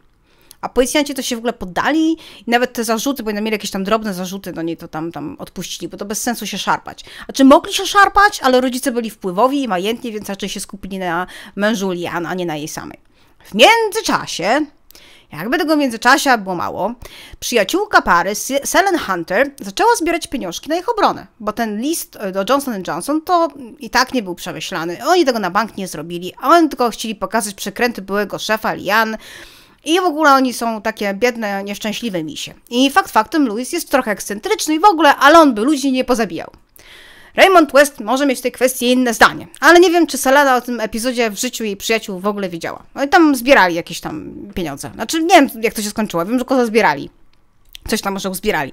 A policjanci to się w ogóle poddali i nawet te zarzuty, bo oni mieli jakieś tam drobne zarzuty, no nie to tam, tam odpuścili, bo to bez sensu się szarpać. A czy mogli się szarpać, ale rodzice byli wpływowi i majętni, więc raczej się skupili na mężu Lian, a nie na jej samej. W międzyczasie jakby tego międzyczasie było mało, przyjaciółka pary, Selen Hunter, zaczęła zbierać pieniążki na ich obronę, bo ten list e, do Johnson Johnson to i tak nie był przemyślany. Oni tego na bank nie zrobili, a oni tylko chcieli pokazać przekręty byłego szefa Lian. I w ogóle oni są takie biedne, nieszczęśliwe misie. I fakt faktem, Louis jest trochę ekscentryczny i w ogóle, ale on by ludzi nie pozabijał. Raymond West może mieć w tej kwestii inne zdanie, ale nie wiem, czy Selena o tym epizodzie w życiu jej przyjaciół w ogóle widziała. No i tam zbierali jakieś tam pieniądze. Znaczy, nie wiem, jak to się skończyło, wiem, że tylko zbierali. Coś tam może uzbierali.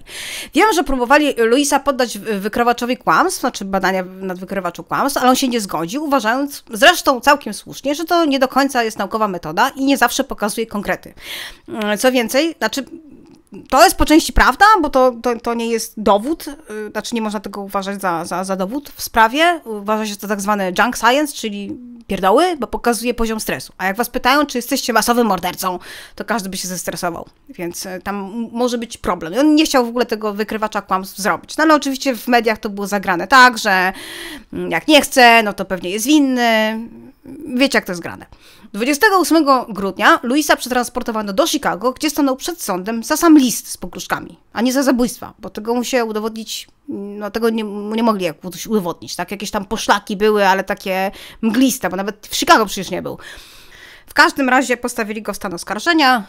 Wiem, że próbowali Luisa poddać wykrywaczowi kłamstw, znaczy badania nad wykrywaczu kłamstw, ale on się nie zgodził, uważając zresztą całkiem słusznie, że to nie do końca jest naukowa metoda i nie zawsze pokazuje konkrety. Mm, co więcej, znaczy to jest po części prawda, bo to, to, to, nie jest dowód, y, znaczy nie można tego uważać za, za, za dowód w sprawie. Uważa się to tak zwane junk science, czyli pierdoły, bo pokazuje poziom stresu. A jak was pytają, czy jesteście masowym mordercą, to każdy by się zestresował, więc y, tam może być problem. I on nie chciał w ogóle tego wykrywacza kłamstw zrobić. No ale oczywiście w mediach to było zagrane tak, że mm, jak nie chce, no to pewnie jest winny. Wiecie, jak to jest grane. 28 grudnia Luisa przetransportowano do Chicago, gdzie stanął przed sądem za sam list z pogróżkami, a nie za zabójstwa, bo tego mu się udowodnić, no tego nie, nie mogli jakoś udowodnić, tak? Jakieś tam poszlaki były, ale takie mgliste, bo nawet w Chicago przecież nie był. W każdym razie postawili go w stan oskarżenia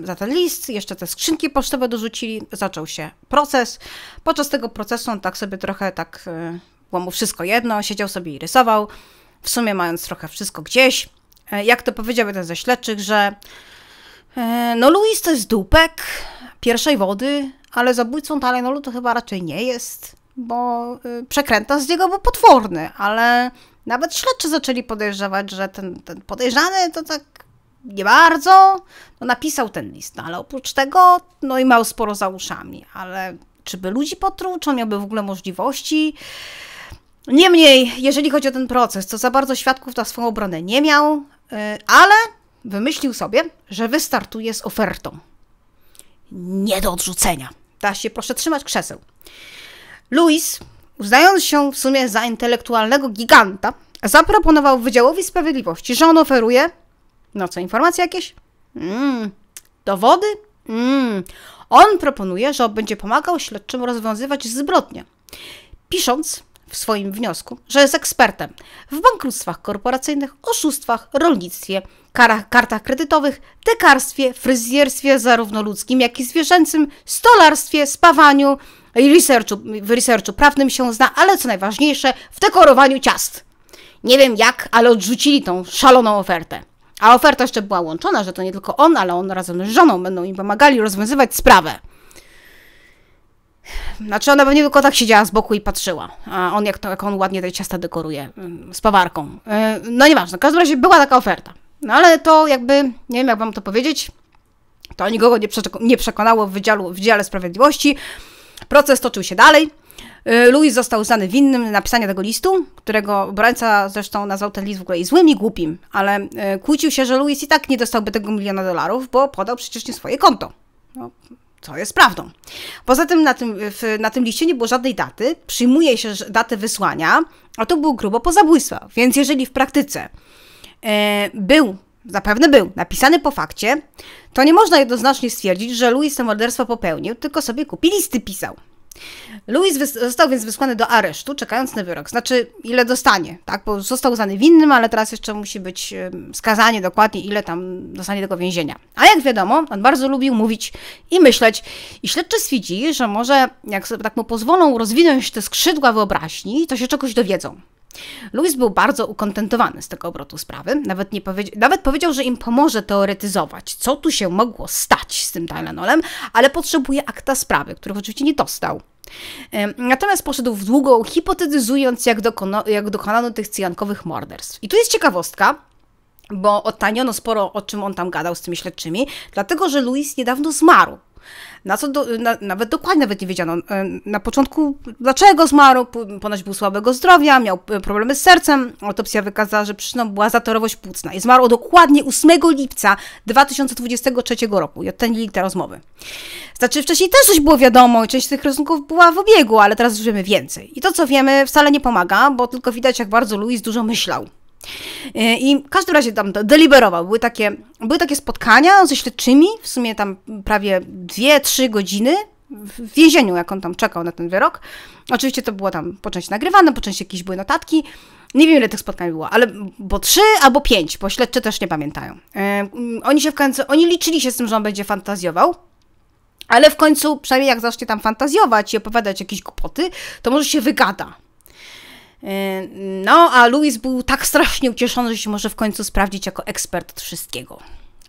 yy, za ten list, jeszcze te skrzynki pocztowe dorzucili, zaczął się proces. Podczas tego procesu on tak sobie trochę tak, yy, było mu wszystko jedno, siedział sobie i rysował, w sumie mając trochę wszystko gdzieś, E, jak to powiedział jeden ze śledczych, że e, no Louis to jest dupek pierwszej wody, ale zabójcą Talenolu to chyba raczej nie jest, bo e, przekręta z niego był potworny, ale nawet śledczy zaczęli podejrzewać, że ten, ten podejrzany to tak nie bardzo, no napisał ten list, no ale oprócz tego, no i mał sporo za uszami, ale czy by ludzi potruł, czy on miałby w ogóle możliwości? Niemniej, jeżeli chodzi o ten proces, to za bardzo świadków na swoją obronę nie miał, E, ale wymyślił sobie, że wystartuje z ofertą. Nie do odrzucenia. Da się proszę trzymać krzeseł. Louis, uznając się w sumie za intelektualnego giganta, zaproponował Wydziałowi Sprawiedliwości, że on oferuje, no co, informacje jakieś? Mm, dowody? Mm. On proponuje, że będzie pomagał śledczym rozwiązywać zbrodnie, pisząc w swoim wniosku, że jest ekspertem w bankructwach korporacyjnych, oszustwach, rolnictwie, karach, kartach kredytowych, dekarstwie, fryzjerstwie zarówno ludzkim, jak i zwierzęcym, stolarstwie, spawaniu, researchu, w researchu prawnym się zna, ale co najważniejsze, w dekorowaniu ciast. Nie wiem jak, ale odrzucili tą szaloną ofertę. A oferta jeszcze była łączona, że to nie tylko on, ale on razem z żoną będą im pomagali rozwiązywać sprawę. Znaczy ona pewnie tylko tak siedziała z boku i patrzyła, a on jak, to, jak on ładnie te ciasta dekoruje mm, z pawarką. E, no nieważne, w każdym razie była taka oferta. No ale to jakby, nie wiem jak wam to powiedzieć, to nikogo nie, przekonało w, w Wydziale Sprawiedliwości. Proces toczył się dalej. E, Louis został uznany winnym napisania tego listu, którego obrońca zresztą nazwał ten list w ogóle i złym i głupim, ale e, kłócił się, że Louis i tak nie dostałby tego miliona dolarów, bo podał przecież nie swoje konto. No, co jest prawdą. Poza tym na tym, na tym liście nie było żadnej daty, przyjmuje się datę wysłania, a to było grubo po zabójstwa. Więc jeżeli w praktyce e, był, zapewne był, napisany po fakcie, to nie można jednoznacznie stwierdzić, że Louis to morderstwo popełnił, tylko sobie kupi listy pisał. Louis został więc wysłany do aresztu, czekając na wyrok. Znaczy, ile dostanie, tak? Bo został uznany winnym, ale teraz jeszcze musi być skazanie dokładnie, ile tam dostanie tego więzienia. A jak wiadomo, on bardzo lubił mówić i myśleć. I śledczy stwierdzi, że może, jak sobie tak mu pozwolą rozwinąć te skrzydła wyobraźni, to się czegoś dowiedzą. Louis był bardzo ukontentowany z tego obrotu sprawy, nawet, nie nawet powiedział, że im pomoże teoretyzować, co tu się mogło stać z tym Tylenolem, ale potrzebuje akta sprawy, których oczywiście nie dostał. Natomiast poszedł w długą, hipotetyzując, jak, dokono, jak dokonano tych cyjankowych morderstw. I tu jest ciekawostka, bo odtaniono sporo, o czym on tam gadał z tymi śledczymi, dlatego że Louis niedawno zmarł na co do, na, nawet dokładnie nawet nie wiedziano. E, na początku dlaczego zmarł, ponoć był słabego zdrowia, miał e, problemy z sercem. Autopsja wykazała, że przyczyną była zatorowość płucna i zmarł dokładnie 8 lipca 2023 roku. I odtęli te rozmowy. Znaczy wcześniej też coś było wiadomo i część tych rysunków była w obiegu, ale teraz już wiemy więcej. I to co wiemy wcale nie pomaga, bo tylko widać jak bardzo Louis dużo myślał. E, I w każdym razie tam deliberował. Były takie, były takie spotkania ze śledczymi, w sumie tam prawie 2-3 godziny w więzieniu, jak on tam czekał na ten wyrok. Oczywiście to było tam po części nagrywane, po części jakieś były notatki. Nie wiem, ile tych spotkań było, ale bo trzy albo pięć, bo śledczy też nie pamiętają. Yy, oni się w końcu, oni liczyli się z tym, że on będzie fantazjował, ale w końcu, przynajmniej jak zacznie tam fantazjować i opowiadać jakieś głupoty, to może się wygada. Yy, no, a Louis był tak strasznie ucieszony, że się może w końcu sprawdzić jako ekspert od wszystkiego.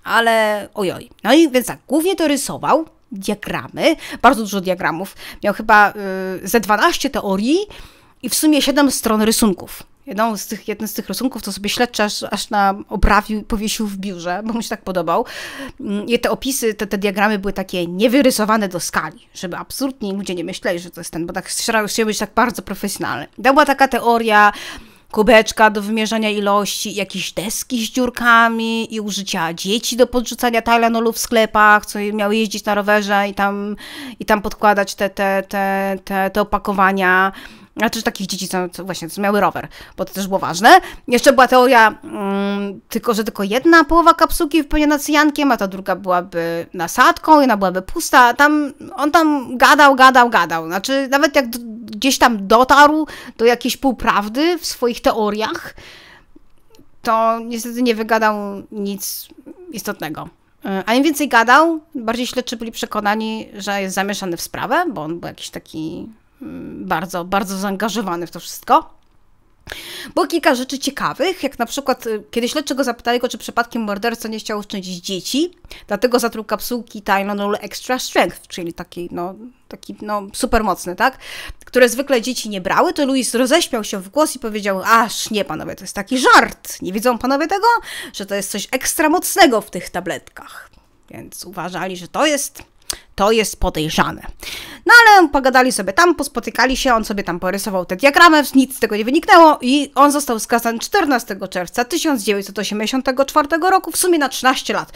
Ale ojoj. No i więc tak, głównie to rysował diagramy, bardzo dużo diagramów. Miał chyba y, ze 12 teorii i w sumie 7 stron rysunków jedną z tych, jeden z tych rysunków, to sobie śledczy aż, aż na obrawił i powiesił w biurze, bo mu się tak podobał. I mm, te opisy, te, te diagramy były takie niewyrysowane do skali, żeby absolutnie ludzie nie myśleli, że to jest ten, bo tak starał się być tak bardzo profesjonalny. To była taka teoria kubeczka do wymierzania ilości, jakieś deski z dziurkami i użycia dzieci do podrzucania Tylenolu w sklepach, co miały jeździć na rowerze i tam, i tam podkładać te, te, te, te, te opakowania znaczy takich dzieci, co, co właśnie co miały rower, bo to też było ważne. Jeszcze była teoria, mm, tylko że tylko jedna połowa kapsułki wypełniona cyjankiem, a ta druga byłaby nasadką, ona byłaby pusta. Tam, on tam gadał, gadał, gadał. Znaczy nawet jak do, gdzieś tam dotarł do jakiejś półprawdy w swoich teoriach, to niestety nie wygadał nic istotnego. E, a im więcej gadał, bardziej śledczy byli przekonani, że jest zamieszany w sprawę, bo on był jakiś taki Mm, bardzo, bardzo zaangażowany w to wszystko. Było kilka rzeczy ciekawych, jak na przykład y, kiedy śledczego zapytali go, czy przypadkiem morderca nie chciał oszczędzić dzieci, dlatego zatruł kapsułki Tylenol Extra Strength, czyli taki, no, taki, no, supermocny, tak? Które zwykle dzieci nie brały, to Louis roześmiał się w głos i powiedział, aż nie panowie, to jest taki żart, nie widzą panowie tego, że to jest coś ekstra mocnego w tych tabletkach. Więc uważali, że to jest to jest podejrzane. No ale pogadali sobie tam, pospotykali się, on sobie tam porysował te diagramy, nic z tego nie wyniknęło i on został skazany 14 czerwca 1984 roku, w sumie na 13 lat.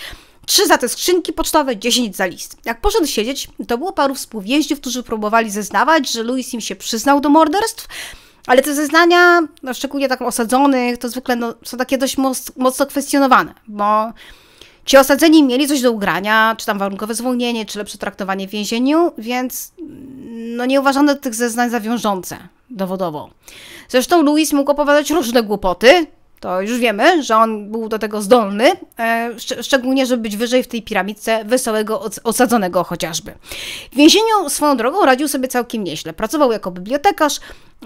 3 za te skrzynki pocztowe, 10 za list. Jak poszedł siedzieć, to było paru współwięźniów, którzy próbowali zeznawać, że Louis im się przyznał do morderstw, ale te zeznania, no szczególnie tak osadzonych, to zwykle no, są takie dość moc, mocno kwestionowane, bo Ci osadzeni mieli coś do ugrania, czy tam warunkowe zwolnienie, czy lepsze traktowanie w więzieniu, więc mm, no nie uważano tych zeznań za wiążące dowodowo. Zresztą Louis mógł opowiadać różne głupoty, to już wiemy, że on był do tego zdolny, e, szcz szczególnie, żeby być wyżej w tej piramidce wesołego osadzonego chociażby. W więzieniu swoją drogą radził sobie całkiem nieźle. Pracował jako bibliotekarz,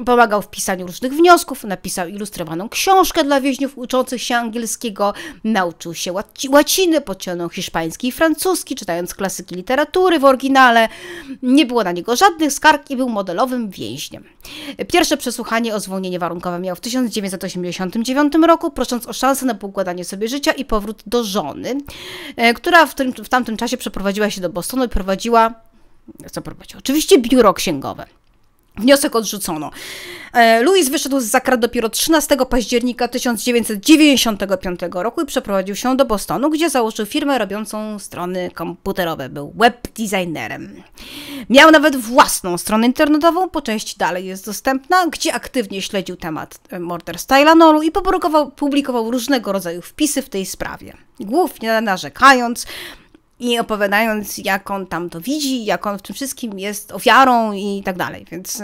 pomagał w pisaniu różnych wniosków, napisał ilustrowaną książkę dla więźniów uczących się angielskiego, nauczył się łaci łaciny, podciągnął hiszpański i francuski, czytając klasyki literatury w oryginale. Nie było na niego żadnych skarg i był modelowym więźniem. Pierwsze przesłuchanie o zwolnienie warunkowe miał w 1989 roku, prosząc o szansę na poukładanie sobie życia i powrót do żony, e, która w, tym, w tamtym czasie przeprowadziła się do Bostonu i prowadziła co prowadzi? Oczywiście biuro księgowe. Wniosek odrzucono. E, Louis wyszedł z zakrad dopiero 13 października 1995 roku i przeprowadził się do Bostonu, gdzie założył firmę robiącą strony komputerowe. Był web designerem. Miał nawet własną stronę internetową, po części dalej jest dostępna, gdzie aktywnie śledził temat e, morderstwa Tylenolu i publikował, publikował różnego rodzaju wpisy w tej sprawie. Głównie narzekając i opowiadając, jak on tam to widzi, jak on w tym wszystkim jest ofiarą i tak dalej. Więc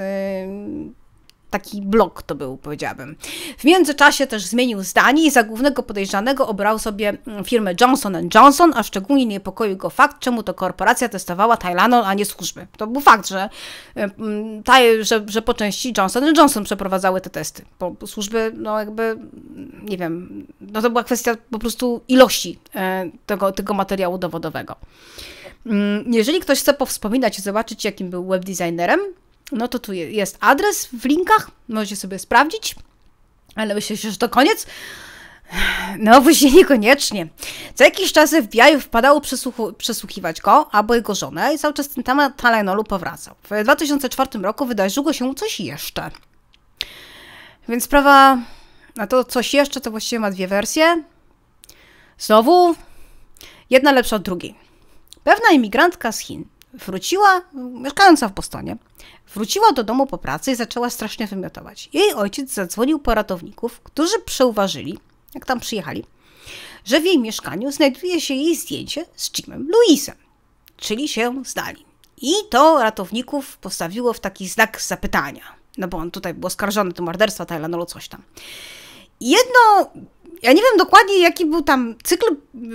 taki blok to był, powiedziałabym. W międzyczasie też zmienił zdanie i za głównego podejrzanego obrał sobie mm, firmę Johnson Johnson, a szczególnie niepokoił go fakt, czemu to korporacja testowała Tylenol, a nie służby. To był fakt, że, e, mm, że, że po części Johnson Johnson przeprowadzały te testy, bo służby, no jakby, nie wiem, no to była kwestia po prostu ilości e, tego, tego materiału dowodowego. Mm, jeżeli ktoś chce powspominać i zobaczyć, jakim był webdesignerem, no to tu jest adres w linkach, możecie sobie sprawdzić. Ale myślę, że to koniec? No właśnie niekoniecznie. Co jakiś czas FBI wpadało przesłuchiwać go albo jego żonę i cały czas ten temat Talenolu powracał. W 2004 roku wydarzyło się coś jeszcze. Więc sprawa na to coś jeszcze to właściwie ma dwie wersje. Znowu jedna lepsza od drugiej. Pewna imigrantka z Chin wróciła, mieszkająca w Bostonie, Wróciła do domu po pracy i zaczęła strasznie wymiotować. Jej ojciec zadzwonił po ratowników, którzy przeuważyli, jak tam przyjechali, że w jej mieszkaniu znajduje się jej zdjęcie z Jimem Louisem, czyli się zdali. I to ratowników postawiło w taki znak zapytania, no bo on tutaj był oskarżony do morderstwa Tylenolu, coś tam. Jedno, ja nie wiem dokładnie jaki był tam cykl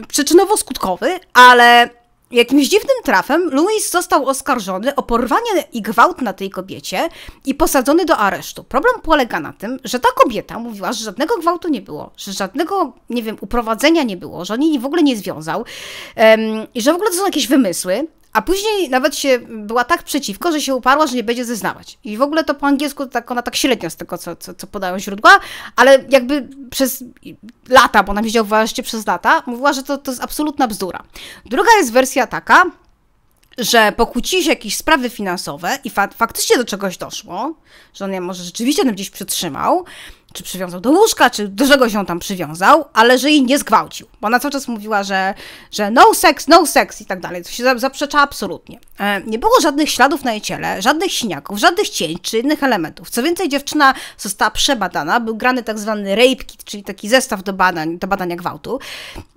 przyczynowo-skutkowy, ale Jakimś dziwnym trafem Louis został oskarżony o porwanie i gwałt na tej kobiecie i posadzony do aresztu. Problem polega na tym, że ta kobieta mówiła, że żadnego gwałtu nie było, że żadnego, nie wiem, uprowadzenia nie było, że on jej w ogóle nie związał um, i że w ogóle to są jakieś wymysły, a później nawet się była tak przeciwko, że się uparła, że nie będzie zeznawać. I w ogóle to po angielsku tak, ona tak średnio z tego, co, co, co podają źródła, ale jakby przez lata, bo ona widział właśnie przez lata, mówiła, że to, to jest absolutna bzdura. Druga jest wersja taka, że pokłócili się jakieś sprawy finansowe i fa faktycznie do czegoś doszło, że on ja może rzeczywiście tam gdzieś przytrzymał, czy przywiązał do łóżka, czy do czegoś ją tam przywiązał, ale że jej nie zgwałcił. Bo ona cały czas mówiła, że, że no sex, no sex i tak dalej, To się zaprzecza absolutnie. E, nie było żadnych śladów na jej ciele, żadnych siniaków, żadnych cięć czy innych elementów. Co więcej, dziewczyna została przebadana, był grany tak zwany rape kit, czyli taki zestaw do, badań, do badania gwałtu.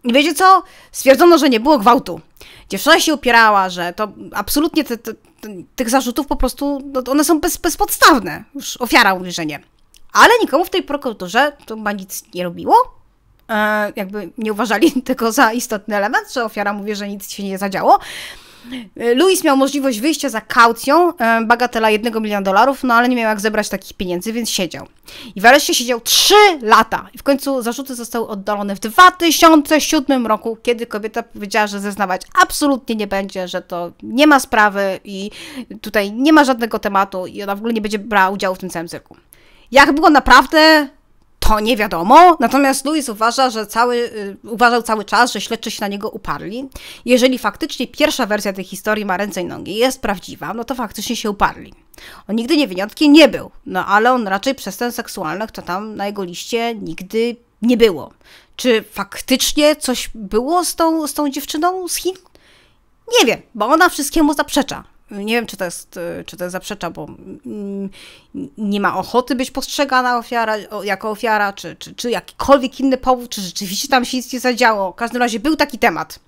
I wiecie co? Stwierdzono, że nie było gwałtu. Dziewczyna się upierała, że to absolutnie te, te, te, tych zarzutów po prostu, no, one są bez, bezpodstawne. Już ofiara mówi, że nie ale nikomu w tej prokuraturze to chyba nic nie robiło. E, jakby nie uważali tego za istotny element, że ofiara mówi, że nic się nie zadziało. Louis miał możliwość wyjścia za kaucją, e, bagatela 1 miliona dolarów, no ale nie miał jak zebrać takich pieniędzy, więc siedział. I wreszcie siedział 3 lata. I w końcu zarzuty zostały oddalone w 2007 roku, kiedy kobieta powiedziała, że zeznawać absolutnie nie będzie, że to nie ma sprawy i tutaj nie ma żadnego tematu i ona w ogóle nie będzie brała udziału w tym całym cyrku. Jak było naprawdę, to nie wiadomo. Natomiast Louis uważa, że cały, y, uważał cały czas, że śledczy się na niego uparli. Jeżeli faktycznie pierwsza wersja tej historii ma ręce i nogi, jest prawdziwa, no to faktycznie się uparli. On nigdy nie wyjątkiem nie był, no ale on raczej przestępstw seksualnych to tam na jego liście nigdy nie było. Czy faktycznie coś było z tą, z tą dziewczyną z Chin? Nie wiem, bo ona wszystkiemu zaprzecza nie wiem, czy to jest, y, czy to jest zaprzecza, bo mm, nie ma ochoty być postrzegana ofiara, jako ofiara, czy, czy, czy jakikolwiek inny powód, czy rzeczywiście tam się nic nie zadziało. W każdym razie był taki temat.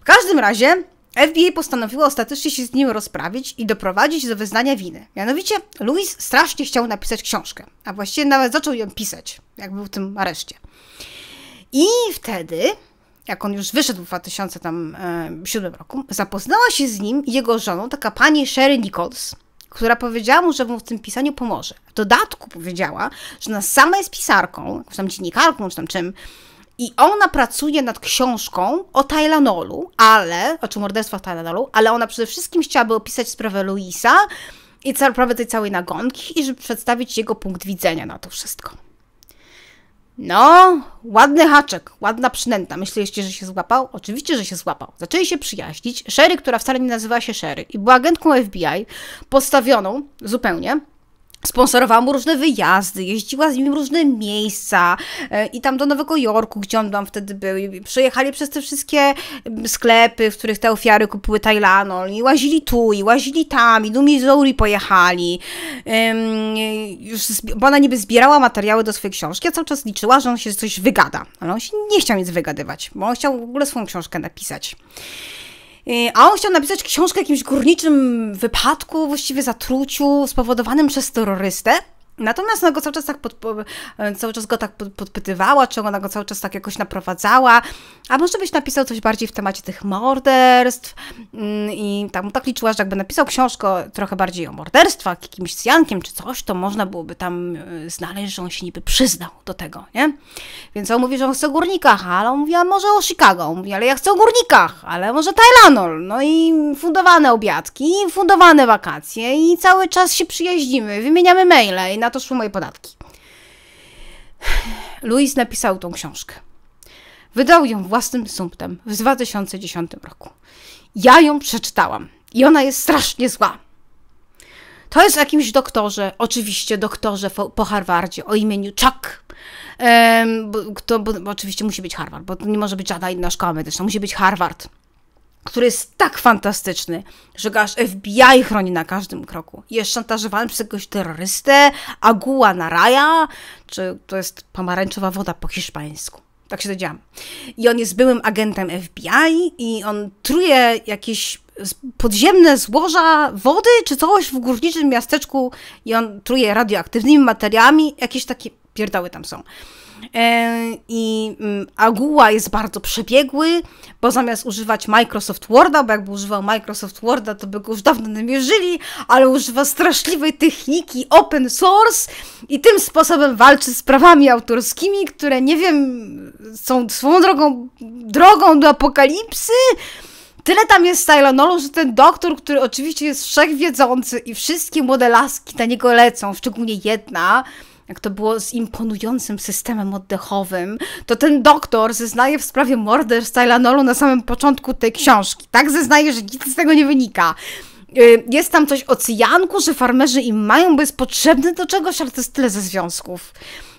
W każdym razie FBI postanowiło ostatecznie się z nim rozprawić i doprowadzić do wyznania winy. Mianowicie, Louis strasznie chciał napisać książkę, a właściwie nawet zaczął ją pisać, jak był w tym areszcie. I wtedy jak on już wyszedł w 2007 roku, zapoznała się z nim jego żoną, taka pani Sherry Nichols, która powiedziała mu, że mu w tym pisaniu pomoże. W dodatku powiedziała, że ona sama jest pisarką, czy tam dziennikarką, czy tam czym, i ona pracuje nad książką o Tylenolu, ale, o czym morderstwach Tylenolu, ale ona przede wszystkim chciałaby opisać sprawę Luisa i sprawę tej całej nagonki i żeby przedstawić jego punkt widzenia na to wszystko. No, ładny haczek, ładna przynęta. Myśleliście, że się złapał? Oczywiście, że się złapał. Zaczęli się przyjaźnić. Sherry, która wcale nie nazywała się Sherry i była agentką FBI, postawioną zupełnie, Sponsorowała mu różne wyjazdy, jeździła z nim różne miejsca e, i tam do Nowego Jorku, gdzie on tam wtedy był. I przejechali przez te wszystkie mm, sklepy, w których te ofiary kupiły Tylenol i łazili tu, i łazili tam, i do Missouri pojechali. Już, bo ona niby zbierała materiały do swojej książki, a cały czas liczyła, że on się coś wygada. Ale on się nie chciał nic wygadywać, bo on chciał w ogóle swoją książkę napisać. Y, a on chciał napisać książkę o jakimś górniczym wypadku, właściwie zatruciu spowodowanym przez terrorystę. Natomiast ona no, go cały czas tak pod, e, cały czas go tak podpytywała, czy ona go cały czas tak jakoś naprowadzała, a może byś napisał coś bardziej w temacie tych morderstw mm, i tam tak liczyła, że jakby napisał książkę trochę bardziej o morderstwach, jakimś cjankiem czy coś, to można byłoby tam e, znaleźć, że on się niby przyznał do tego, nie? Więc on mówi, że on chce o górnikach, ale on mówi, a może o Chicago, on mówi, ale ja chcę o górnikach, ale może Tylenol, no i fundowane obiadki, i fundowane wakacje i cały czas się przyjeździmy, wymieniamy maile i na to szły moje podatki. Louis napisał tą książkę. Wydał ją własnym sumptem w 2010 roku. Ja ją przeczytałam i ona jest strasznie zła. To jest jakimś doktorze, oczywiście doktorze po Harvardzie o imieniu Chuck. Um, bo, to, bo, bo oczywiście musi być Harvard, bo to nie może być żadna inna szkoła medyczna, musi być Harvard który jest tak fantastyczny, że go aż FBI chroni na każdym kroku. Jest szantażowany przez jakiegoś terrorystę, Agua Naraja, czy to jest pomarańczowa woda po hiszpańsku. Tak się dowiedziałam. I on jest byłym agentem FBI i on truje jakieś podziemne złoża wody czy coś w górniczym miasteczku i on truje radioaktywnymi materiałami, jakieś takie pierdały tam są. E, i mm, Aguła jest bardzo przebiegły, bo zamiast używać Microsoft Worda, bo jakby używał Microsoft Worda, to by go już dawno namierzyli, ale używa straszliwej techniki open source i tym sposobem walczy z prawami autorskimi, które nie wiem, są swoją drogą, drogą do apokalipsy. Tyle tam jest Stylonolu, że ten doktor, który oczywiście jest wszechwiedzący i wszystkie młode laski na niego lecą, szczególnie jedna, jak to było z imponującym systemem oddechowym, to ten doktor zeznaje w sprawie morderstwa Tylenolu na samym początku tej książki. Tak zeznaje, że nic z tego nie wynika y, jest tam coś o cyjanku, że farmerzy im mają, bo jest potrzebny do czegoś, ale to jest tyle ze związków.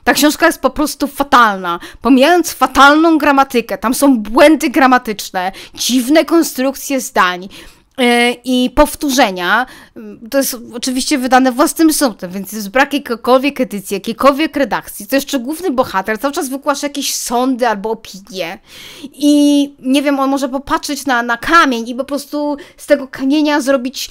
Ta książka jest po prostu fatalna. Pomijając fatalną gramatykę, tam są błędy gramatyczne, dziwne konstrukcje zdań. E, i powtórzenia. Mm, to jest oczywiście wydane własnym sądem, więc jest brak jakiejkolwiek edycji, jakiejkolwiek redakcji. To jeszcze główny bohater cały czas wygłasza jakieś sądy albo opinie. I nie wiem, on może popatrzeć na, na kamień i po prostu z tego kamienia zrobić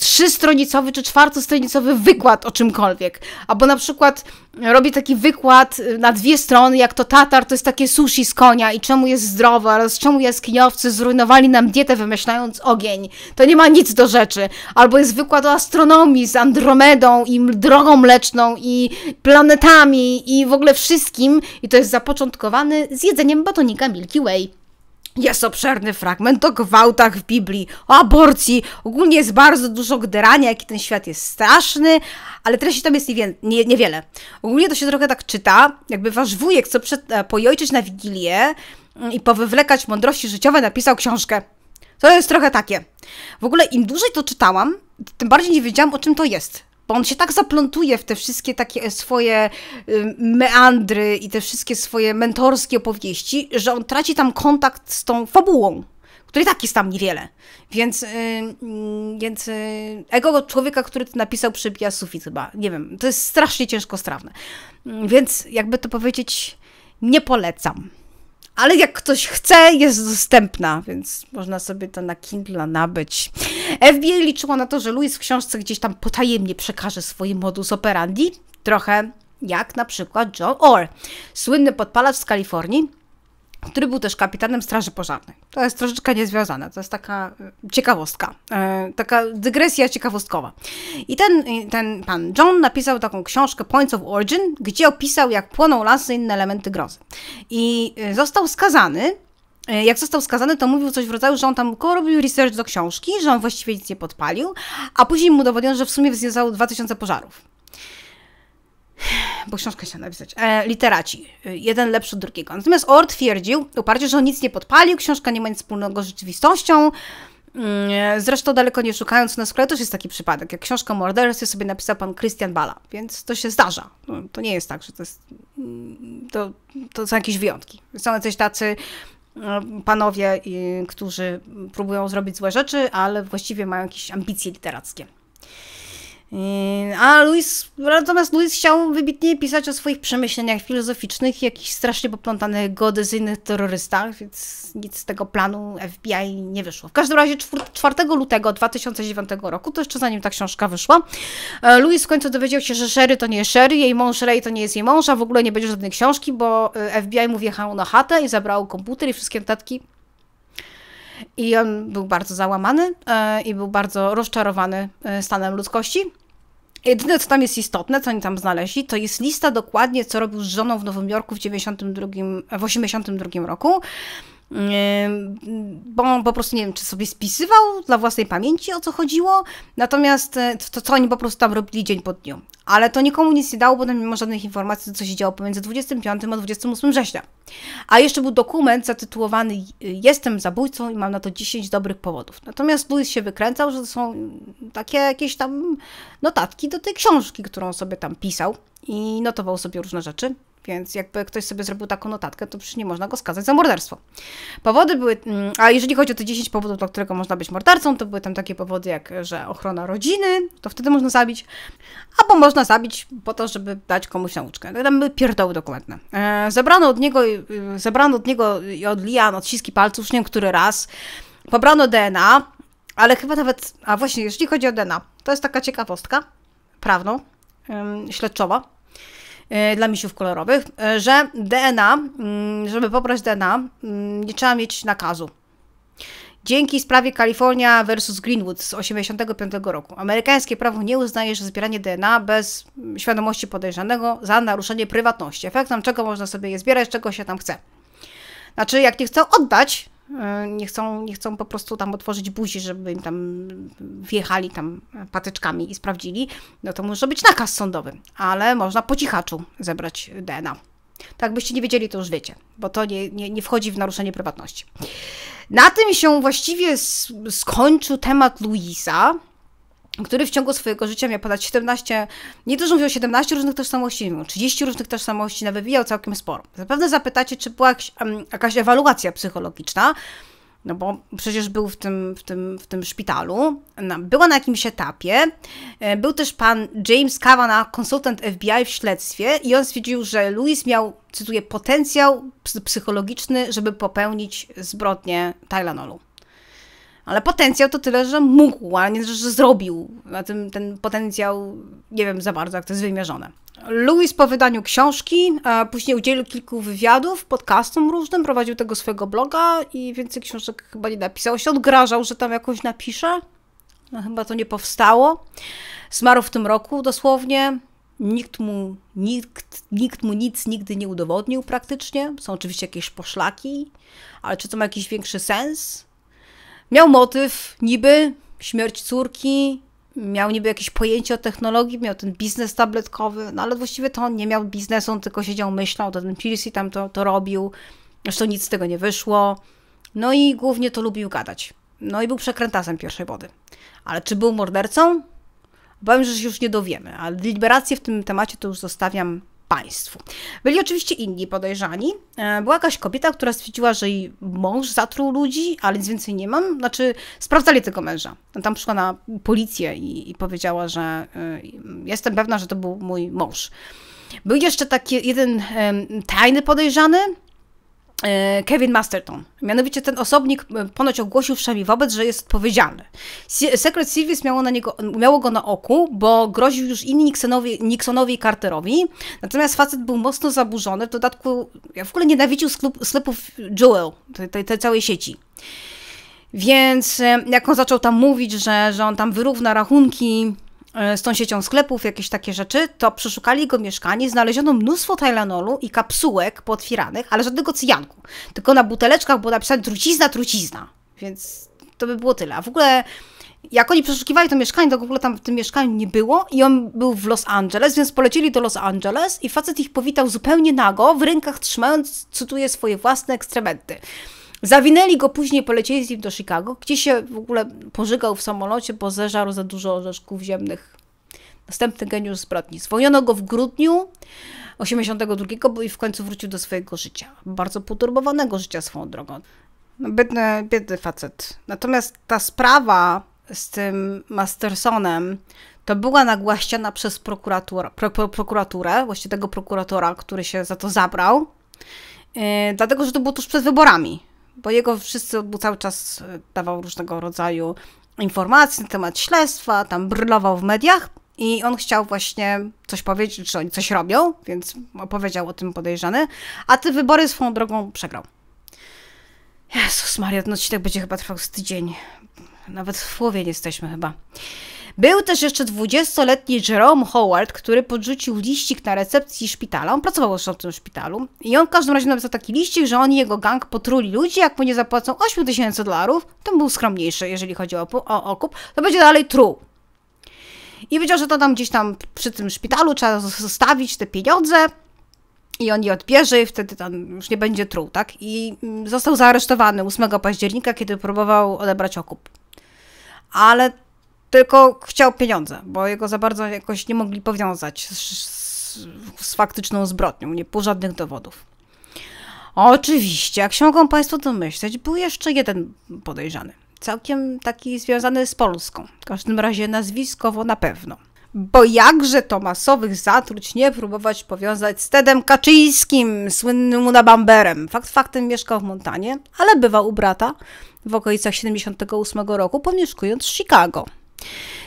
trzystronicowy czy czwartostronicowy wykład o czymkolwiek. Albo na przykład robi taki wykład y, na dwie strony, jak to Tatar to jest takie sushi z konia i czemu jest zdrowe oraz czemu jaskiniowcy zrujnowali nam dietę wymyślając ogień. To nie ma nic do rzeczy. Albo jest wykład o astronomii z Andromedą i drogą mleczną i planetami i w ogóle wszystkim i to jest zapoczątkowany z jedzeniem batonika Milky Way. Jest obszerny fragment o gwałtach w Biblii, o aborcji. Ogólnie jest bardzo dużo gderania, jaki ten świat jest straszny, ale treści tam jest niewiele. Nie, niewiele. Ogólnie to się trochę tak czyta, jakby wasz wujek, co przed, e, pojojczyć na Wigilię mm, i powywlekać mądrości życiowe, napisał książkę. To jest trochę takie. W ogóle im dłużej to czytałam, tym bardziej nie wiedziałam, o czym to jest bo on się tak zaplątuje w te wszystkie takie e, swoje y, meandry i te wszystkie swoje mentorskie opowieści, że on traci tam kontakt z tą fabułą której tak jest tam niewiele. Więc, yy, więc yy, ego człowieka, który to napisał, przebija sufit chyba. Nie wiem, to jest strasznie ciężko strawne. Mm, więc jakby to powiedzieć, nie polecam ale jak ktoś chce, jest dostępna, więc można sobie to na Kindle nabyć. FBI liczyła na to, że Louis w książce gdzieś tam potajemnie przekaże swój modus operandi, trochę jak na przykład John Orr, słynny podpalacz z Kalifornii, który był też kapitanem Straży Pożarnej. To jest troszeczkę niezwiązane, to jest taka e, ciekawostka, e, taka dygresja ciekawostkowa. I ten, ten pan John napisał taką książkę Points of Origin, gdzie opisał, jak płoną lasy i inne elementy grozy. I e, został skazany jak został skazany, to mówił coś w rodzaju, że on tam robił research do książki, że on właściwie nic nie podpalił, a później mu udowodniono, że w sumie związał 2000 pożarów bo książkę się napisać, e, literaci, e, jeden lepszy od drugiego. Natomiast Orr twierdził uparcie, że on nic nie podpalił, książka nie ma nic wspólnego z rzeczywistością, mm, e, Zresztą daleko nie szukając, na no sklepie też jest taki przypadek, jak książkę Mordercy sobie napisał pan Christian Bala, więc to się zdarza. No, to nie jest tak, że to jest... Mm, to, to są jakieś wyjątki. Są jacyś tacy e, panowie, którzy próbują zrobić złe rzeczy, ale właściwie mają jakieś ambicje literackie. A Louis, natomiast Louis chciał wybitnie pisać o swoich przemyśleniach filozoficznych i jakichś strasznie poplątanych godezyjnych terrorystach, więc nic z tego planu FBI nie wyszło. W każdym razie 4 lutego 2009 roku, to jeszcze zanim ta książka wyszła, e, Louis w końcu dowiedział się, że Sherry to nie Sherry, jej mąż Ray to nie jest jej mąż, a w ogóle nie będzie żadnej książki, bo e, FBI mu wjechało na chatę i zabrało komputer i wszystkie notatki i on był bardzo załamany e, i był bardzo rozczarowany e, stanem ludzkości. Jedyne, co tam jest istotne, co oni tam znaleźli, to jest lista dokładnie, co robił z żoną w Nowym Jorku w, 1982 w roku bo on po prostu nie wiem, czy sobie spisywał dla własnej pamięci o co chodziło, natomiast e, to, co oni po prostu tam robili dzień po dniu. Ale to nikomu nic nie dało, bo tam nie ma żadnych informacji, co się działo pomiędzy 25 a 28 września. A jeszcze był dokument zatytułowany e, Jestem zabójcą i mam na to 10 dobrych powodów. Natomiast Louis się wykręcał, że to są takie jakieś tam notatki do tej książki, którą sobie tam pisał i notował sobie różne rzeczy. Więc jakby ktoś sobie zrobił taką notatkę, to przecież nie można go skazać za morderstwo. Powody były, mm, a jeżeli chodzi o te 10 powodów, dla którego można być mordercą, to były tam takie powody jak, że ochrona rodziny, to wtedy można zabić, albo można zabić po to, żeby dać komuś nauczkę. Tam były pierdoły dokładne. E, zebrano od niego, e, zebrano od niego i od Lian odciski palców, nie wiem, który raz. Pobrano DNA, ale chyba nawet, a właśnie, jeżeli chodzi o DNA, to jest taka ciekawostka prawną, śledczowa, E, dla misiów kolorowych, e, że DNA, mm, żeby pobrać DNA, mm, nie trzeba mieć nakazu. Dzięki sprawie Kalifornia vs. Greenwood z 1985 roku amerykańskie prawo nie uznaje, że zbieranie DNA bez świadomości podejrzanego za naruszenie prywatności, efektem czego można sobie je zbierać, czego się tam chce. Znaczy, jak nie chcą oddać, E, nie chcą, nie chcą po prostu tam otworzyć buzi, żeby im tam wjechali tam patyczkami i sprawdzili, no to może być nakaz sądowy, ale można po cichaczu zebrać DNA. Tak byście nie wiedzieli, to już wiecie, bo to nie, nie, nie wchodzi w naruszenie prywatności. Na tym się właściwie skończył temat Luisa, który w ciągu swojego życia miał ponad 17, nie dużo mówił 17 różnych tożsamości, miał 30 różnych tożsamości, nawet wywijał całkiem sporo. Zapewne zapytacie, czy była jakaś, jakaś ewaluacja psychologiczna, no bo przecież był w tym, w tym, w tym szpitalu, była na jakimś etapie. E, był też pan James Kavanaugh, konsultant FBI w śledztwie i on stwierdził, że Louis miał, cytuję, potencjał psychologiczny, żeby popełnić zbrodnię Tylenolu. Ale potencjał to tyle, że mógł, a nie, że zrobił. Na tym ten potencjał, nie wiem za bardzo, jak to jest wymierzone. Louis po wydaniu książki, później udzielił kilku wywiadów, podcastom różnym, prowadził tego swojego bloga i więcej książek chyba nie napisał. Się odgrażał, że tam jakoś napisze. No, chyba to nie powstało. Zmarł w tym roku dosłownie. Nikt mu, nikt, nikt mu nic nigdy nie udowodnił praktycznie. Są oczywiście jakieś poszlaki, ale czy to ma jakiś większy sens? Miał motyw niby śmierć córki, miał niby jakieś pojęcie o technologii, miał ten biznes tabletkowy, no ale właściwie to on nie miał biznesu, on tylko siedział, myślał, to ten Chelsea tam to, to robił, zresztą nic z tego nie wyszło. No i głównie to lubił gadać. No i był przekrętasem pierwszej wody. Ale czy był mordercą? Powiem, że się już nie dowiemy, ale deliberacje w tym temacie to już zostawiam państwu. Byli oczywiście inni podejrzani. E, była jakaś kobieta, która stwierdziła, że jej mąż zatruł ludzi, ale nic więcej nie mam. Znaczy, sprawdzali tego męża. No, tam przyszła na policję i, i powiedziała, że e, jestem pewna, że to był mój mąż. Był jeszcze taki jeden tajny podejrzany, E, Kevin Masterton. Mianowicie ten osobnik e, ponoć ogłosił wszemi wobec, że jest odpowiedzialny. Secret Service miało, na niego, miało go na oku, bo groził już inni Nixonowi, Nixonowi i Carterowi, natomiast facet był mocno zaburzony, w dodatku ja w ogóle nienawidził sklep, sklepów Jewel, tej, tej, tej całej sieci. Więc e, jak on zaczął tam mówić, że, że on tam wyrówna rachunki, E, z tą siecią sklepów, jakieś takie rzeczy, to przeszukali jego mieszkanie, znaleziono mnóstwo Tylenolu i kapsułek pootwieranych, ale żadnego cyjanku. Tylko na buteleczkach było napisane trucizna, trucizna. Więc to by było tyle. A w ogóle jak oni przeszukiwali to mieszkanie, to w ogóle tam w tym mieszkaniu nie było i on był w Los Angeles, więc polecieli do Los Angeles i facet ich powitał zupełnie nago, w rękach trzymając, cytuję, swoje własne ekstrementy. Zawinęli go później, polecieli z nim do Chicago, gdzie się w ogóle pożygał w samolocie, bo zeżarł za dużo orzeszków ziemnych. Następny geniusz zbrodni. Zwolniono go w grudniu 82, bo i w końcu wrócił do swojego życia. Bardzo poturbowanego życia swoją drogą. No, biedny, biedny facet. Natomiast ta sprawa z tym Mastersonem to była nagłaściana przez prokuraturę, pro, pro, prokuraturę, właśnie tego prokuratora, który się za to zabrał, yy, dlatego że to było tuż przed wyborami bo jego wszyscy mu cały czas e, dawał różnego rodzaju informacje na temat śledztwa, tam brylował w mediach i on chciał właśnie coś powiedzieć, że oni coś robią, więc opowiedział o tym podejrzany, a te wybory swoją drogą przegrał. Jezus Maria, no ci tak będzie chyba trwał z tydzień. Nawet w połowie nie jesteśmy chyba. Był też jeszcze 20-letni Jerome Howard, który podrzucił liścik na recepcji szpitala. On pracował w tym szpitalu. I on w każdym razie napisał taki liścik, że on i jego gang potruli ludzi, jak mu nie zapłacą 8000 tysięcy dolarów, to był skromniejszy, jeżeli chodzi o, o okup, to będzie dalej truł. I wiedział, że to tam gdzieś tam przy tym szpitalu trzeba zostawić te pieniądze, i on je odbierze i wtedy tam już nie będzie truł, tak? I mm, został zaaresztowany 8 października, kiedy próbował odebrać okup. Ale tylko chciał pieniądze, bo jego za bardzo jakoś nie mogli powiązać z, z, faktyczną zbrodnią, nie po żadnych dowodów. Oczywiście, jak się mogą Państwo domyśleć, był jeszcze jeden podejrzany. Całkiem taki związany z Polską. W każdym razie nazwiskowo na pewno. Bo jakże to masowych zatruć nie próbować powiązać z Tedem Kaczyńskim, słynnym unabamberem. Fakt faktem mieszkał w Montanie, ale bywał u brata w okolicach 78 roku, pomieszkując Chicago.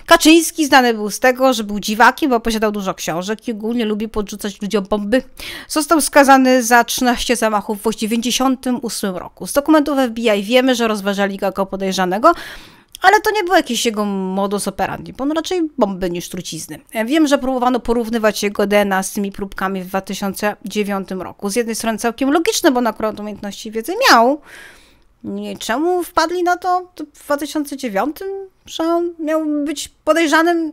Kaczyński znany był z tego, że był dziwakiem, bo posiadał dużo książek i ogólnie lubił podrzucać ludziom bomby. Został skazany za 13 zamachów w 1998 roku. Z dokumentów FBI wiemy, że rozważali go jako podejrzanego, ale to nie był jakiś jego modus operandi, bo on raczej bomby niż trucizny. Wiem, że próbowano porównywać jego DNA z tymi próbkami w 2009 roku. Z jednej strony całkiem logiczne, bo on akurat umiejętności wiedzy miał. Nie, czemu wpadli na to w 2009? że on miał być podejrzanym,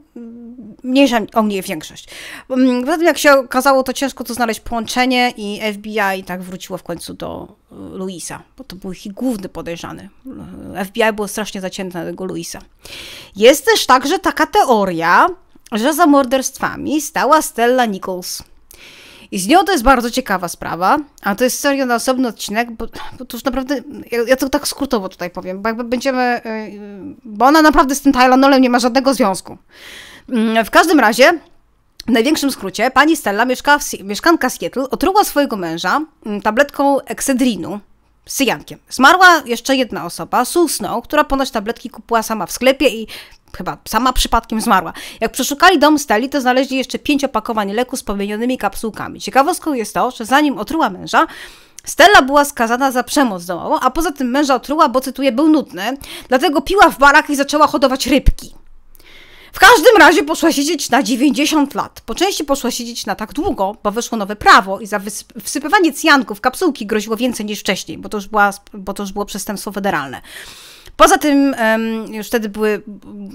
mniejsza o mnie większość. Mm, poza tym, jak się okazało, to ciężko to znaleźć połączenie i FBI tak wróciło w końcu do y, Luisa, bo to był ich główny podejrzany. Y, FBI było strasznie zacięte na tego Luisa. Jest też także taka teoria, że za morderstwami stała Stella Nichols. I z nią to jest bardzo ciekawa sprawa, a to jest serio na osobny odcinek, bo, bo to już naprawdę, ja, ja, to tak skrótowo tutaj powiem, bo jakby będziemy, y, bo ona naprawdę z tym Tylenolem nie ma żadnego związku. Mm, w każdym razie, w największym skrócie, pani Stella, mieszka w, mieszkanka Seattle, otruła swojego męża mm, tabletką Exedrinu, z syjankiem. Zmarła jeszcze jedna osoba, Sue Snow, która ponoć tabletki kupiła sama w sklepie i chyba sama przypadkiem zmarła. Jak przeszukali dom Steli, to znaleźli jeszcze pięć opakowań leku z pomienionymi kapsułkami. Ciekawostką jest to, że zanim otruła męża, Stella była skazana za przemoc domową, a poza tym męża otruła, bo cytuję, był nudny, dlatego piła w barach i zaczęła hodować rybki. W każdym razie poszła siedzieć na 90 lat. Po części poszła siedzieć na tak długo, bo wyszło nowe prawo i za wsypywanie cjanków w kapsułki groziło więcej niż wcześniej, bo to już, była, bo to już było przestępstwo federalne. Poza tym um, już wtedy były,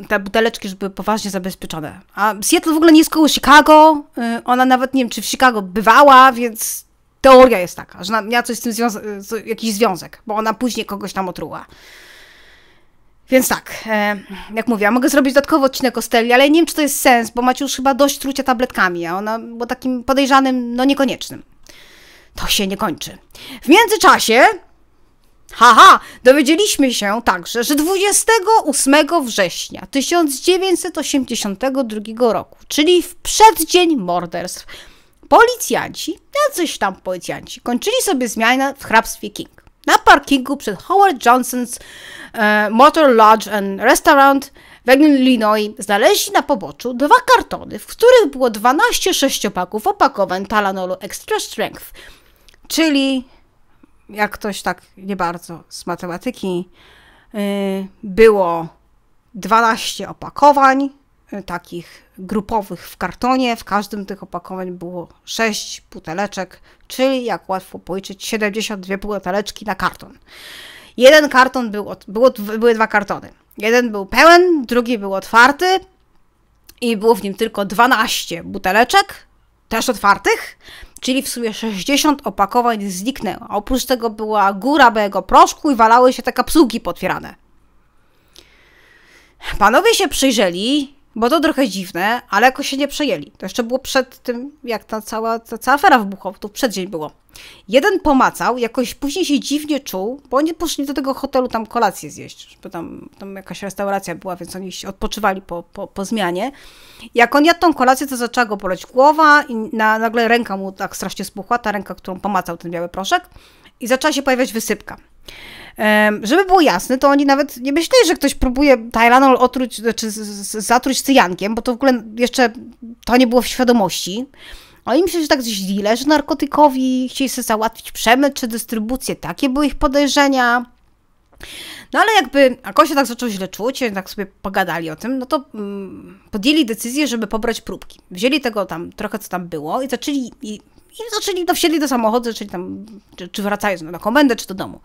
te buteleczki już były poważnie zabezpieczone. A Seattle w ogóle nie jest koło Chicago, y, ona nawet nie wiem, czy w Chicago bywała, więc teoria jest taka, że miała coś z tym związa jakiś związek, bo ona później kogoś tam otruła. Więc tak, e, jak mówię, ja mogę zrobić dodatkowy odcinek o steli, ale nie wiem, czy to jest sens, bo macie już chyba dość trucia tabletkami, a ona była takim podejrzanym, no niekoniecznym. To się nie kończy. W międzyczasie Haha, dowiedzieliśmy się także, że 28 września 1982 roku, czyli w przeddzień morderstw, policjanci, jacyś tam policjanci, kończyli sobie zmianę w hrabstwie King. Na parkingu przed Howard Johnson's e, Motor Lodge and Restaurant w Illinois znaleźli na poboczu dwa kartony, w których było 12 sześciopaków opakowań Talanolu Extra Strength, czyli jak ktoś tak nie bardzo z matematyki, y, było 12 opakowań, y, takich grupowych w kartonie. W każdym tych opakowań było 6 buteleczek, czyli jak łatwo policzyć, 72 buteleczki na karton. Jeden karton był, było, były dwa kartony. Jeden był pełen, drugi był otwarty i było w nim tylko 12 buteleczek, też otwartych, czyli w sumie 60 opakowań zniknęło. Oprócz tego była góra białego proszku i walały się te kapsułki potwierane. Panowie się przyjrzeli bo to trochę dziwne, ale jakoś się nie przejęli. To jeszcze było przed tym, jak ta cała, ta cała afera wybuchła, to przeddzień było. Jeden pomacał, jakoś później się dziwnie czuł, bo oni poszli do tego hotelu tam kolację zjeść, bo tam, tam jakaś restauracja była, więc oni odpoczywali po, po, po zmianie. Jak on jadł tą kolację, to zaczęła go boleć głowa i na, nagle ręka mu tak strasznie spuchła, ta ręka, którą pomacał ten biały proszek i zaczęła się pojawiać wysypka. Żeby było jasne, to oni nawet nie myśleli, że ktoś próbuje Tylenol otruć, czy znaczy zatruć cyjankiem, bo to w ogóle jeszcze to nie było w świadomości. Oni myśleli, że tak źle, że narkotykowi chcieli sobie załatwić przemyt czy dystrybucję. Takie były ich podejrzenia. No ale jakby a się tak zaczął źle czuć, tak sobie pogadali o tym, no to mm, podjęli decyzję, żeby pobrać próbki. Wzięli tego tam, trochę co tam było i zaczęli, i, i zaczęli, no wsiedli do samochodu, zaczęli tam, czy, czy wracając na komendę, czy do domu.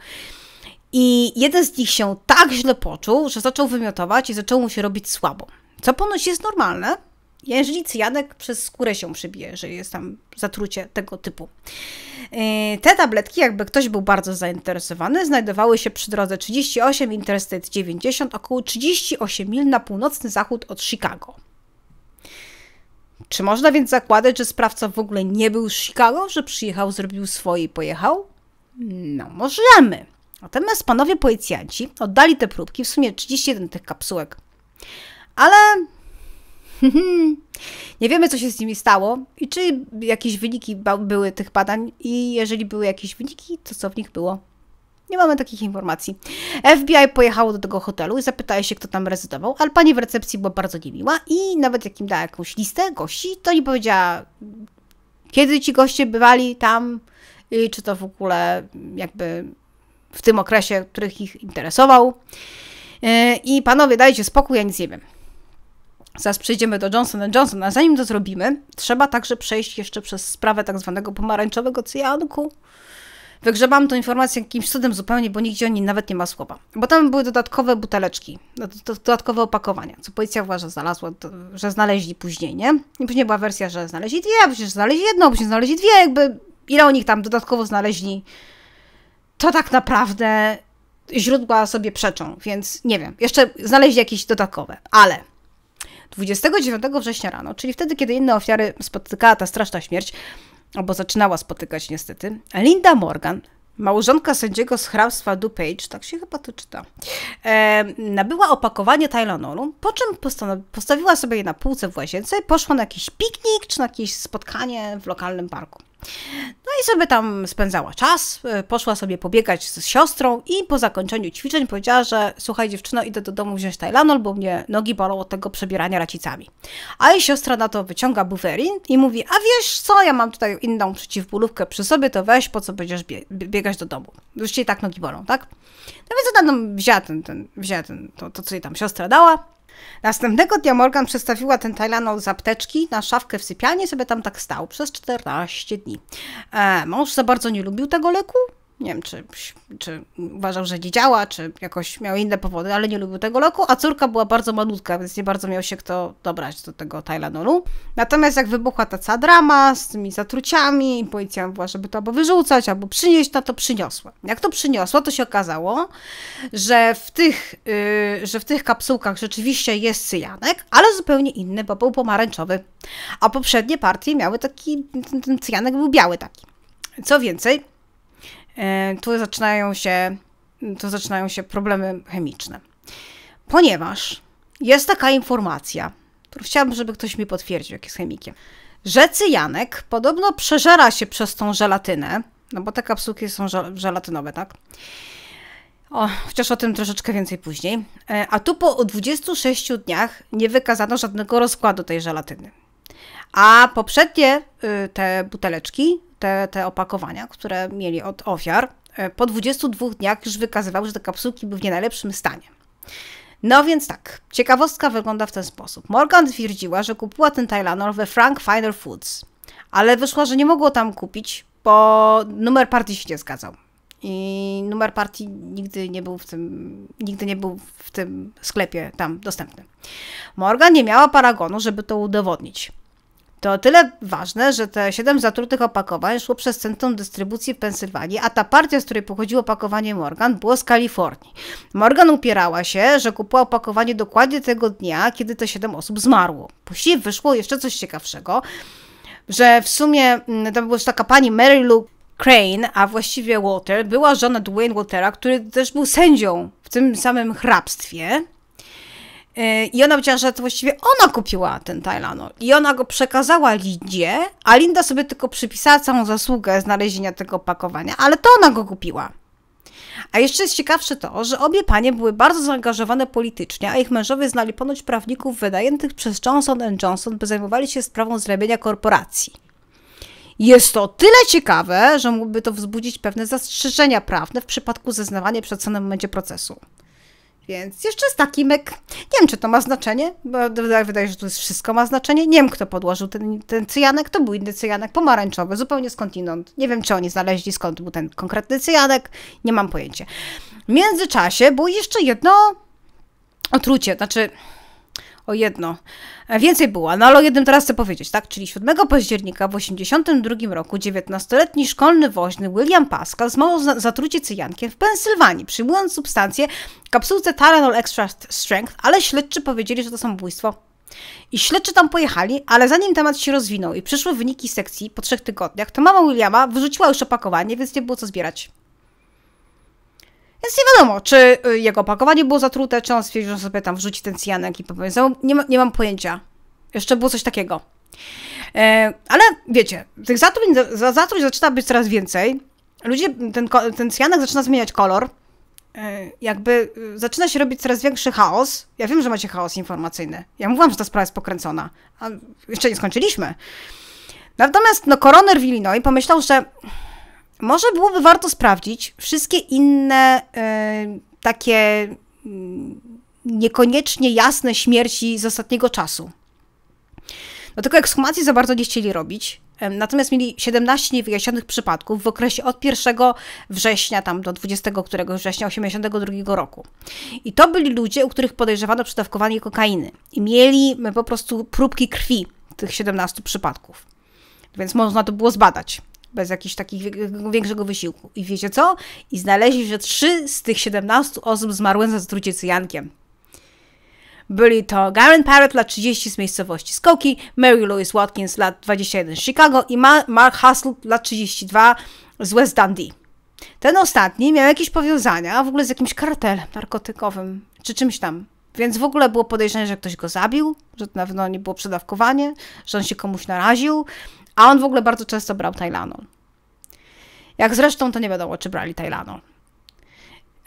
I jeden z nich się tak źle poczuł, że zaczął wymiotować i zaczął mu się robić słabo. Co ponoć jest normalne, jeżeli cyjanek przez skórę się przybije, że jest tam zatrucie tego typu. Yy, te tabletki, jakby ktoś był bardzo zainteresowany, znajdowały się przy drodze 38 Interstate 90, około 38 mil na północny zachód od Chicago. Czy można więc zakładać, że sprawca w ogóle nie był z Chicago, że przyjechał, zrobił swoje i pojechał? No, możemy. Natomiast panowie policjanci oddali te próbki, w sumie 31 tych kapsułek. Ale nie wiemy, co się z nimi stało i czy jakieś wyniki były tych badań i jeżeli były jakieś wyniki, to co w nich było. Nie mamy takich informacji. FBI pojechało do tego hotelu i zapytało się, kto tam rezydował, ale pani w recepcji była bardzo niemiła i nawet jak im dała jakąś listę gości, to nie powiedziała, kiedy ci goście bywali tam, i czy to w ogóle jakby w tym okresie, których ich interesował. E, I panowie, dajcie spokój, ja nic nie wiem. Zaraz przejdziemy do Johnson Johnson, a zanim to zrobimy, trzeba także przejść jeszcze przez sprawę tak zwanego pomarańczowego cyjanku. Wygrzebam tą informację jakimś cudem zupełnie, bo nigdzie o niej nawet nie ma słowa. Bo tam były dodatkowe buteleczki, dodatkowe opakowania, co policja uważa, że znalazła, że znaleźli później, nie? I później była wersja, że znaleźli dwie, a później znaleźli jedną, później znaleźli dwie, jakby ile o nich tam dodatkowo znaleźli to tak naprawdę źródła sobie przeczą, więc nie wiem, jeszcze znaleźć jakieś dodatkowe, ale 29 września rano, czyli wtedy, kiedy inne ofiary spotykała ta straszna śmierć, albo zaczynała spotykać niestety, Linda Morgan, małżonka sędziego z hrabstwa DuPage, tak się chyba to czyta, e, nabyła opakowanie Tylenolu, po czym postawiła sobie je na półce w łazience i poszła na jakiś piknik czy na jakieś spotkanie w lokalnym parku. No i sobie tam spędzała czas, e, poszła sobie pobiegać z siostrą i po zakończeniu ćwiczeń powiedziała, że słuchaj dziewczyno, idę do domu wziąć Tylenol, bo mnie nogi bolą od tego przebierania racicami. A jej siostra na to wyciąga buferin i mówi, a wiesz co, ja mam tutaj inną przeciwbólówkę przy sobie, to weź, po co będziesz bie biegać do domu. Już ci tak nogi bolą, tak? No więc ona tam no, wzięła, ten, ten, wzięła ten, to, to, co jej tam siostra dała Następnego dnia Morgan przedstawiła ten Tylenol z apteczki na szafkę w sypialni, sobie tam tak stał przez 14 dni. E, mąż za bardzo nie lubił tego leku, nie wiem, czy, czy uważał, że nie działa, czy jakoś miał inne powody, ale nie lubił tego loku, a córka była bardzo malutka, więc nie bardzo miał się kto dobrać do tego Tylenolu. Natomiast jak wybuchła ta cała drama z tymi zatruciami, policja była, żeby to albo wyrzucać, albo przynieść, no to przyniosła. Jak to przyniosła, to się okazało, że w tych, yy, że w tych kapsułkach rzeczywiście jest cyjanek, ale zupełnie inny, bo był pomarańczowy, a poprzednie partie miały taki, ten, ten cyjanek był biały taki. Co więcej, E, tu zaczynają się, tu zaczynają się problemy chemiczne. Ponieważ jest taka informacja, którą chciałabym, żeby ktoś mi potwierdził, jak jest chemikiem, że cyjanek podobno przeżera się przez tą żelatynę, no bo te kapsułki są żelatynowe, tak? O, chociaż o tym troszeczkę więcej później. E, a tu po 26 dniach nie wykazano żadnego rozkładu tej żelatyny. A poprzednie y, te buteleczki te, te opakowania, które mieli od ofiar, e, po 22 dniach już wykazywały, że te kapsułki były w nie najlepszym stanie. No więc tak, ciekawostka wygląda w ten sposób. Morgan twierdziła, że kupiła ten Tylenol we Frank Finer Foods, ale wyszła, że nie mogło tam kupić, bo numer partii się nie zgadzał. I numer partii nigdy nie był w tym, nigdy nie był w tym sklepie tam dostępny. Morgan nie miała paragonu, żeby to udowodnić. To tyle ważne, że te siedem zatrutych opakowań szło przez centrum dystrybucji w Pensylwanii, a ta partia, z której pochodziło opakowanie Morgan, było z Kalifornii. Morgan upierała się, że kupiła opakowanie dokładnie tego dnia, kiedy te siedem osób zmarło. Później wyszło jeszcze coś ciekawszego, że w sumie mm, to była taka pani Mary Lou Crane, a właściwie Walter, była żona Dwayne Waltera, który też był sędzią w tym samym hrabstwie. E, I ona powiedziała, że to właściwie ona kupiła ten Tylenol i ona go przekazała Lindzie, a Linda sobie tylko przypisała całą zasługę znalezienia tego opakowania, ale to ona go kupiła. A jeszcze jest ciekawsze to, że obie panie były bardzo zaangażowane politycznie, a ich mężowie znali ponoć prawników wydajnych przez Johnson Johnson, by zajmowali się sprawą zrabienia korporacji. Jest to tyle ciekawe, że mógłby to wzbudzić pewne zastrzeżenia prawne w przypadku zeznawania przed samym w momencie procesu. Więc jeszcze jest taki myk. Nie wiem, czy to ma znaczenie, bo wydaje się, że tu wszystko ma znaczenie. Nie wiem, kto podłożył ten, ten cyjanek. To był inny cyjanek, pomarańczowy, zupełnie skądinąd. Nie wiem, czy oni znaleźli, skąd był ten konkretny cyjanek. Nie mam pojęcia. W międzyczasie było jeszcze jedno otrucie, znaczy o jedno. E, więcej było, no ale o jednym teraz chcę powiedzieć, tak? Czyli 7 października w 1982 roku 19-letni szkolny woźny William Pascal zmarł zatrucie cyjankiem w Pensylwanii, przyjmując substancję kapsułce Tylenol Extra Strength, ale śledczy powiedzieli, że to samobójstwo. I śledczy tam pojechali, ale zanim temat się rozwinął i przyszły wyniki sekcji po trzech tygodniach, to mama Williama wyrzuciła już opakowanie, więc nie było co zbierać. Więc nie wiadomo, czy y, jego opakowanie było zatrute, czy on stwierdził, że sobie tam wrzuci ten cyjanek i powiedział, no, Nie, ma, nie mam pojęcia. Jeszcze było coś takiego. E, ale wiecie, tych zatruć, za, zatruć zaczyna być coraz więcej. Ludzie, ten, ten cyjanek zaczyna zmieniać kolor. E, jakby y, zaczyna się robić coraz większy chaos. Ja wiem, że macie chaos informacyjny. Ja mówiłam, że ta sprawa jest pokręcona. A jeszcze nie skończyliśmy. Natomiast no, koroner w Illinois pomyślał, że może byłoby warto sprawdzić wszystkie inne y, takie y, niekoniecznie jasne śmierci z ostatniego czasu. No tylko ekshumacji za bardzo nie chcieli robić, Natomiast mieli 17 niewyjaśnionych przypadków w okresie od 1 września tam do 20 którego września 1982 roku. I to byli ludzie, u których podejrzewano przedawkowanie kokainy. I mieli po prostu próbki krwi tych 17 przypadków. Więc można to było zbadać bez jakiegoś takich większego wysiłku. I wiecie co? I znaleźli, że trzy z tych 17 osób zmarły na zatrucie cyjankiem. Byli to Garen Parrott, lat 30 z miejscowości Skoki, Mary Louise Watkins, lat 21 z Chicago i Mark Hustle, lat 32 z West Dundee. Ten ostatni miał jakieś powiązania w ogóle z jakimś kartelem narkotykowym czy czymś tam. Więc w ogóle było podejrzenie, że ktoś go zabił, że to na pewno nie było przedawkowanie, że on się komuś naraził, a on w ogóle bardzo często brał Tajlanol. Jak zresztą, to nie wiadomo, czy brali Tajlanol.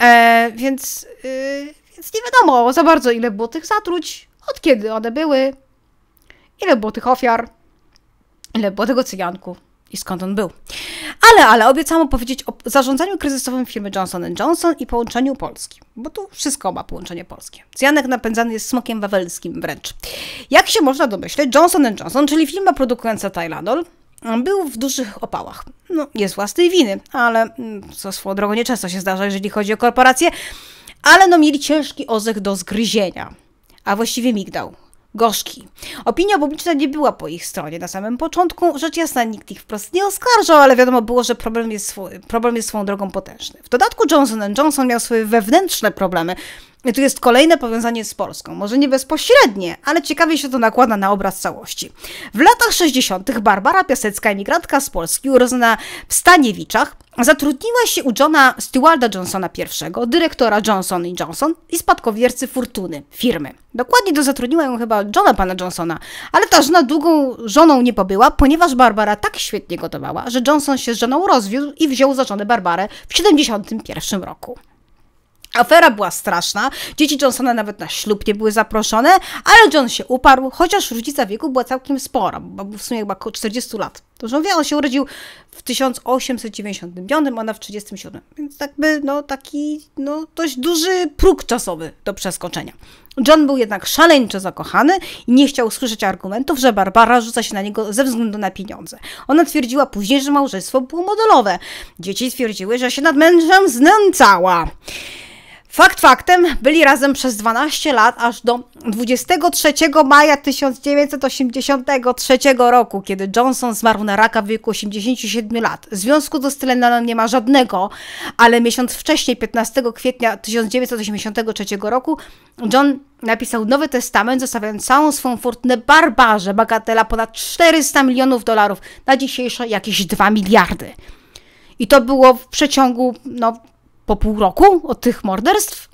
E, więc, y, więc nie wiadomo za bardzo, ile było tych zatruć, od kiedy one były, ile było tych ofiar, ile było tego cyjanku i skąd on był. Ale, ale obiecałam opowiedzieć o zarządzaniu kryzysowym firmy Johnson Johnson i połączeniu Polski, bo tu wszystko ma połączenie polskie. Zjanek napędzany jest smokiem wawelskim wręcz. Jak się można domyśleć, Johnson Johnson, czyli firma produkująca Tylenol, był w dużych opałach. No, nie z własnej winy, ale co mm, swoją drogą nieczęsto się zdarza, jeżeli chodzi o korporacje, ale no mieli ciężki ozech do zgryzienia, a właściwie migdał gorzki. Opinia publiczna nie była po ich stronie na samym początku. Rzecz jasna, nikt ich wprost nie oskarżał, ale wiadomo było, że problem jest, swój, problem jest swoją drogą potężny. W dodatku Johnson Johnson miał swoje wewnętrzne problemy, tu jest kolejne powiązanie z Polską, może nie bezpośrednie, ale ciekawie się to nakłada na obraz całości. W latach 60. Barbara Piasecka, emigrantka z Polski, urodzona w Staniewiczach, zatrudniła się u Johna Stewarda Johnsona I, dyrektora Johnson Johnson i spadkowiercy fortuny firmy. Dokładnie do zatrudniła ją chyba Johna pana Johnsona, ale ta żona długą żoną nie pobyła, ponieważ Barbara tak świetnie gotowała, że Johnson się z żoną rozwiódł i wziął za żonę Barbarę w 71 roku. Afera była straszna, dzieci Johnsona nawet na ślub nie były zaproszone, ale John się uparł, chociaż różnica wieku była całkiem spora, bo w sumie chyba około 40 lat. To już mówię, on się urodził w 1895, ona w 37, więc tak no taki, no dość duży próg czasowy do przeskoczenia. John był jednak szaleńczo zakochany i nie chciał słyszeć argumentów, że Barbara rzuca się na niego ze względu na pieniądze. Ona twierdziła później, że małżeństwo było modelowe. Dzieci twierdziły, że się nad mężem znęcała. Fakt faktem, byli razem przez 12 lat, aż do 23 maja 1983 roku, kiedy Johnson zmarł na raka w wieku 87 lat. Związku z Stelenanem nie ma żadnego, ale miesiąc wcześniej, 15 kwietnia 1983 roku, John napisał Nowy Testament, zostawiając całą swą fortunę barbarze, bagatela ponad 400 milionów dolarów, na dzisiejsze jakieś 2 miliardy. I to było w przeciągu no, po pół roku od tych morderstw.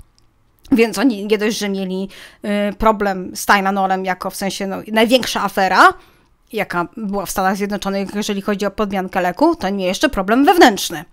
Więc oni nie dość, że mieli y, problem z Tylenolem jako w sensie no, największa afera, jaka była w Stanach Zjednoczonych, jeżeli chodzi o podmiankę leku, to nie jeszcze problem wewnętrzny.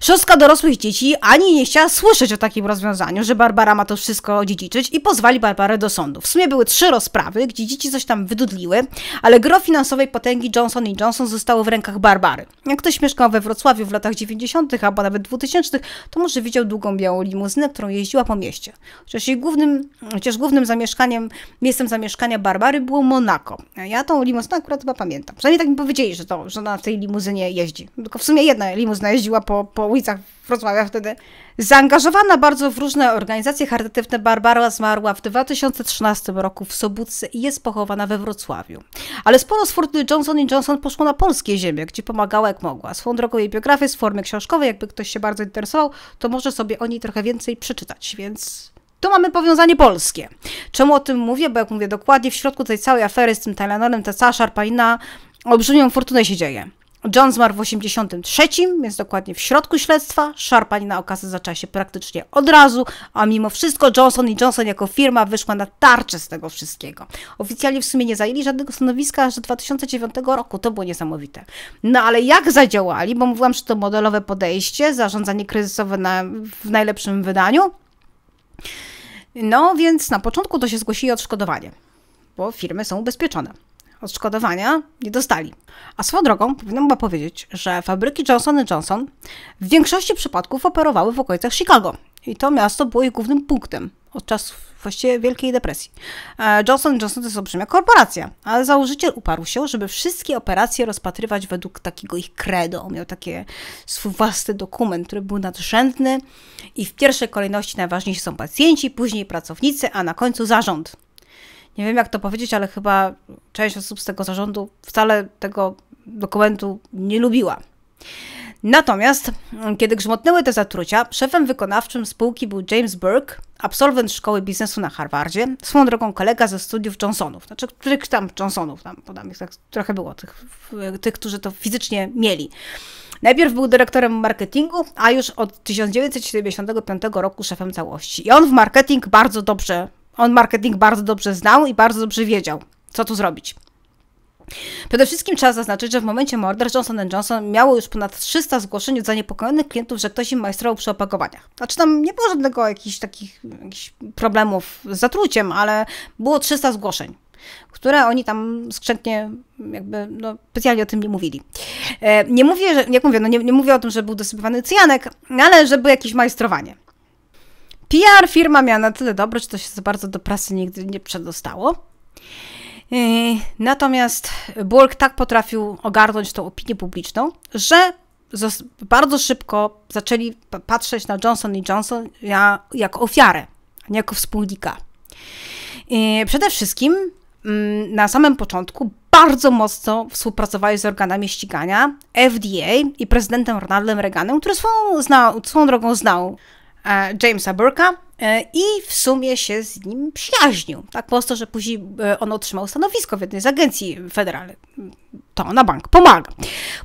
Szóstka dorosłych dzieci ani nie chciała słyszeć o takim rozwiązaniu, że Barbara ma to wszystko odziedziczyć i pozwali Barbarę do sądu. W sumie były trzy rozprawy, gdzie dzieci coś tam wydudliły, ale gro finansowej potęgi Johnson Johnson zostało w rękach Barbary. Jak ktoś mieszkał we Wrocławiu w latach 90. albo nawet 2000, to może widział długą białą limuzynę, którą jeździła po mieście. Chociaż, jej głównym, chociaż głównym zamieszkaniem, miejscem zamieszkania Barbary było Monako. Ja tą limuzynę akurat chyba pamiętam. Przynajmniej tak mi powiedzieli, że, to, że ona w tej limuzynie jeździ. Tylko w sumie jedna limuzyna jeździła po, po po ulicach Wrocławia wtedy. Zaangażowana bardzo w różne organizacje charytatywne, Barbara zmarła w 2013 roku w Sobótce i jest pochowana we Wrocławiu. Ale sporo z fortuny Johnson Johnson poszło na polskie ziemię, gdzie pomagała jak mogła. Swoją drogą jej biografię z formy książkowej, jakby ktoś się bardzo interesował, to może sobie o niej trochę więcej przeczytać, więc tu mamy powiązanie polskie. Czemu o tym mówię? Bo jak mówię dokładnie, w środku tej całej afery z tym Tylenorem ta cała szarpanina olbrzymią fortunę się dzieje. John zmarł w 83, więc dokładnie w środku śledztwa. Szarpanina na kasę zaczęła się praktycznie od razu, a mimo wszystko Johnson Johnson jako firma wyszła na tarczę z tego wszystkiego. Oficjalnie w sumie nie zajęli żadnego stanowiska aż do 2009 roku, to było niesamowite. No ale jak zadziałali, bo mówiłam, że to modelowe podejście, zarządzanie kryzysowe na, w najlepszym wydaniu. No więc na początku to się zgłosili odszkodowanie, bo firmy są ubezpieczone odszkodowania nie dostali. A swoją drogą powinnam chyba powiedzieć, że fabryki Johnson Johnson w większości przypadków operowały w okolicach Chicago i to miasto było ich głównym punktem od czasów właściwie Wielkiej Depresji. E, Johnson Johnson to jest olbrzymia korporacja, ale założyciel uparł się, żeby wszystkie operacje rozpatrywać według takiego ich credo. Miał taki swój własny dokument, który był nadrzędny i w pierwszej kolejności najważniejsi są pacjenci, później pracownicy, a na końcu zarząd nie wiem jak to powiedzieć, ale chyba część osób z tego zarządu wcale tego dokumentu nie lubiła. Natomiast, mm, kiedy grzmotnęły te zatrucia, szefem wykonawczym spółki był James Burke, absolwent szkoły biznesu na Harvardzie, swoją drogą kolega ze studiów Johnsonów, znaczy których tam Johnsonów, tam, bo tam ich tak trochę było, tych, tych, którzy to fizycznie mieli. Najpierw był dyrektorem marketingu, a już od 1975 roku szefem całości. I on w marketing bardzo dobrze on marketing bardzo dobrze znał i bardzo dobrze wiedział, co tu zrobić. Przede wszystkim trzeba zaznaczyć, że w momencie Mordor Johnson Johnson miało już ponad 300 zgłoszeń od zaniepokojonych klientów, że ktoś im majstrował przy opakowaniach. Znaczy tam nie było żadnego jakichś takich jakichś problemów z zatruciem, ale było 300 zgłoszeń, które oni tam skrzętnie jakby no, specjalnie o tym nie mówili. E, nie mówię, że, jak mówię, no nie, nie mówię o tym, że był dosypywany cyjanek, ale że było jakieś majstrowanie. PR firma miała na tyle dobre, że to się za bardzo do prasy nigdy nie przedostało. Yy, natomiast Burke tak potrafił ogarnąć tą opinię publiczną, że bardzo szybko zaczęli patrzeć na Johnson Johnson jako ofiarę, a nie jako wspólnika. Yy, przede wszystkim mm, na samym początku bardzo mocno współpracowali z organami ścigania, FDA i prezydentem Ronaldem Reaganem, który swoją, znał, swoją drogą znał E, Jamesa Burka e, i w sumie się z nim przyjaźnił. Tak po prostu, że później e, on otrzymał stanowisko w jednej z agencji federalnych. To na bank pomaga.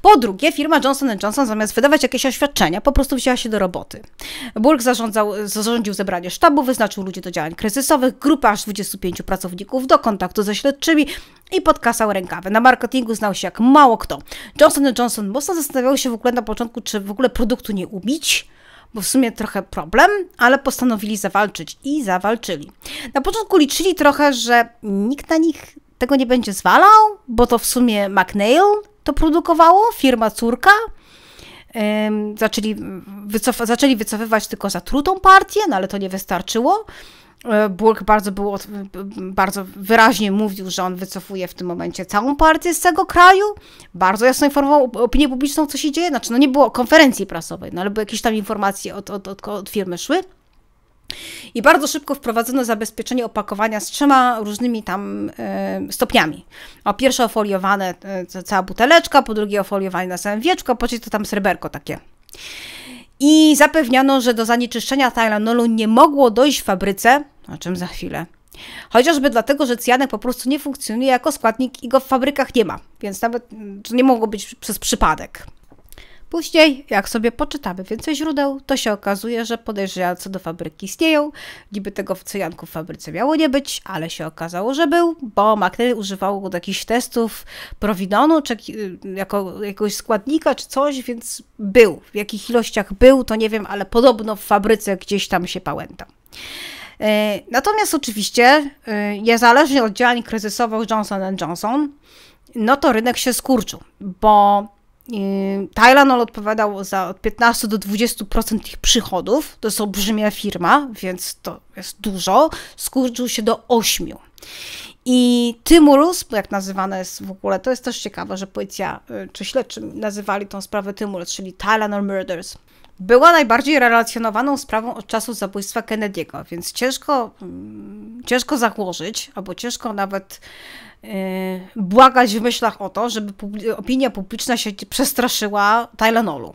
Po drugie, firma Johnson Johnson zamiast wydawać jakieś oświadczenia, po prostu wzięła się do roboty. Burke zarządzał, zarządził zebranie sztabu, wyznaczył ludzi do działań kryzysowych, grupę aż 25 pracowników do kontaktu ze śledczymi i podkasał rękawy. Na marketingu znał się jak mało kto. Johnson Johnson mocno zastanawiał się w ogóle na początku, czy w ogóle produktu nie ubić, bo w sumie trochę problem, ale postanowili zawalczyć i zawalczyli. Na początku liczyli trochę, że nikt na nich tego nie będzie zwalał, bo to w sumie McNeil to produkowało, firma córka. Zaczęli, wycof zaczęli wycofywać tylko zatrutą partię, no ale to nie wystarczyło. E, Burke bardzo, był, bardzo wyraźnie mówił, że on wycofuje w tym momencie całą partię z tego kraju. Bardzo jasno informował opinię publiczną, co się dzieje. Znaczy, no nie było konferencji prasowej, no ale były jakieś tam informacje od, od, od, od firmy szły. I bardzo szybko wprowadzono zabezpieczenie opakowania z trzema różnymi tam y, stopniami. O pierwsze ofoliowane y, cała buteleczka, po drugie ofoliowane na samym wieczko, po trzecie to tam sreberko takie i zapewniano, że do zanieczyszczenia Tylenolu nie mogło dojść w fabryce, o czym za chwilę. Chociażby dlatego, że cjanek po prostu nie funkcjonuje jako składnik i go w fabrykach nie ma, więc nawet mm, nie mogło być przez przypadek. Później, jak sobie poczytamy więcej źródeł, to się okazuje, że podejrzenia co do fabryki istnieją. Niby tego w cyjanku w fabryce miało nie być, ale się okazało, że był, bo McNeil używał do jakichś testów prowidonu, czy jako jakiegoś składnika, czy coś, więc był. W jakich ilościach był, to nie wiem, ale podobno w fabryce gdzieś tam się pałęta. E, natomiast oczywiście, e, niezależnie od działań kryzysowych Johnson Johnson, no to rynek się skurczył, bo Yy, Thailand odpowiadał za od 15 do 20% ich przychodów. To jest olbrzymia firma, więc to jest dużo. Skurczył się do 8%. I Tymulus, jak nazywane jest w ogóle, to jest też ciekawe, że policja yy, czy śledczy nazywali tą sprawę Tymulus, czyli Thailand Murders. Była najbardziej relacjonowaną sprawą od czasu zabójstwa Kennedy'ego, więc ciężko, mm, ciężko założyć, albo ciężko nawet E, błagać w myślach o to, żeby opinia publiczna się przestraszyła Tylenolu.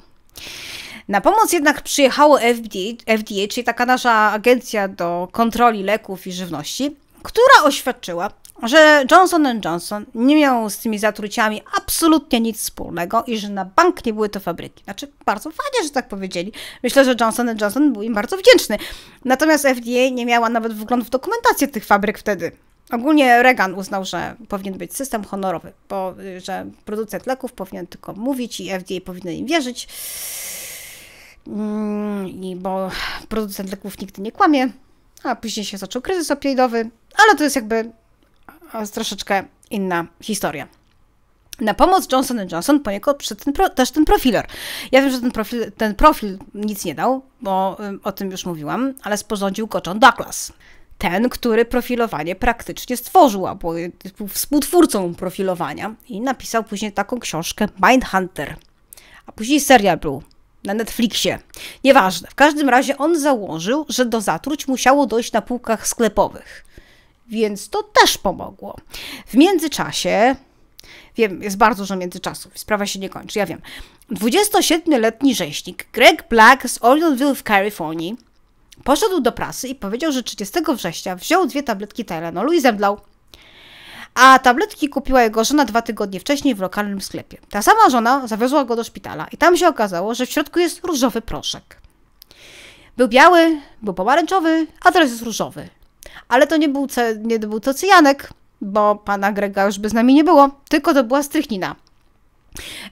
Na pomoc jednak przyjechało FDA, FDA, czyli taka nasza agencja do kontroli leków i żywności, która oświadczyła, że Johnson Johnson nie miał z tymi zatruciami absolutnie nic wspólnego i że na bank nie były to fabryki. Znaczy, bardzo fajnie, że tak powiedzieli. Myślę, że Johnson Johnson był im bardzo wdzięczny. Natomiast FDA nie miała nawet wglądu w dokumentację tych fabryk wtedy. Ogólnie Reagan uznał, że powinien być system honorowy, bo y, że producent leków powinien tylko mówić i FDA powinno im wierzyć, mm, I bo producent leków nigdy nie kłamie, a później się zaczął kryzys opioidowy, ale to jest jakby troszeczkę inna historia. Na pomoc Johnson Johnson poniekąd przyszedł ten pro, też ten profiler. Ja wiem, że ten profil, ten profil nic nie dał, bo y, o tym już mówiłam, ale sporządził go John Douglas ten, który profilowanie praktycznie stworzył, albo był współtwórcą profilowania i napisał później taką książkę Mindhunter. A później serial był na Netflixie. Nieważne. W każdym razie on założył, że do zatruć musiało dojść na półkach sklepowych. Więc to też pomogło. W międzyczasie, wiem, jest bardzo dużo międzyczasów, sprawa się nie kończy, ja wiem. 27-letni rzeźnik Greg Black z Orionville w Kalifornii Poszedł do prasy i powiedział, że 30 września wziął dwie tabletki Tylenolu i zemdlał. A tabletki kupiła jego żona dwa tygodnie wcześniej w lokalnym sklepie. Ta sama żona zawiozła go do szpitala i tam się okazało, że w środku jest różowy proszek. Był biały, był pomarańczowy, a teraz jest różowy. Ale to nie był, nie był to cyjanek, bo pana Grega już by z nami nie było, tylko to była strychnina.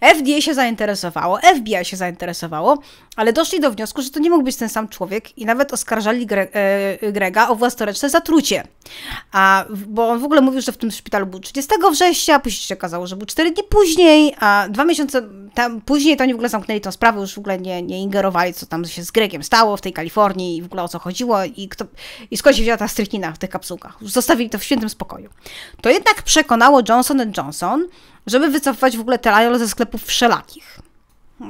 FDA się zainteresowało, FBI się zainteresowało, ale doszli do wniosku, że to nie mógł być ten sam człowiek i nawet oskarżali e, Grega o własnoręczne zatrucie. A, bo on w ogóle mówił, że w tym szpitalu był 30 września, później się okazało, że był 4 dni później, a dwa miesiące tam, później to oni w ogóle zamknęli tą sprawę, już w ogóle nie, nie ingerowali, co tam się z Gregiem stało w tej Kalifornii i w ogóle o co chodziło i, kto, i skąd się wzięła ta strychnina w tych kapsułkach. zostawili to w świętym spokoju. To jednak przekonało Johnson Johnson, żeby wycofać w ogóle Telial ze sklepów wszelakich.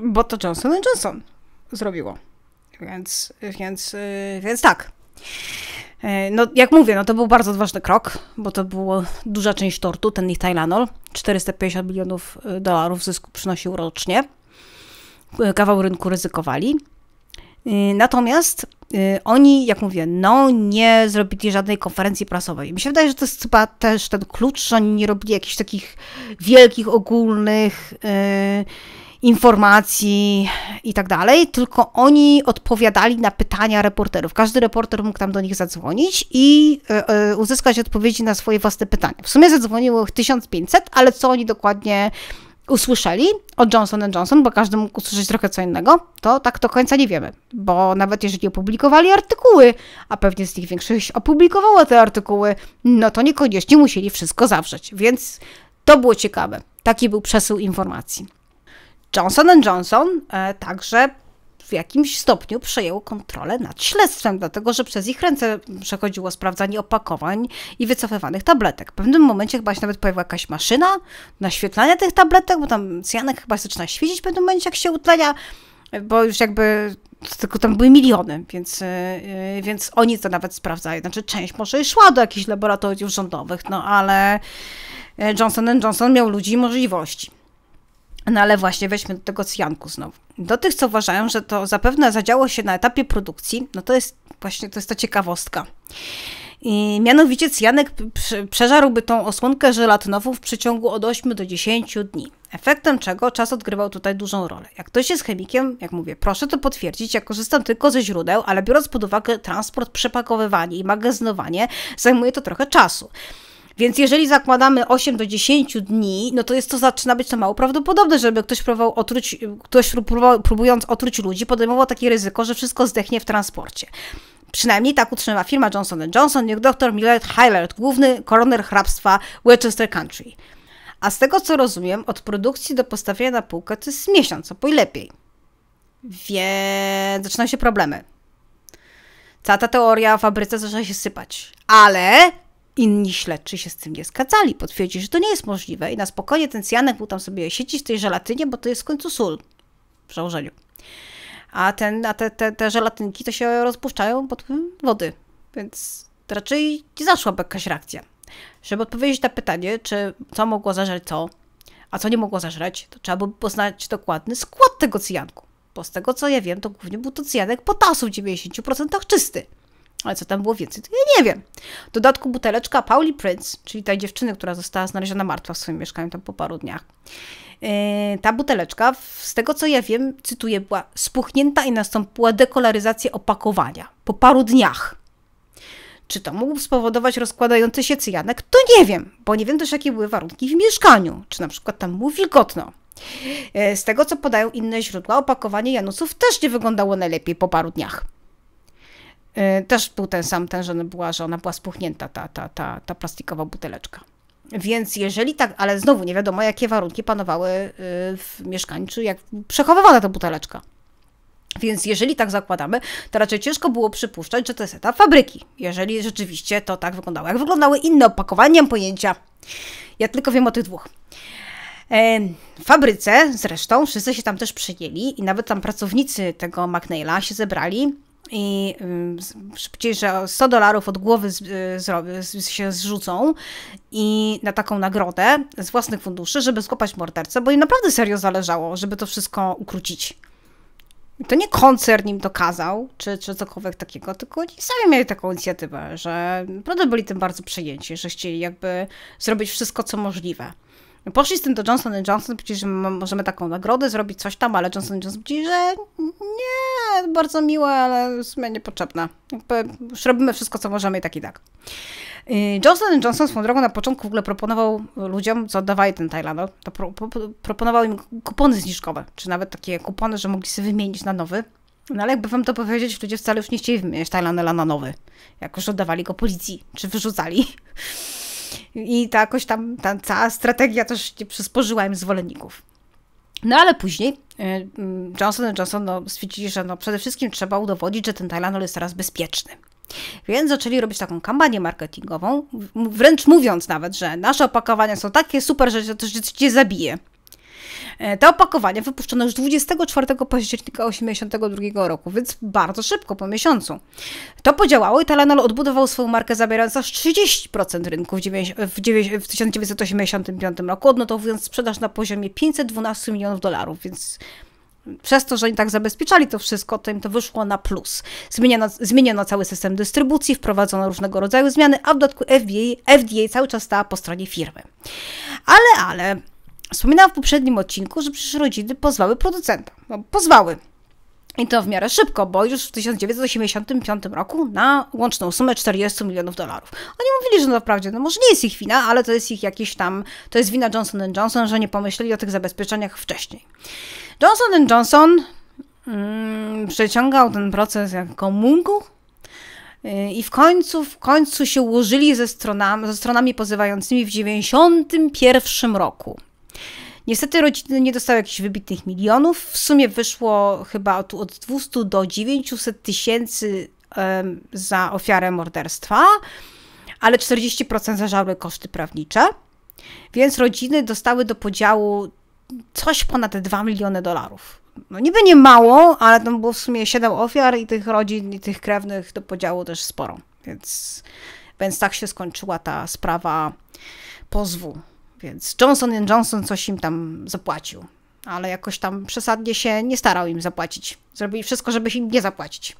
Bo to Johnson Johnson zrobiło. Więc, więc, więc tak. E, no, jak mówię, no to był bardzo ważny krok, bo to była duża część tortu, ten ich Tylenol. 450 milionów e, dolarów zysku przynosił rocznie. E, kawał rynku ryzykowali. Natomiast Y, oni, jak mówię, no nie zrobili żadnej konferencji prasowej. Mi się wydaje, że to jest chyba też ten klucz, że oni nie robili jakichś takich wielkich, ogólnych y, informacji i tak dalej, tylko oni odpowiadali na pytania reporterów. Każdy reporter mógł tam do nich zadzwonić i y, uzyskać odpowiedzi na swoje własne pytania. W sumie zadzwoniło ich 1500, ale co oni dokładnie usłyszeli od Johnson Johnson, bo każdy mógł usłyszeć trochę co innego, to tak do końca nie wiemy. Bo nawet jeżeli opublikowali artykuły, a pewnie z nich większość opublikowała te artykuły, no to niekoniecznie musieli wszystko zawrzeć. Więc to było ciekawe. Taki był przesył informacji. Johnson Johnson e, także w jakimś stopniu przejęło kontrolę nad śledztwem, dlatego że przez ich ręce przechodziło sprawdzanie opakowań i wycofywanych tabletek. W pewnym momencie chyba się nawet pojawiła jakaś maszyna naświetlania tych tabletek, bo tam cjanek chyba zaczyna świecić w pewnym momencie, jak się utlenia, bo już jakby tylko tam były miliony, więc, y, y, więc oni to nawet sprawdzają. Znaczy część może szła do jakichś laboratoriów rządowych, no ale y, Johnson Johnson miał ludzi i możliwości. No ale właśnie weźmy do tego cyjanku znowu. Do tych, co uważają, że to zapewne zadziało się na etapie produkcji, no to jest właśnie to jest ta ciekawostka. I mianowicie cyjanek przeżarłby tą osłonkę żelatynową w przeciągu od 8 do 10 dni, efektem czego czas odgrywał tutaj dużą rolę. Jak ktoś jest chemikiem, jak mówię, proszę to potwierdzić, ja korzystam tylko ze źródeł, ale biorąc pod uwagę transport, przepakowywanie i magazynowanie, zajmuje to trochę czasu. Więc jeżeli zakładamy 8 do 10 dni, no to jest to zaczyna być to mało prawdopodobne, żeby ktoś próbował otruć, ktoś próbował, próbując otruć ludzi, podejmował takie ryzyko, że wszystko zdechnie w transporcie. Przynajmniej tak utrzymywa firma Johnson Johnson, jak dr Millard Hillard, główny koroner hrabstwa Westchester Country. A z tego co rozumiem, od produkcji do postawienia na półkę to jest miesiąc, a pój lepiej. Więc zaczynają się problemy. Cała ta teoria w fabryce zaczyna się sypać. Ale Inni śledczy się z tym nie zgadzali, potwierdzili, że to nie jest możliwe i na spokojnie ten cyjanek mógł tam sobie siedzieć w tej żelatynie, bo to jest w końcu sól w założeniu. A, ten, a te, te, te żelatynki to się rozpuszczają pod wody, więc raczej nie zaszłaby jakaś reakcja. Żeby odpowiedzieć na pytanie, czy co mogło zażreć co, a co nie mogło zażreć, to trzeba by poznać dokładny skład tego cyjanku. Bo z tego co ja wiem, to głównie był to cyjanek potasu w 90% czysty. Ale co tam było więcej, to ja nie wiem. W dodatku buteleczka Pauli Prince, czyli tej dziewczyny, która została znaleziona martwa w swoim mieszkaniu tam po paru dniach. E, ta buteleczka, z tego co ja wiem, cytuję, była spuchnięta i nastąpiła dekolaryzacja opakowania po paru dniach. Czy to mógł spowodować rozkładający się cyjanek? To nie wiem, bo nie wiem też, jakie były warunki w mieszkaniu, czy na przykład tam było wilgotno. E, z tego, co podają inne źródła, opakowanie Janusów też nie wyglądało najlepiej po paru dniach. E, też był ten sam, ten, że ona była, że ona była spuchnięta, ta, ta, ta, ta plastikowa buteleczka. Więc jeżeli tak, ale znowu nie wiadomo, jakie warunki panowały e, w mieszkaniu, czy jak przechowywana ta buteleczka. Więc jeżeli tak zakładamy, to raczej ciężko było przypuszczać, że to jest etap fabryki, jeżeli rzeczywiście to tak wyglądało. Jak wyglądały inne opakowania, nie mam pojęcia. Ja tylko wiem o tych dwóch. E, w fabryce zresztą wszyscy się tam też przyjęli i nawet tam pracownicy tego McNeila się zebrali i szybciej, że 100 dolarów od głowy z, y, z, z, się zrzucą i na taką nagrodę z własnych funduszy, żeby skopać mordercę, bo im naprawdę serio zależało, żeby to wszystko ukrócić. To nie koncern im to kazał, czy, czy cokolwiek takiego, tylko oni sami mieli taką inicjatywę, że naprawdę byli tym bardzo przejęci, że chcieli jakby zrobić wszystko, co możliwe. Poszli z tym do Johnson Johnson, powiedzieli, że możemy taką nagrodę zrobić, coś tam, ale Johnson Johnson powiedzieli, że nie, bardzo miłe, ale w sumie niepotrzebne. Jakby już robimy wszystko, co możemy i tak i tak. Johnson Johnson swoją drogą na początku w ogóle proponował ludziom, co oddawali ten Tylenol, to pro, pro, proponował im kupony zniżkowe, czy nawet takie kupony, że mogli sobie wymienić na nowy. No ale jakby wam to powiedzieć, ludzie wcale już nie chcieli wymieniać Tylenola na nowy, jak już oddawali go policji, czy wyrzucali. I ta, jakoś tam ta cała strategia też przysporzyła im zwolenników. No ale później e, mm, Johnson Johnson no, stwierdzili, że no, przede wszystkim trzeba udowodnić, że ten Tylenol jest teraz bezpieczny. Więc zaczęli robić taką kampanię marketingową, wręcz mówiąc nawet, że nasze opakowania są takie super, że to życie zabije. E, te opakowania wypuszczono już 24 października 1982 roku, więc bardzo szybko, po miesiącu. To podziałało i talenol odbudował swoją markę zabierając aż 30% rynku w, w, w 1985 roku, odnotowując sprzedaż na poziomie 512 milionów dolarów, więc przez to, że oni tak zabezpieczali to wszystko, to im to wyszło na plus. Zmieniono, zmieniono cały system dystrybucji, wprowadzono różnego rodzaju zmiany, a w dodatku FDA, FDA cały czas stała po stronie firmy. Ale, ale, Wspominałam w poprzednim odcinku, że przecież rodziny pozwały producenta. No, pozwały. I to w miarę szybko, bo już w 1985 roku na łączną sumę 40 milionów dolarów. Oni mówili, że to wprawdzie, no może nie jest ich wina, ale to jest ich jakieś tam, to jest wina Johnson Johnson, że nie pomyśleli o tych zabezpieczeniach wcześniej. Johnson Johnson mm, przeciągał ten proces jak mógł, y, i w końcu, w końcu się ułożyli ze stronami, ze stronami pozywającymi w 1991 roku. Niestety rodziny nie dostały jakichś wybitnych milionów. W sumie wyszło chyba od, od 200 do 900 tysięcy za ofiarę morderstwa, ale 40% zażarły koszty prawnicze. Więc rodziny dostały do podziału coś ponad 2 miliony dolarów. No niby nie mało, ale tam było w sumie 7 ofiar i tych rodzin i tych krewnych do podziału też sporo. Więc, więc tak się skończyła ta sprawa pozwu więc Johnson Johnson coś im tam zapłacił, ale jakoś tam przesadnie się nie starał im zapłacić. Zrobili wszystko, żeby im nie zapłacić.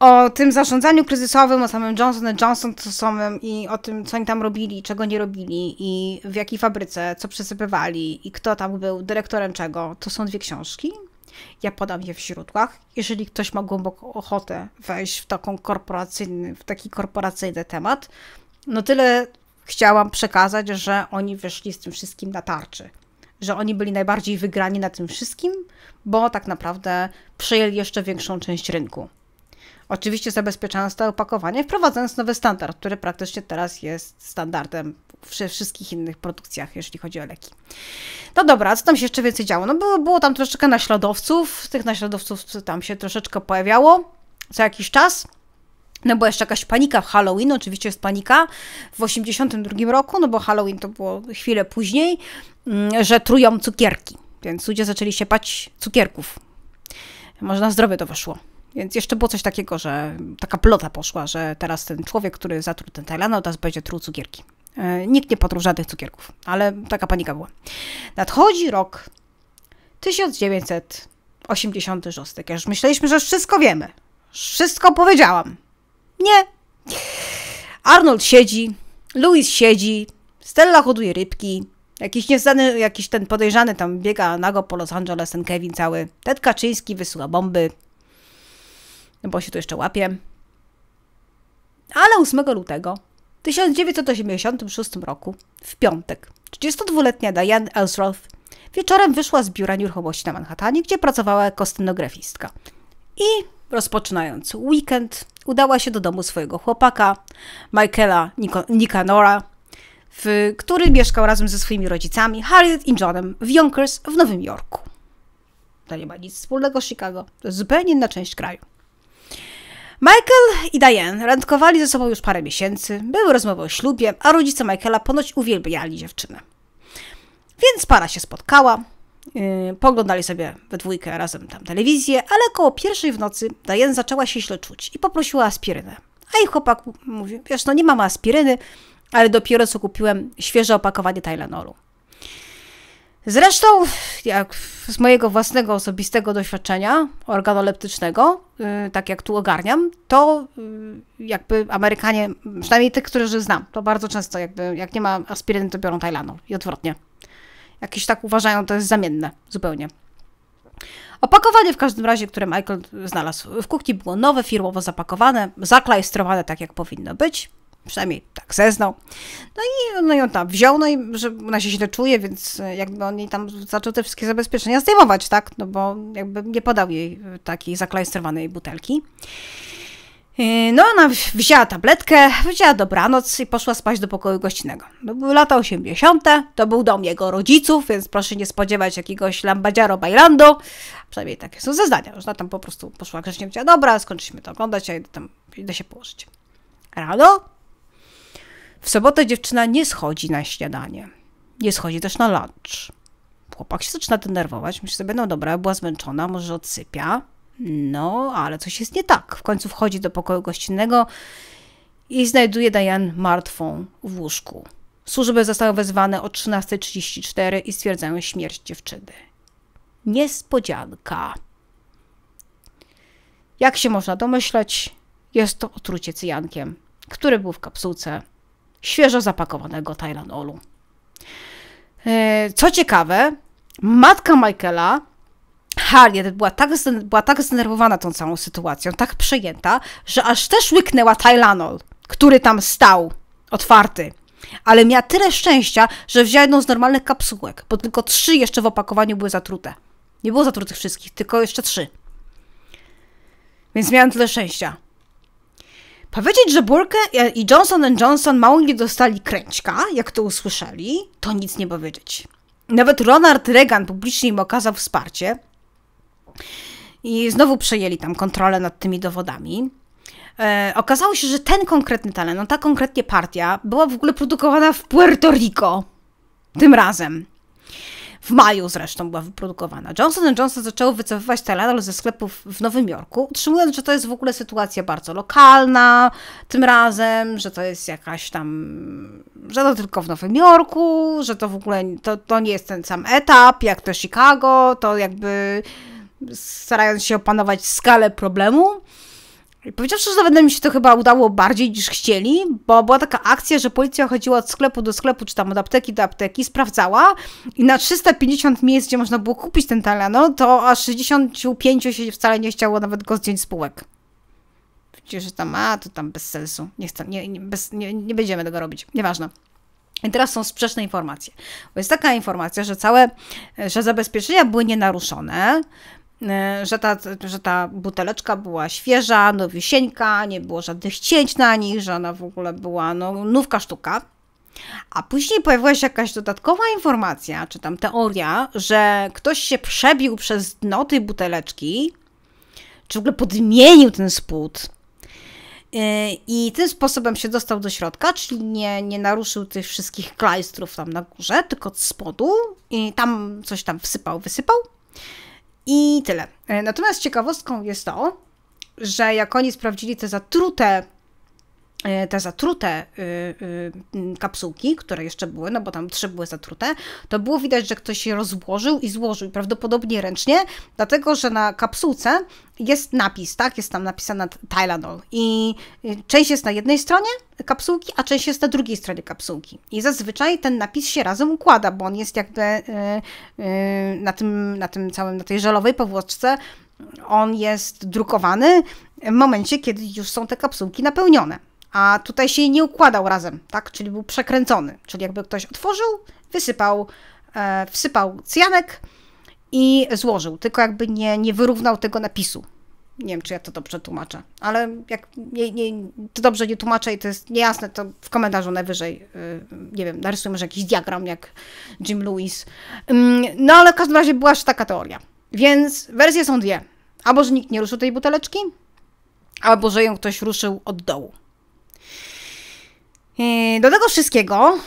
O tym zarządzaniu kryzysowym, o samym Johnson Johnson to samym i o tym, co oni tam robili, czego nie robili i w jakiej fabryce, co przesypywali i kto tam był dyrektorem czego, to są dwie książki. Ja podam je w źródłach. Jeżeli ktoś ma głęboką ochotę wejść w, taką korporacyjny, w taki korporacyjny temat, no tyle chciałam przekazać, że oni wyszli z tym wszystkim na tarczy. Że oni byli najbardziej wygrani na tym wszystkim, bo tak naprawdę przejęli jeszcze większą część rynku. Oczywiście zabezpieczając stałe opakowanie, wprowadzając nowy standard, który praktycznie teraz jest standardem przy wszystkich innych produkcjach, jeśli chodzi o leki. No dobra, co tam się jeszcze więcej działo? No było, było tam troszeczkę naśladowców, tych naśladowców tam się troszeczkę pojawiało co jakiś czas. No była jeszcze jakaś panika w Halloween, oczywiście jest panika w 82 roku, no bo Halloween to było chwilę później, mm, że trują cukierki, więc ludzie zaczęli się pać cukierków. Może na zdrowie to weszło. Więc jeszcze było coś takiego, że taka plota poszła, że teraz ten człowiek, który zatruł ten od no teraz będzie truł cukierki. E, nikt nie podróż żadnych cukierków, ale taka panika była. Nadchodzi rok 1986. Jak już myśleliśmy, że wszystko wiemy. Wszystko powiedziałam. Nie. Arnold siedzi, Louis siedzi, Stella hoduje rybki, Jakiś nieznany, jakiś ten podejrzany tam biega nago po Los Angeles, ten Kevin cały. Ted Kaczyński wysyła bomby, no bo się tu jeszcze łapie. Ale 8 lutego 1986 roku, w piątek, 32-letnia Diane Ellsworth wieczorem wyszła z biura nieruchomości na Manhattanie, gdzie pracowała jako stenografistka. I rozpoczynając weekend, udała się do domu swojego chłopaka, Michaela Nicanora, w którym mieszkał razem ze swoimi rodzicami, Harriet i Johnem, w Yonkers w Nowym Jorku. To nie ma nic wspólnego z Chicago, to jest zupełnie inna część kraju. Michael i Diane randkowali ze sobą już parę miesięcy, były rozmowy o ślubie, a rodzice Michaela ponoć uwielbiali dziewczynę. Więc para się spotkała, Yy, poglądali sobie we dwójkę razem tam telewizję, ale koło pierwszej w nocy Diane zaczęła się źle czuć i poprosiła aspirynę. A jej chłopak mówi, wiesz, no nie mam aspiryny, ale dopiero co kupiłem świeże opakowanie Tylenolu. Zresztą, jak z mojego własnego osobistego doświadczenia organoleptycznego, yy, tak jak tu ogarniam, to yy, jakby Amerykanie, przynajmniej tych, którzy znam, to bardzo często jakby jak nie ma aspiryny, to biorą tylenol i odwrotnie. Jakieś tak uważają, to jest zamienne zupełnie. Opakowanie w każdym razie, które Michael znalazł w kuchni, było nowe, firmowo zapakowane, zaklajstrowane tak, jak powinno być. Przynajmniej tak zeznał. No i no i on tam wziął, no i że ona się źle czuje, więc jakby on jej tam zaczął te wszystkie zabezpieczenia zdejmować, tak? No bo jakby nie podał jej takiej zaklajstrowanej butelki. Yy, no, ona wzięła tabletkę, wzięła dobranoc i poszła spać do pokoju gościnnego. To no, były lata 80., to był dom jego rodziców, więc proszę nie spodziewać jakiegoś lambadziaro bajlandu. Przynajmniej takie są zeznania, że ona tam po prostu poszła grzecznie, powiedziała, dobra, skończyliśmy to oglądać, a idę tam, idę się położyć. Rano? W sobotę dziewczyna nie schodzi na śniadanie. Nie schodzi też na lunch. Chłopak się zaczyna denerwować, myśli sobie, no dobra, była zmęczona, może odsypia. No, ale coś jest nie tak. W końcu wchodzi do pokoju gościnnego i znajduje Diane martwą w łóżku. Służby zostały wezwane o 13.34 i stwierdzają śmierć dziewczyny. Niespodzianka. Jak się można domyśleć, jest to otrucie cyjankiem, który był w kapsułce świeżo zapakowanego Tylenolu. E, co ciekawe, matka Michaela Harriet była tak, była tak zdenerwowana tą całą sytuacją, tak przejęta, że aż też łyknęła Tylanol, który tam stał, otwarty. Ale miała tyle szczęścia, że wzięła jedną z normalnych kapsułek, bo tylko trzy jeszcze w opakowaniu były zatrute. Nie było zatrutych wszystkich, tylko jeszcze trzy. Więc miałam tyle szczęścia. Powiedzieć, że Burke i Johnson Johnson mało nie dostali kręćka, jak to usłyszeli, to nic nie powiedzieć. Nawet Ronald Reagan publicznie im okazał wsparcie, i znowu przejęli tam kontrolę nad tymi dowodami. E, okazało się, że ten konkretny talent, no ta konkretnie partia, była w ogóle produkowana w Puerto Rico. Tym razem. W maju zresztą była wyprodukowana. Johnson Johnson zaczęło wycofywać talent ze sklepów w Nowym Jorku, utrzymując, że to jest w ogóle sytuacja bardzo lokalna tym razem, że to jest jakaś tam, że to tylko w Nowym Jorku, że to w ogóle to, to nie jest ten sam etap jak to Chicago, to jakby starając się opanować skalę problemu. powiedziawszy, że nawet mi się to chyba udało bardziej niż chcieli, bo była taka akcja, że policja chodziła od sklepu do sklepu, czy tam od apteki do apteki, sprawdzała i na 350 miejsc, gdzie można było kupić ten talanol, to aż 65 się wcale nie chciało nawet go zdjąć z półek. Przecież tam, a to tam bez sensu, nie, chcę, nie, nie, bez, nie, nie będziemy tego robić, nieważne. I teraz są sprzeczne informacje. Bo jest taka informacja, że całe, że zabezpieczenia były nienaruszone, E, że ta, że ta buteleczka była świeża, nowiusieńka, nie było żadnych cięć na nich, że ona w ogóle była no, nówka sztuka. A później pojawiła się jakaś dodatkowa informacja, czy tam teoria, że ktoś się przebił przez dno tej buteleczki, czy w ogóle podmienił ten spód. E, I tym sposobem się dostał do środka, czyli nie, nie naruszył tych wszystkich klajstrów tam na górze, tylko od spodu i tam coś tam wsypał, wysypał. I tyle. E, natomiast ciekawostką jest to, że jak oni sprawdzili te zatrute E, te zatrute y, y, kapsułki, które jeszcze były, no bo tam trzy były zatrute, to było widać, że ktoś się rozłożył i złożył, prawdopodobnie ręcznie, dlatego że na kapsułce jest napis, tak? Jest tam napisana Tylenol i y, część jest na jednej stronie kapsułki, a część jest na drugiej stronie kapsułki. I zazwyczaj ten napis się razem układa, bo on jest jakby na tym, na tym całym, na tej żelowej powłoczce on jest drukowany w momencie, kiedy już są te kapsułki napełnione a tutaj się nie układał razem, tak? Czyli był przekręcony. Czyli jakby ktoś otworzył, wysypał, e, wsypał cyjanek i złożył, tylko jakby nie, nie wyrównał tego napisu. Nie wiem, czy ja to dobrze tłumaczę, ale jak nie, nie, to dobrze nie tłumaczę i to jest niejasne, to w komentarzu najwyżej, y, nie wiem, narysuję może jakiś diagram, jak Jim Lewis. Mm, no ale w każdym razie była już taka teoria. Więc wersje są dwie. Albo, że nikt nie ruszył tej buteleczki, albo, że ją ktoś ruszył od dołu. E, do tego wszystkiego,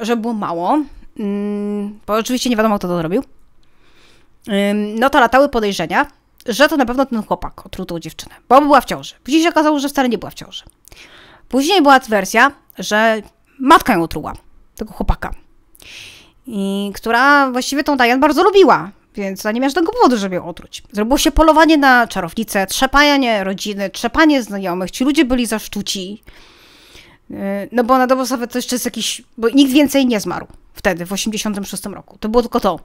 że było mało, mm, bo oczywiście nie wiadomo, kto to zrobił, no to latały podejrzenia, że to na pewno ten chłopak otrutł dziewczynę, bo była w ciąży. Później się okazało, że wcale nie była w ciąży. Później była wersja, że matka ją otruła, tego chłopaka, i która właściwie tą Dajan bardzo lubiła, więc nie miała żadnego powodu, żeby ją otruć. Zrobiło się polowanie na czarownicę, trzepanie rodziny, trzepanie znajomych, ci ludzie byli zaszczuci. E, no bo na dobrą sprawę to jeszcze jest jakiś, bo nikt więcej nie zmarł wtedy, w 86 roku. To było tylko to.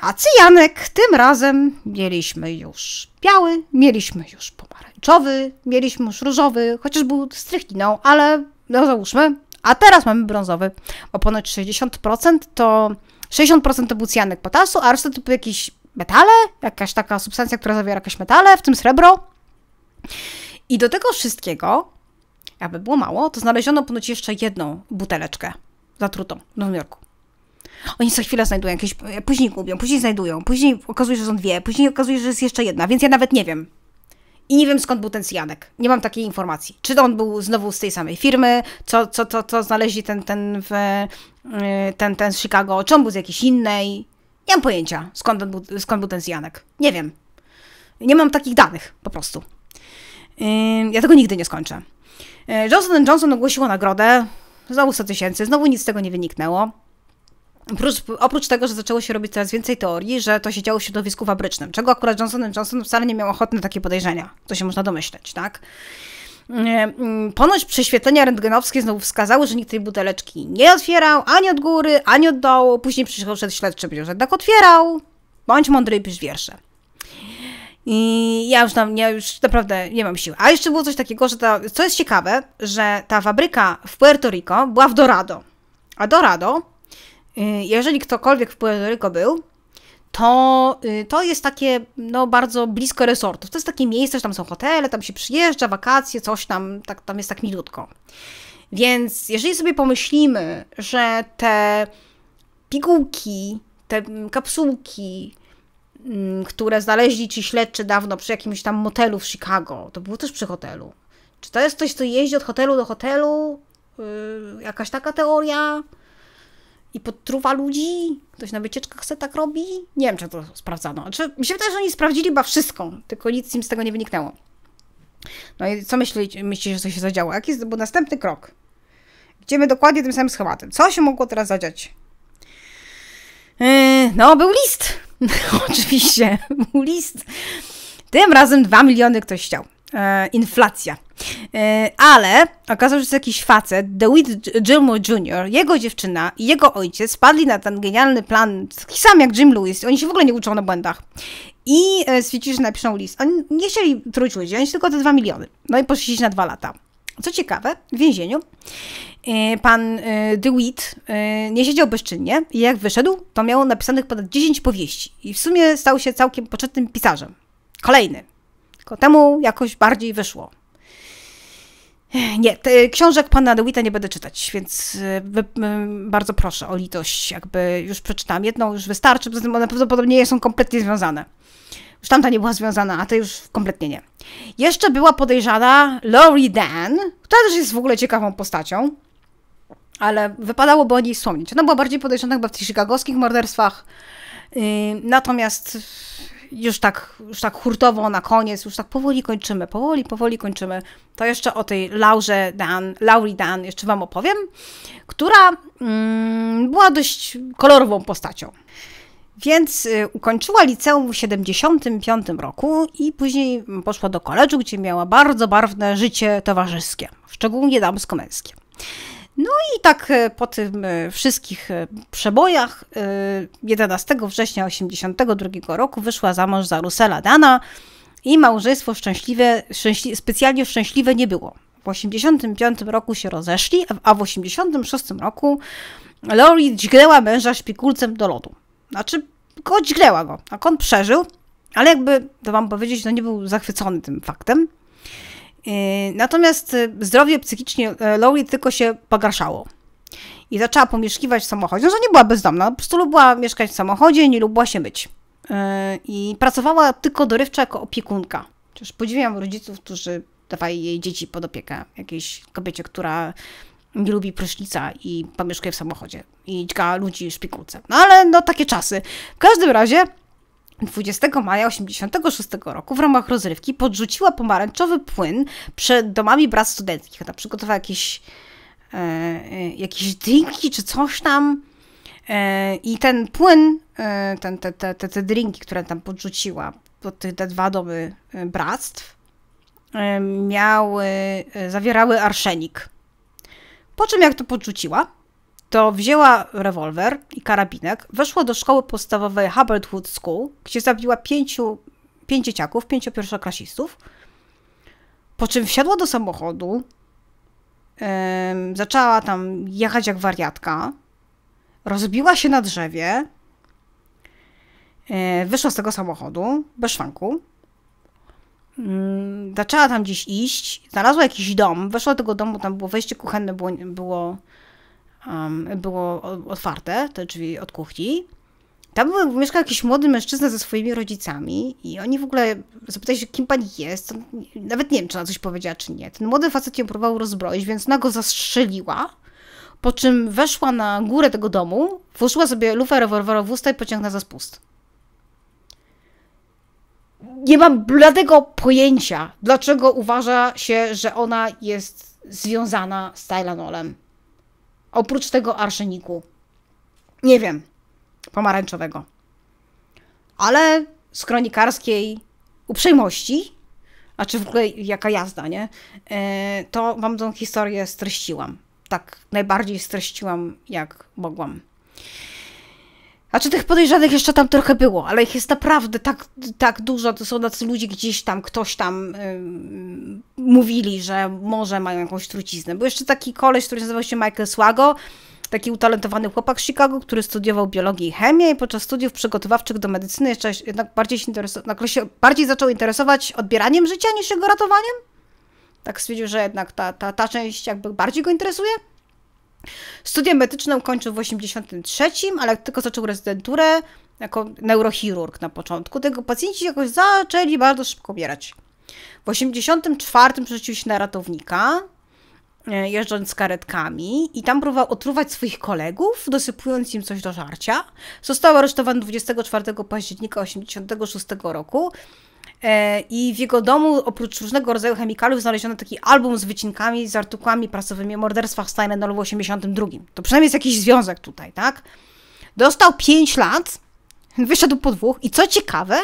A cyjanek tym razem mieliśmy już biały, mieliśmy już pomarańczowy, mieliśmy już różowy, chociaż był strychniną, ale no załóżmy. A teraz mamy brązowy, bo ponad 60% to 60% to był cyjanek potasu, a reszta to były jakieś metale, jakaś taka substancja, która zawiera jakieś metale, w tym srebro. I do tego wszystkiego aby było mało, to znaleziono ponoć jeszcze jedną buteleczkę zatrutą w Nowym Jorku. Oni co chwilę znajdują jakieś, później gubią, później znajdują, później okazuje się, że są dwie, później okazuje się, że jest jeszcze jedna, więc ja nawet nie wiem. I nie wiem skąd był ten Sianek. Nie mam takiej informacji. Czy to on był znowu z tej samej firmy, co, co, co, co znaleźli ten, ten, w, y, ten, ten z Chicago, czy on był z jakiejś innej. Nie mam pojęcia skąd, był, skąd był ten Sianek. Nie wiem. Nie mam takich danych po prostu. Ja tego nigdy nie skończę. E, Johnson Johnson ogłosiło nagrodę, znowu 100 tysięcy, znowu nic z tego nie wyniknęło. Oprócz, oprócz, tego, że zaczęło się robić coraz więcej teorii, że to się działo w środowisku fabrycznym, czego akurat Johnson Johnson wcale nie miał ochoty na takie podejrzenia, to się można domyśleć, tak? E, mm, ponoć prześwietlenia rentgenowskie znowu wskazały, że nikt tej buteleczki nie otwierał, ani od góry, ani od dołu. Później przyszedł śledczy, powiedział, że jednak otwierał. Bądź mądry i pisz wiersze. I ja już tam, ja już naprawdę nie mam siły. A jeszcze było coś takiego, że ta, co jest ciekawe, że ta fabryka w Puerto Rico była w Dorado. A Dorado, y, jeżeli ktokolwiek w Puerto Rico był, to, y, to jest takie no, bardzo blisko resortów. To jest takie miejsce, że tam są hotele, tam się przyjeżdża, wakacje, coś tam, tak, tam jest tak milutko. Więc jeżeli sobie pomyślimy, że te pigułki, te mm, kapsułki, Mm, które znaleźli ci śledczy dawno przy jakimś tam motelu w Chicago. To było też przy hotelu. Czy to jest coś, co jeździ od hotelu do hotelu? Yy, jakaś taka teoria? I podtruwa ludzi? Ktoś na wycieczkach chce tak robi? Nie wiem, czy to sprawdzano. Znaczy, mi się wydaje, że oni sprawdzili chyba wszystko, tylko nic im z tego nie wyniknęło. No i co myślicie, myślicie że coś się zadziało? Jaki jest, był następny krok? Idziemy dokładnie tym samym schematem. Co się mogło teraz zadziać? Yy, no, był list Oczywiście, był list. Tym razem 2 miliony ktoś chciał. E, inflacja. E, ale okazało się, że jakiś facet, DeWitt Gilmore Jr., jego dziewczyna i jego ojciec padli na ten genialny plan, taki sam jak Jim Lewis, oni się w ogóle nie uczą na błędach. I e, stwierdzili, że napiszą list. Oni nie chcieli truć ludzi, oni tylko te 2 miliony. No i poszli na 2 lata. Co ciekawe, w więzieniu E, pan e, DeWitt e, nie siedział bezczynnie i jak wyszedł, to miał napisanych ponad 10 powieści i w sumie stał się całkiem poczetnym pisarzem. Kolejny. Tylko temu jakoś bardziej wyszło. Nie, książek pana DeWitta nie będę czytać, więc bardzo proszę o litość, jakby już przeczytam jedną, już wystarczy, bo one prawdopodobnie nie są kompletnie związane. Już tamta nie była związana, a to już kompletnie nie. Jeszcze była podejrzana Lori Dan, która też jest w ogóle ciekawą postacią ale wypadałoby o niej wspomnieć. Ona no, była bardziej podejrzana chyba w tych chicagowskich morderstwach, y, natomiast już tak, już tak hurtowo na koniec, już tak powoli kończymy, powoli, powoli kończymy. To jeszcze o tej Laurze Dan, Laurie Dan jeszcze Wam opowiem, która mm, była dość kolorową postacią. Więc y, ukończyła liceum w 75 roku i później poszła do koleżu, gdzie miała bardzo barwne życie towarzyskie, szczególnie damsko-męskie. No i tak e, po tym e, wszystkich e, przebojach 11 września 1982 roku wyszła za mąż za Rusela Dana i małżeństwo szczęśliwe, specjalnie szczęśliwe nie było. W 1985 roku się rozeszli, a w 1986 roku Lori dźgnęła męża szpikulcem do lodu. Znaczy, go dźgnęła go, a tak on przeżył, ale jakby, to wam powiedzieć, no nie był zachwycony tym faktem. Y, natomiast y, zdrowie psychicznie y, Lori tylko się pogarszało. I zaczęła pomieszkiwać w samochodzie. No, że nie była bezdomna, po prostu lubiła mieszkać w samochodzie, nie lubiła się myć. I pracowała tylko dorywcza jako opiekunka. Czyż podziwiam rodziców, którzy dawali jej dzieci pod opiekę. Jakiejś kobiecie, która nie lubi prysznica i pomieszkuje w samochodzie i dźga ludzi w szpikulce. No ale no takie czasy. W każdym razie 20 maja 86 roku w ramach rozrywki podrzuciła pomarańczowy płyn przed domami brat studenckich. Ona przygotowała jakieś, e, e, jakieś drinki czy coś tam. E, I ten płyn, e, ten, te, te, te, te drinki, które tam podrzuciła pod tych te dwa domy e, bractw, e, miały, zawierały arszenik. Po czym jak to podrzuciła, to wzięła rewolwer i karabinek, weszła do szkoły podstawowej Hubbard Wood School, gdzie zabiła pięciu, pięć dzieciaków, pięciu pierwszoklasistów, po czym wsiadła do samochodu, yy, zaczęła tam jechać jak wariatka, rozbiła się na drzewie, yy, wyszła z tego samochodu bez szwanku, yy, zaczęła tam gdzieś iść, znalazła jakiś dom, weszła do tego domu, tam było wejście kuchenne, było, było było otwarte, te drzwi od kuchni. Tam był, mieszkał jakiś młody mężczyzna ze swoimi rodzicami i oni w ogóle zapytali się, kim pani jest. Nawet nie wiem, czy ona coś powiedziała, czy nie. Ten młody facet ją próbował rozbroić, więc ona go zastrzeliła, po czym weszła na górę tego domu, włożyła sobie lufę rewolwerową w usta i pociągnęła za spust. Nie mam bladego pojęcia, dlaczego uważa się, że ona jest związana z Tylenolem. Oprócz tego arszeniku. Nie wiem. Pomarańczowego. Ale z kronikarskiej uprzejmości, a czy w ogóle jaka jazda, nie? E, to wam tą historię streściłam. Tak najbardziej streściłam, jak mogłam. A czy tych podejrzanych jeszcze tam trochę było, ale ich jest naprawdę tak, tak dużo, to są tacy ludzie gdzieś tam, ktoś tam yy, mówili, że może mają jakąś truciznę. Był jeszcze taki koleś, który nazywał się Michael Swago, taki utalentowany chłopak z Chicago, który studiował biologię i chemię i podczas studiów przygotowawczych do medycyny jeszcze jednak bardziej się, interesował, się bardziej zaczął interesować odbieraniem życia niż jego ratowaniem. Tak stwierdził, że jednak ta, ta, ta część jakby bardziej go interesuje. Studia medyczne ukończył w 1983, ale tylko zaczął rezydenturę jako neurochirurg na początku, tego pacjenci jakoś zaczęli bardzo szybko umierać. W 1984 przerzucił się na ratownika, e, jeżdżąc z karetkami i tam próbował otruwać swoich kolegów, dosypując im coś do żarcia. Został aresztowany 24 października 1986 roku E, I w jego domu, oprócz różnego rodzaju chemikaliów, znaleziono taki album z wycinkami, z artykułami prasowymi o morderstwach Steinena w 82. To przynajmniej jest jakiś związek tutaj, tak? Dostał 5 lat, wyszedł po dwóch i co ciekawe,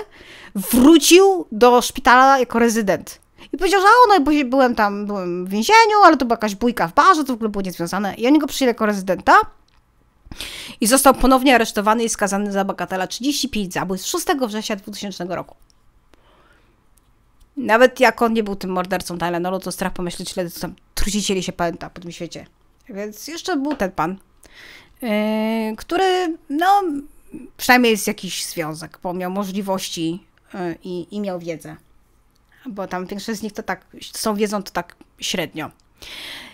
wrócił do szpitala jako rezydent. I powiedział, że o, no byłem tam, byłem w więzieniu, ale to była jakaś bójka w barze, to w ogóle było niezwiązane. I oni go przyjęli jako rezydenta. I został ponownie aresztowany i skazany za bagatela 35 zabójstw 6 września 2000 roku. Nawet jak on nie był tym mordercą Tylenolu, to strach pomyśleć, ile tam trucicieli się pamięta po tym świecie. Więc jeszcze był ten pan, yy, który, no, przynajmniej jest jakiś związek, bo miał możliwości yy, i, i miał wiedzę. Bo tam większość z nich to tak, są wiedzą to tak średnio.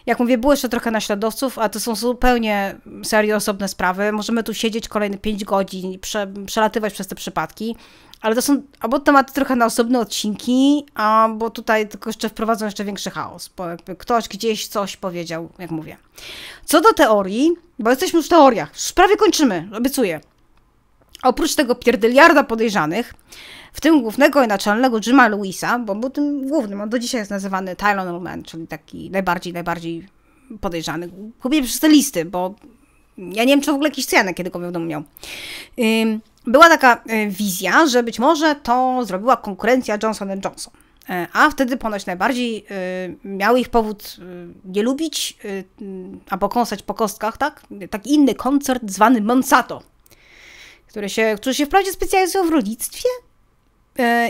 Jak mówię, było jeszcze trochę naśladowców, a to są zupełnie serio osobne sprawy. Możemy tu siedzieć kolejne 5 godzin, prze, przelatywać przez te przypadki, ale to są albo tematy trochę na osobne odcinki, albo tutaj tylko jeszcze wprowadzą jeszcze większy chaos, bo jakby ktoś gdzieś coś powiedział, jak mówię. Co do teorii, bo jesteśmy już w teoriach, już prawie kończymy, obiecuję. Oprócz tego pierdyliarda podejrzanych, w tym głównego i naczelnego Jima Louisa, bo był tym głównym, on do dzisiaj jest nazywany Tylenol Man, czyli taki najbardziej, najbardziej podejrzany. Kupię przez te listy, bo ja nie wiem, czy w ogóle jakiś cyjanek kiedykolwiek w domu miał była taka e, wizja, że być może to zrobiła konkurencja Johnson Johnson. E, a wtedy ponoć najbardziej e, miał ich powód nie lubić, a pokąsać po kostkach, tak? Taki inny koncert zwany Monsanto, który się, którzy się wprawdzie specjalizują w rolnictwie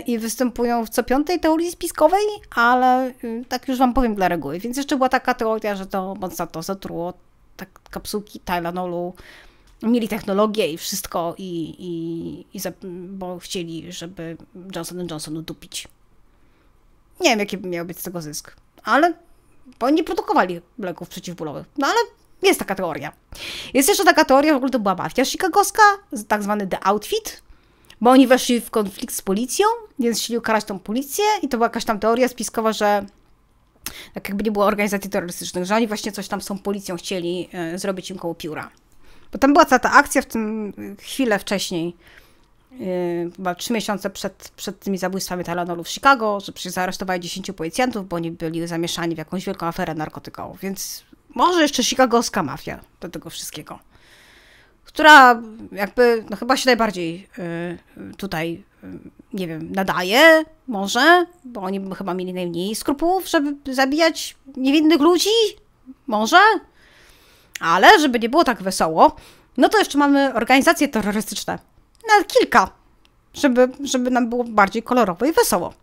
i występują w co piątej teorii spiskowej, ale tak już Wam powiem dla reguły. Więc jeszcze była taka teoria, że to Monsanto zatruło tak kapsułki Tylenolu, mieli technologię i wszystko, i, i, i za, bo chcieli, żeby Johnson Johnson udupić. Nie wiem, jaki miał być z tego zysk, ale bo nie produkowali leków przeciwbólowych. No ale jest taka teoria. Jest jeszcze taka teoria, w ogóle to była mafia chicagowska, tak zwany The Outfit, bo oni weszli w konflikt z policją, więc chcieli ukarać tą policję i to była jakaś tam teoria spiskowa, że tak jakby nie było organizacji terrorystycznych, że oni właśnie coś tam z tą policją chcieli e, zrobić im koło pióra. Bo tam była cała ta akcja w tym chwilę wcześniej, yy, chyba trzy miesiące przed, przed tymi zabójstwami Talanolu w Chicago, że przecież zaaresztowali 10 policjantów, bo oni byli zamieszani w jakąś wielką aferę narkotykową. Więc może jeszcze chicagowska mafia do tego wszystkiego, która jakby no chyba się najbardziej yy, tutaj, yy, nie wiem, nadaje, może, bo oni by chyba mieli najmniej skrupułów, żeby zabijać niewinnych ludzi, może. Ale żeby nie było tak wesoło, no to jeszcze mamy organizacje terrorystyczne. Nawet kilka, żeby, żeby nam było bardziej kolorowo i wesoło.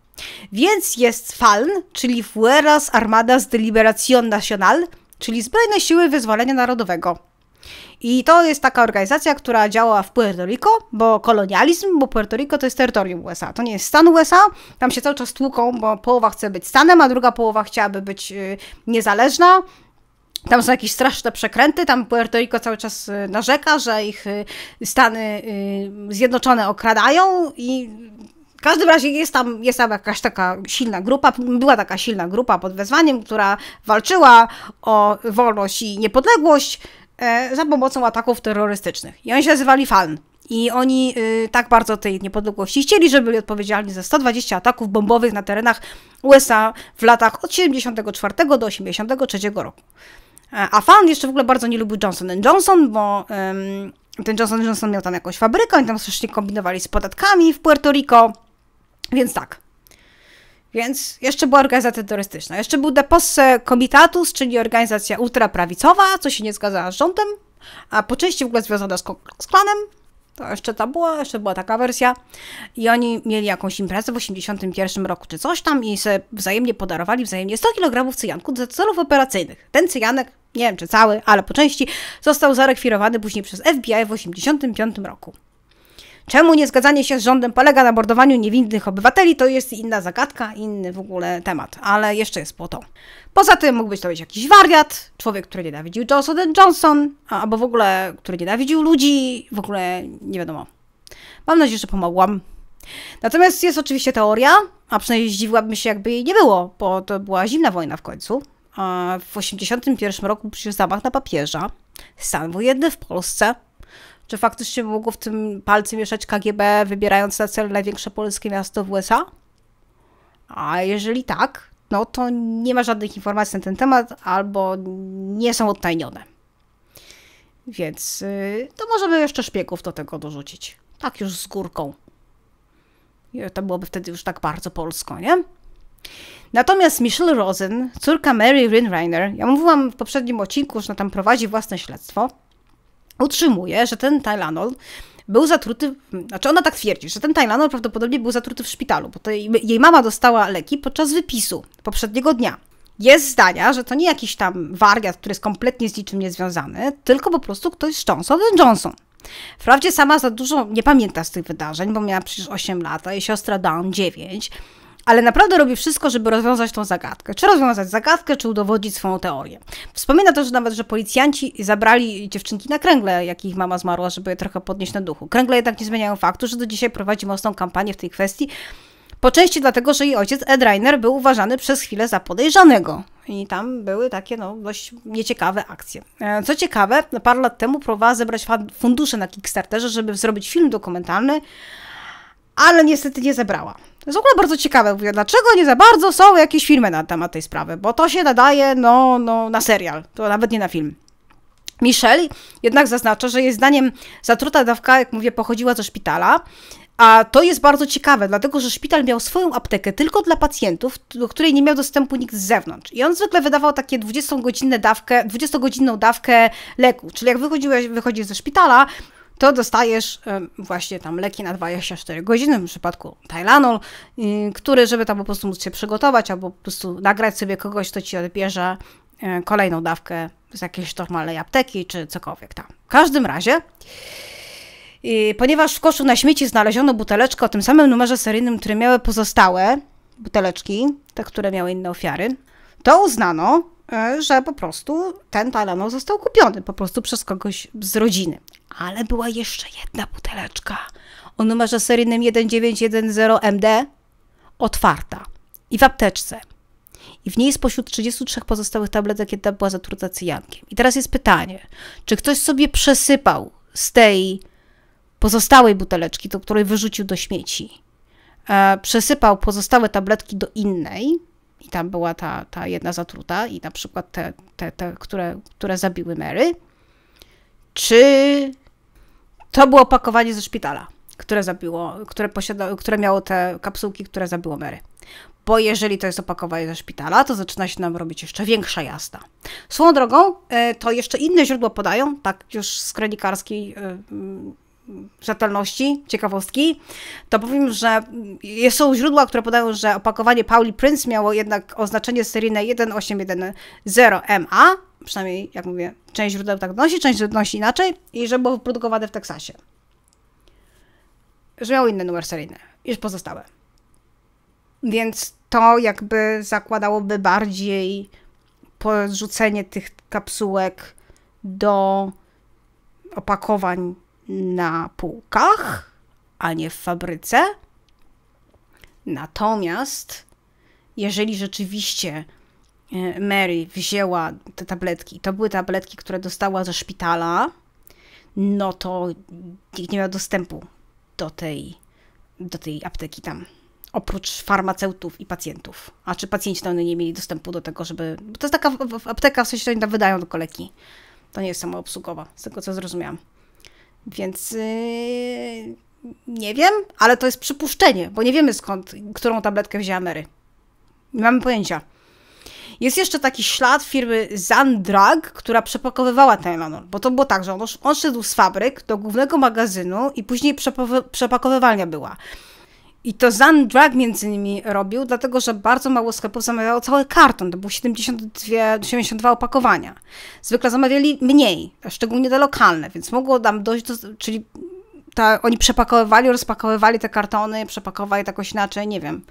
Więc jest FALN, czyli Fueras Armadas de Liberación Nacional, czyli Zbrojne Siły Wyzwolenia Narodowego. I to jest taka organizacja, która działa w Puerto Rico, bo kolonializm, bo Puerto Rico to jest terytorium USA. To nie jest stan USA, tam się cały czas tłuką, bo połowa chce być stanem, a druga połowa chciałaby być y, niezależna, tam są jakieś straszne przekręty, tam Puerto Rico cały czas y, narzeka, że ich y, Stany y, Zjednoczone okradają i w każdym razie jest tam, jest tam jakaś taka silna grupa, była taka silna grupa pod wezwaniem, która walczyła o wolność i niepodległość e, za pomocą ataków terrorystycznych. I oni się nazywali FAN. I oni tak bardzo tej niepodległości chcieli, że byli odpowiedzialni za 120 ataków bombowych na terenach USA w latach od 74 do 83 roku. A fan jeszcze w ogóle bardzo nie lubił Johnson Johnson, bo um, ten Johnson Johnson miał tam jakąś fabrykę, oni tam strasznie kombinowali z podatkami w Puerto Rico, więc tak. Więc jeszcze była organizacja terrorystyczna. Jeszcze był Deposse Comitatus, czyli organizacja ultraprawicowa, co się nie zgadzała z rządem, a po części w ogóle związana z, z klanem. To jeszcze ta była, jeszcze była taka wersja. I oni mieli jakąś imprezę w 81 roku czy coś tam i sobie wzajemnie podarowali wzajemnie 100 kg cyjanku do celów operacyjnych. Ten cyjanek, nie wiem czy cały, ale po części, został zarekwirowany później przez FBI w 85 roku. Czemu niezgadzanie się z rządem polega na mordowaniu niewinnych obywateli, to jest inna zagadka, inny w ogóle temat, ale jeszcze jest po to. Poza tym mógł być to być jakiś wariat, człowiek, który nienawidził Johnson Johnson, albo w ogóle, który nienawidził ludzi, w ogóle nie wiadomo. Mam nadzieję, że pomogłam. Natomiast jest oczywiście teoria, a przynajmniej zdziwiłabym się, jakby jej nie było, bo to była zimna wojna w końcu. A w 1981 roku przy zamach na papieża, stan wojenny w Polsce, czy faktycznie mogło w tym palce mieszać KGB, wybierając na cel największe polskie miasto w USA? A jeżeli tak, no to nie ma żadnych informacji na ten temat albo nie są odtajnione. Więc y, to możemy jeszcze szpiegów do tego dorzucić. Tak już z górką. To byłoby wtedy już tak bardzo polsko, nie? Natomiast Michelle Rosen, córka Mary Rinreiner, ja mówiłam w poprzednim odcinku, że tam prowadzi własne śledztwo, utrzymuje, że ten Tylenol był zatruty, znaczy ona tak twierdzi, że ten Tylenol prawdopodobnie był zatruty w szpitalu, bo to jej, jej mama dostała leki podczas wypisu poprzedniego dnia. Jest zdania, że to nie jakiś tam wariat, który jest kompletnie z niczym niezwiązany, tylko po prostu ktoś z Johnson Johnson. Wprawdzie sama za dużo nie pamięta z tych wydarzeń, bo miała przecież 8 lat, a jej siostra Dawn 9, ale naprawdę robi wszystko, żeby rozwiązać tą zagadkę. Czy rozwiązać zagadkę, czy udowodnić swoją teorię. Wspomina też nawet, że policjanci zabrali dziewczynki na kręgle, jak ich mama zmarła, żeby je trochę podnieść na duchu. Kręgle jednak nie zmieniają faktu, że do dzisiaj prowadzi mocną kampanię w tej kwestii, po części dlatego, że jej ojciec Ed Reiner był uważany przez chwilę za podejrzanego. I tam były takie no, dość nieciekawe akcje. E, co ciekawe, parę lat temu próbowała zebrać fundusze na Kickstarterze, żeby zrobić film dokumentalny, ale niestety nie zebrała. To jest w ogóle bardzo ciekawe. Mówię, dlaczego nie za bardzo są jakieś filmy na temat tej sprawy? Bo to się nadaje no, no, na serial, to nawet nie na film. Michelle jednak zaznacza, że jej zdaniem zatruta dawka, jak mówię, pochodziła ze szpitala, a to jest bardzo ciekawe, dlatego że szpital miał swoją aptekę tylko dla pacjentów, do której nie miał dostępu nikt z zewnątrz. I on zwykle wydawał takie 20-godzinną dawkę, 20 dawkę leku. Czyli jak wychodziłeś, wychodzi ze szpitala, to dostajesz e, właśnie tam leki na 24 godziny, w przypadku Tylenol, który, żeby tam po prostu móc się przygotować albo po prostu nagrać sobie kogoś, to ci odbierze e, kolejną dawkę z jakiejś normalnej apteki czy cokolwiek tam. W każdym razie, ponieważ w koszu na śmieci znaleziono buteleczkę o tym samym numerze seryjnym, które miały pozostałe buteleczki, te, które miały inne ofiary, to uznano, E, że po prostu ten talenol został kupiony po prostu przez kogoś z rodziny. Ale była jeszcze jedna buteleczka o numerze seryjnym 1910MD otwarta i w apteczce. I w niej spośród 33 pozostałych tabletek jedna była zatruta cyjankiem. I teraz jest pytanie, czy ktoś sobie przesypał z tej pozostałej buteleczki, do której wyrzucił do śmieci, e, przesypał pozostałe tabletki do innej, i tam była ta, ta jedna zatruta i na przykład te, te, te które, które zabiły Mary, czy to było opakowanie ze szpitala, które zabiło, które, posiada, które miało te kapsułki, które zabiło Mary. Bo jeżeli to jest opakowanie ze szpitala, to zaczyna się nam robić jeszcze większa jazda. Swoją drogą, e, to jeszcze inne źródła podają, tak już z kronikarskiej e, rzetelności, ciekawostki, to powiem, że są źródła, które podają, że opakowanie Pauli Prince miało jednak oznaczenie seryjne 1810 ma przynajmniej jak mówię, część źródeł tak nosi, część nosi inaczej i że było wyprodukowane w Teksasie. Że miało inny numer seryjny niż pozostałe. Więc to jakby zakładałoby bardziej porzucenie tych kapsułek do opakowań na półkach, a nie w fabryce. Natomiast, jeżeli rzeczywiście e, Mary wzięła te tabletki, to były tabletki, które dostała ze szpitala, no to nikt nie miał dostępu do tej, do tej apteki tam. Oprócz farmaceutów i pacjentów. A czy pacjenci to nie mieli dostępu do tego, żeby. Bo to jest taka apteka, w sensie, że oni tam wydają do koleki. To nie jest samoobsługowa, z tego co zrozumiałam. Więc yy, nie wiem, ale to jest przypuszczenie, bo nie wiemy skąd, którą tabletkę wzięła Mary. Nie mamy pojęcia. Jest jeszcze taki ślad firmy Zandrag, która przepakowywała Tylenol, bo to było tak, że on, on szedł z fabryk do głównego magazynu i później przepakowywalnia była. I to Zan Drag między innymi robił, dlatego że bardzo mało sklepów zamawiało cały karton, to było 72, 72 opakowania. Zwykle zamawiali mniej, szczególnie te lokalne, więc mogło tam dojść do, czyli ta, oni przepakowywali, rozpakowywali te kartony, przepakowali tak jakoś inaczej, nie wiem.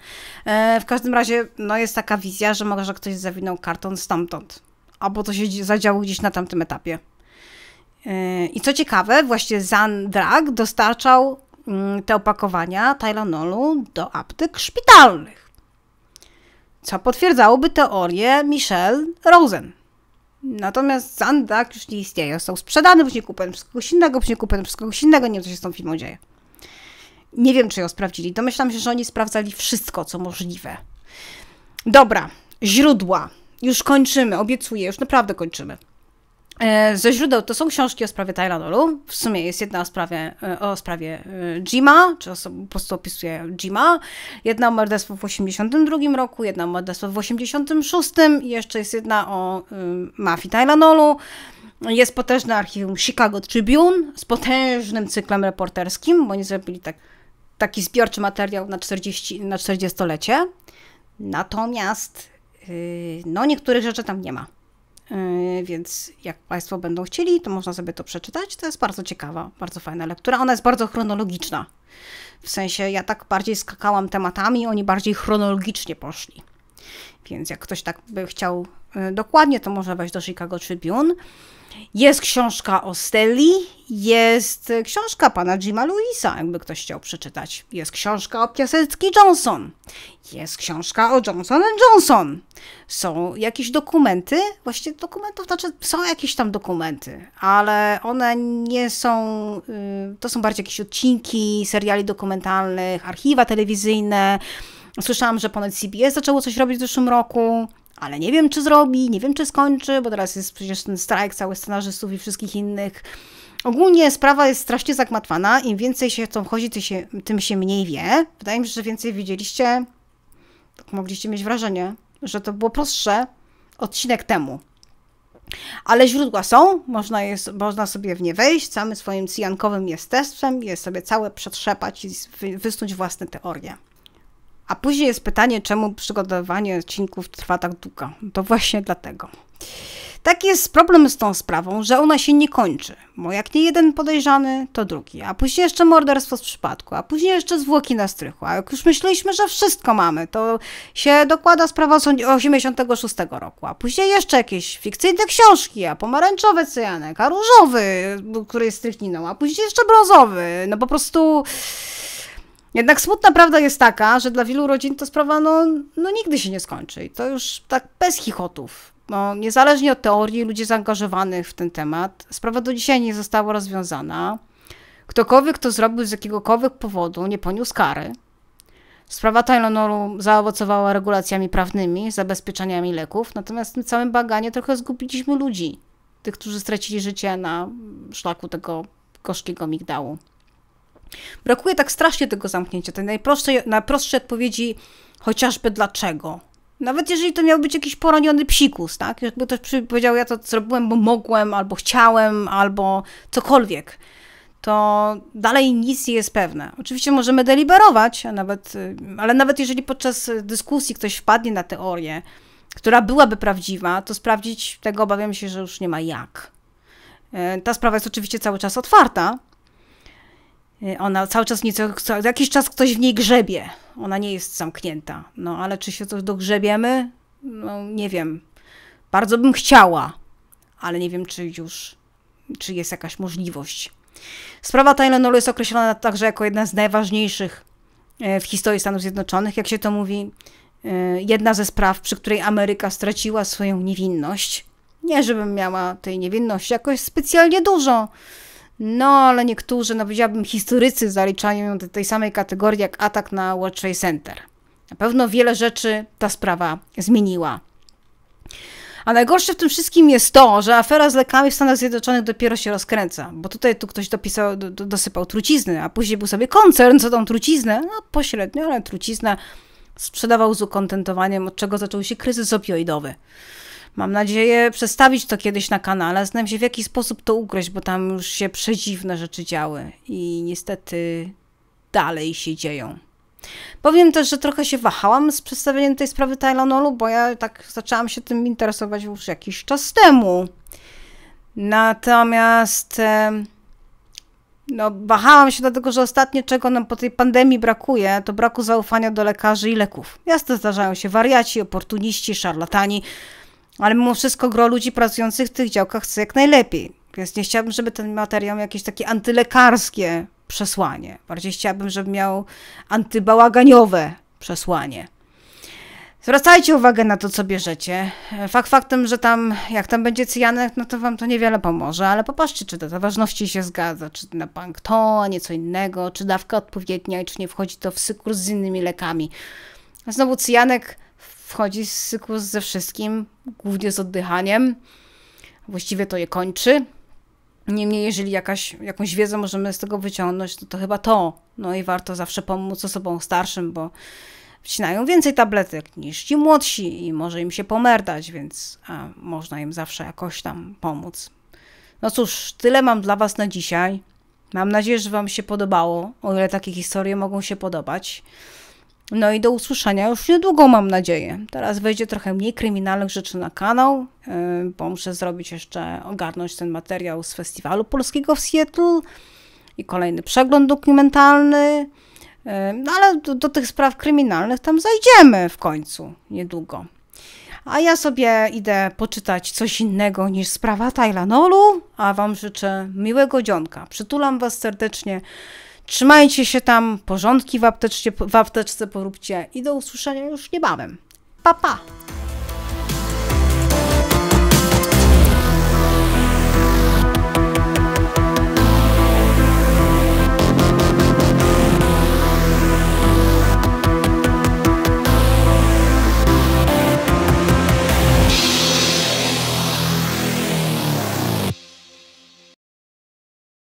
E, w każdym razie, no jest taka wizja, że może ktoś zawinął karton stamtąd, albo to się zadziało gdzieś na tamtym etapie. E, I co ciekawe, właśnie Zan Drag dostarczał Mm, te opakowania Tylenolu do aptek szpitalnych. Co potwierdzałoby teorię Michelle Rosen. Natomiast Zandak już nie istnieje. Są sprzedane, później kupiłem przez kogoś innego, później kupiłem przez kogoś innego. Nie wiem, co się z tą firmą dzieje. Nie wiem, czy ją sprawdzili. Domyślam się, że oni sprawdzali wszystko, co możliwe. Dobra, źródła. Już kończymy, obiecuję, już naprawdę kończymy. E, ze źródeł to są książki o sprawie Tylenolu. W sumie jest jedna o sprawie, e, o sprawie e, Jima, czy po prostu opisuje Jima. Jedna o morderstwo w 82 roku, jedna o morderstwo w 86 i jeszcze jest jedna o um, mafii Tylenolu. Jest potężne archiwum Chicago Tribune z potężnym cyklem reporterskim, bo oni zrobili tak, taki zbiorczy materiał na, 40, na 40-lecie. Natomiast no niektórych rzeczy tam nie ma. Yy, więc jak Państwo będą chcieli, to można sobie to przeczytać. To jest bardzo ciekawa, bardzo fajna lektura. Ona jest bardzo chronologiczna. W sensie ja tak bardziej skakałam tematami, oni bardziej chronologicznie poszli. Więc jak ktoś tak by chciał yy, dokładnie, to może wejść do Chicago Tribune. Jest książka o Steli, jest książka pana Jima Louisa, jakby ktoś chciał przeczytać. Jest książka o Piasecki Johnson. Jest książka o Johnson Johnson. Są jakieś dokumenty, właściwie dokumentów, znaczy są jakieś tam dokumenty, ale one nie są, y, to są bardziej jakieś odcinki seriali dokumentalnych, archiwa telewizyjne. Słyszałam, że ponad CBS zaczęło coś robić w zeszłym roku ale nie wiem, czy zrobi, nie wiem, czy skończy, bo teraz jest przecież ten strajk cały scenarzystów i wszystkich innych. Ogólnie sprawa jest strasznie zagmatwana. Im więcej się tam chodzi, tym się, tym się mniej wie. Wydaje mi się, że więcej widzieliście. Tak mogliście mieć wrażenie, że to było prostsze odcinek temu. Ale źródła są, można, jest, można sobie w nie wejść, samym swoim cyjankowym testem, jest sobie całe przetrzepać i wysnuć własne teorie. A później jest pytanie, czemu przygotowanie odcinków trwa tak długo. To właśnie dlatego. Taki jest problem z tą sprawą, że ona się nie kończy. Bo jak nie jeden podejrzany, to drugi. A później jeszcze morderstwo z przypadku, a później jeszcze zwłoki na strychu. A jak już myśleliśmy, że wszystko mamy, to się dokłada sprawa z 86 roku. A później jeszcze jakieś fikcyjne książki, a pomarańczowy cyjanek, a różowy, który jest strychniną, a później jeszcze brązowy. No po prostu jednak smutna prawda jest taka, że dla wielu rodzin to sprawa no, no nigdy się nie skończy. I to już tak bez chichotów. No, niezależnie od teorii ludzi zaangażowanych w ten temat, sprawa do dzisiaj nie została rozwiązana. Ktokolwiek to zrobił z jakiegokolwiek powodu, nie poniósł kary. Sprawa Tylenoru zaowocowała regulacjami prawnymi, zabezpieczeniami leków, natomiast w tym całym baganie trochę zgubiliśmy ludzi, tych, którzy stracili życie na szlaku tego gorzkiego migdału. Brakuje tak strasznie tego zamknięcia, tej najprostszej, najprostszej odpowiedzi chociażby dlaczego. Nawet jeżeli to miał być jakiś poroniony psikus, tak? Jakby ktoś powiedział, ja to zrobiłem, bo mogłem, albo chciałem, albo cokolwiek, to dalej nic nie jest pewne. Oczywiście możemy deliberować, a nawet, y, ale nawet jeżeli podczas dyskusji ktoś wpadnie na teorię, która byłaby prawdziwa, to sprawdzić tego obawiam się, że już nie ma jak. Y, ta sprawa jest oczywiście cały czas otwarta, Y, ona cały czas nieco, co jakiś czas ktoś w niej grzebie. Ona nie jest zamknięta. No ale czy się to dogrzebiemy? No nie wiem. Bardzo bym chciała, ale nie wiem, czy już, czy jest jakaś możliwość. Sprawa Tylenoru jest określona także jako jedna z najważniejszych e, w historii Stanów Zjednoczonych, jak się to mówi, e, jedna ze spraw, przy której Ameryka straciła swoją niewinność. Nie, żebym miała tej niewinności jakoś specjalnie dużo. No, ale niektórzy, no powiedziałabym, historycy zaliczają ją do tej samej kategorii jak atak na World Trade Center. Na pewno wiele rzeczy ta sprawa zmieniła. A najgorsze w tym wszystkim jest to, że afera z lekami w Stanach Zjednoczonych dopiero się rozkręca, bo tutaj tu ktoś dopisał, do, do, dosypał trucizny, a później był sobie koncern, co tą truciznę, no pośrednio, ale truciznę sprzedawał z ukontentowaniem, od czego zaczął się kryzys opioidowy. Mam nadzieję przestawić to kiedyś na kanale. Znam się w jaki sposób to ugryźć, bo tam już się przedziwne rzeczy działy i niestety dalej się dzieją. Powiem też, że trochę się wahałam z przedstawieniem tej sprawy Tylenolu, bo ja tak zaczęłam się tym interesować już jakiś czas temu. Natomiast no, wahałam się dlatego, że ostatnie czego nam po tej pandemii brakuje, to braku zaufania do lekarzy i leków. Jasne, zdarzają się wariaci, oportuniści, szarlatani, ale mimo wszystko gro ludzi pracujących w tych działkach chce jak najlepiej. Więc nie chciałbym, żeby ten materiał miał jakieś takie antylekarskie przesłanie. Bardziej chciałbym, żeby miał antybałaganiowe przesłanie. Zwracajcie uwagę na to, co bierzecie. Fakt faktem, że tam, jak tam będzie cyjanek, no to wam to niewiele pomoże, ale popatrzcie, czy do ważności się zgadza, czy na bank to, a nieco innego, czy dawka odpowiednia i czy nie wchodzi to w sykurs z innymi lekami. Znowu cyjanek wchodzi w cyklus ze wszystkim, głównie z oddychaniem. Właściwie to je kończy. Niemniej, jeżeli jakaś, jakąś wiedzę możemy z tego wyciągnąć, to, to chyba to. No i warto zawsze pomóc osobom starszym, bo wcinają więcej tabletek niż ci młodsi i może im się pomerdać, więc można im zawsze jakoś tam pomóc. No cóż, tyle mam dla Was na dzisiaj. Mam nadzieję, że Wam się podobało, o ile takie historie mogą się podobać. No i do usłyszenia już niedługo, mam nadzieję. Teraz wejdzie trochę mniej kryminalnych rzeczy na kanał, e, bo muszę zrobić jeszcze, ogarnąć ten materiał z Festiwalu Polskiego w Seattle i kolejny przegląd dokumentalny. E, no ale do, do tych spraw kryminalnych tam zajdziemy w końcu niedługo. A ja sobie idę poczytać coś innego niż sprawa Tajlanolu, a Wam życzę miłego dzionka. Przytulam Was serdecznie. Trzymajcie się tam, porządki w apteczce, w apteczce poróbcie i do usłyszenia już niebawem. Pa, pa!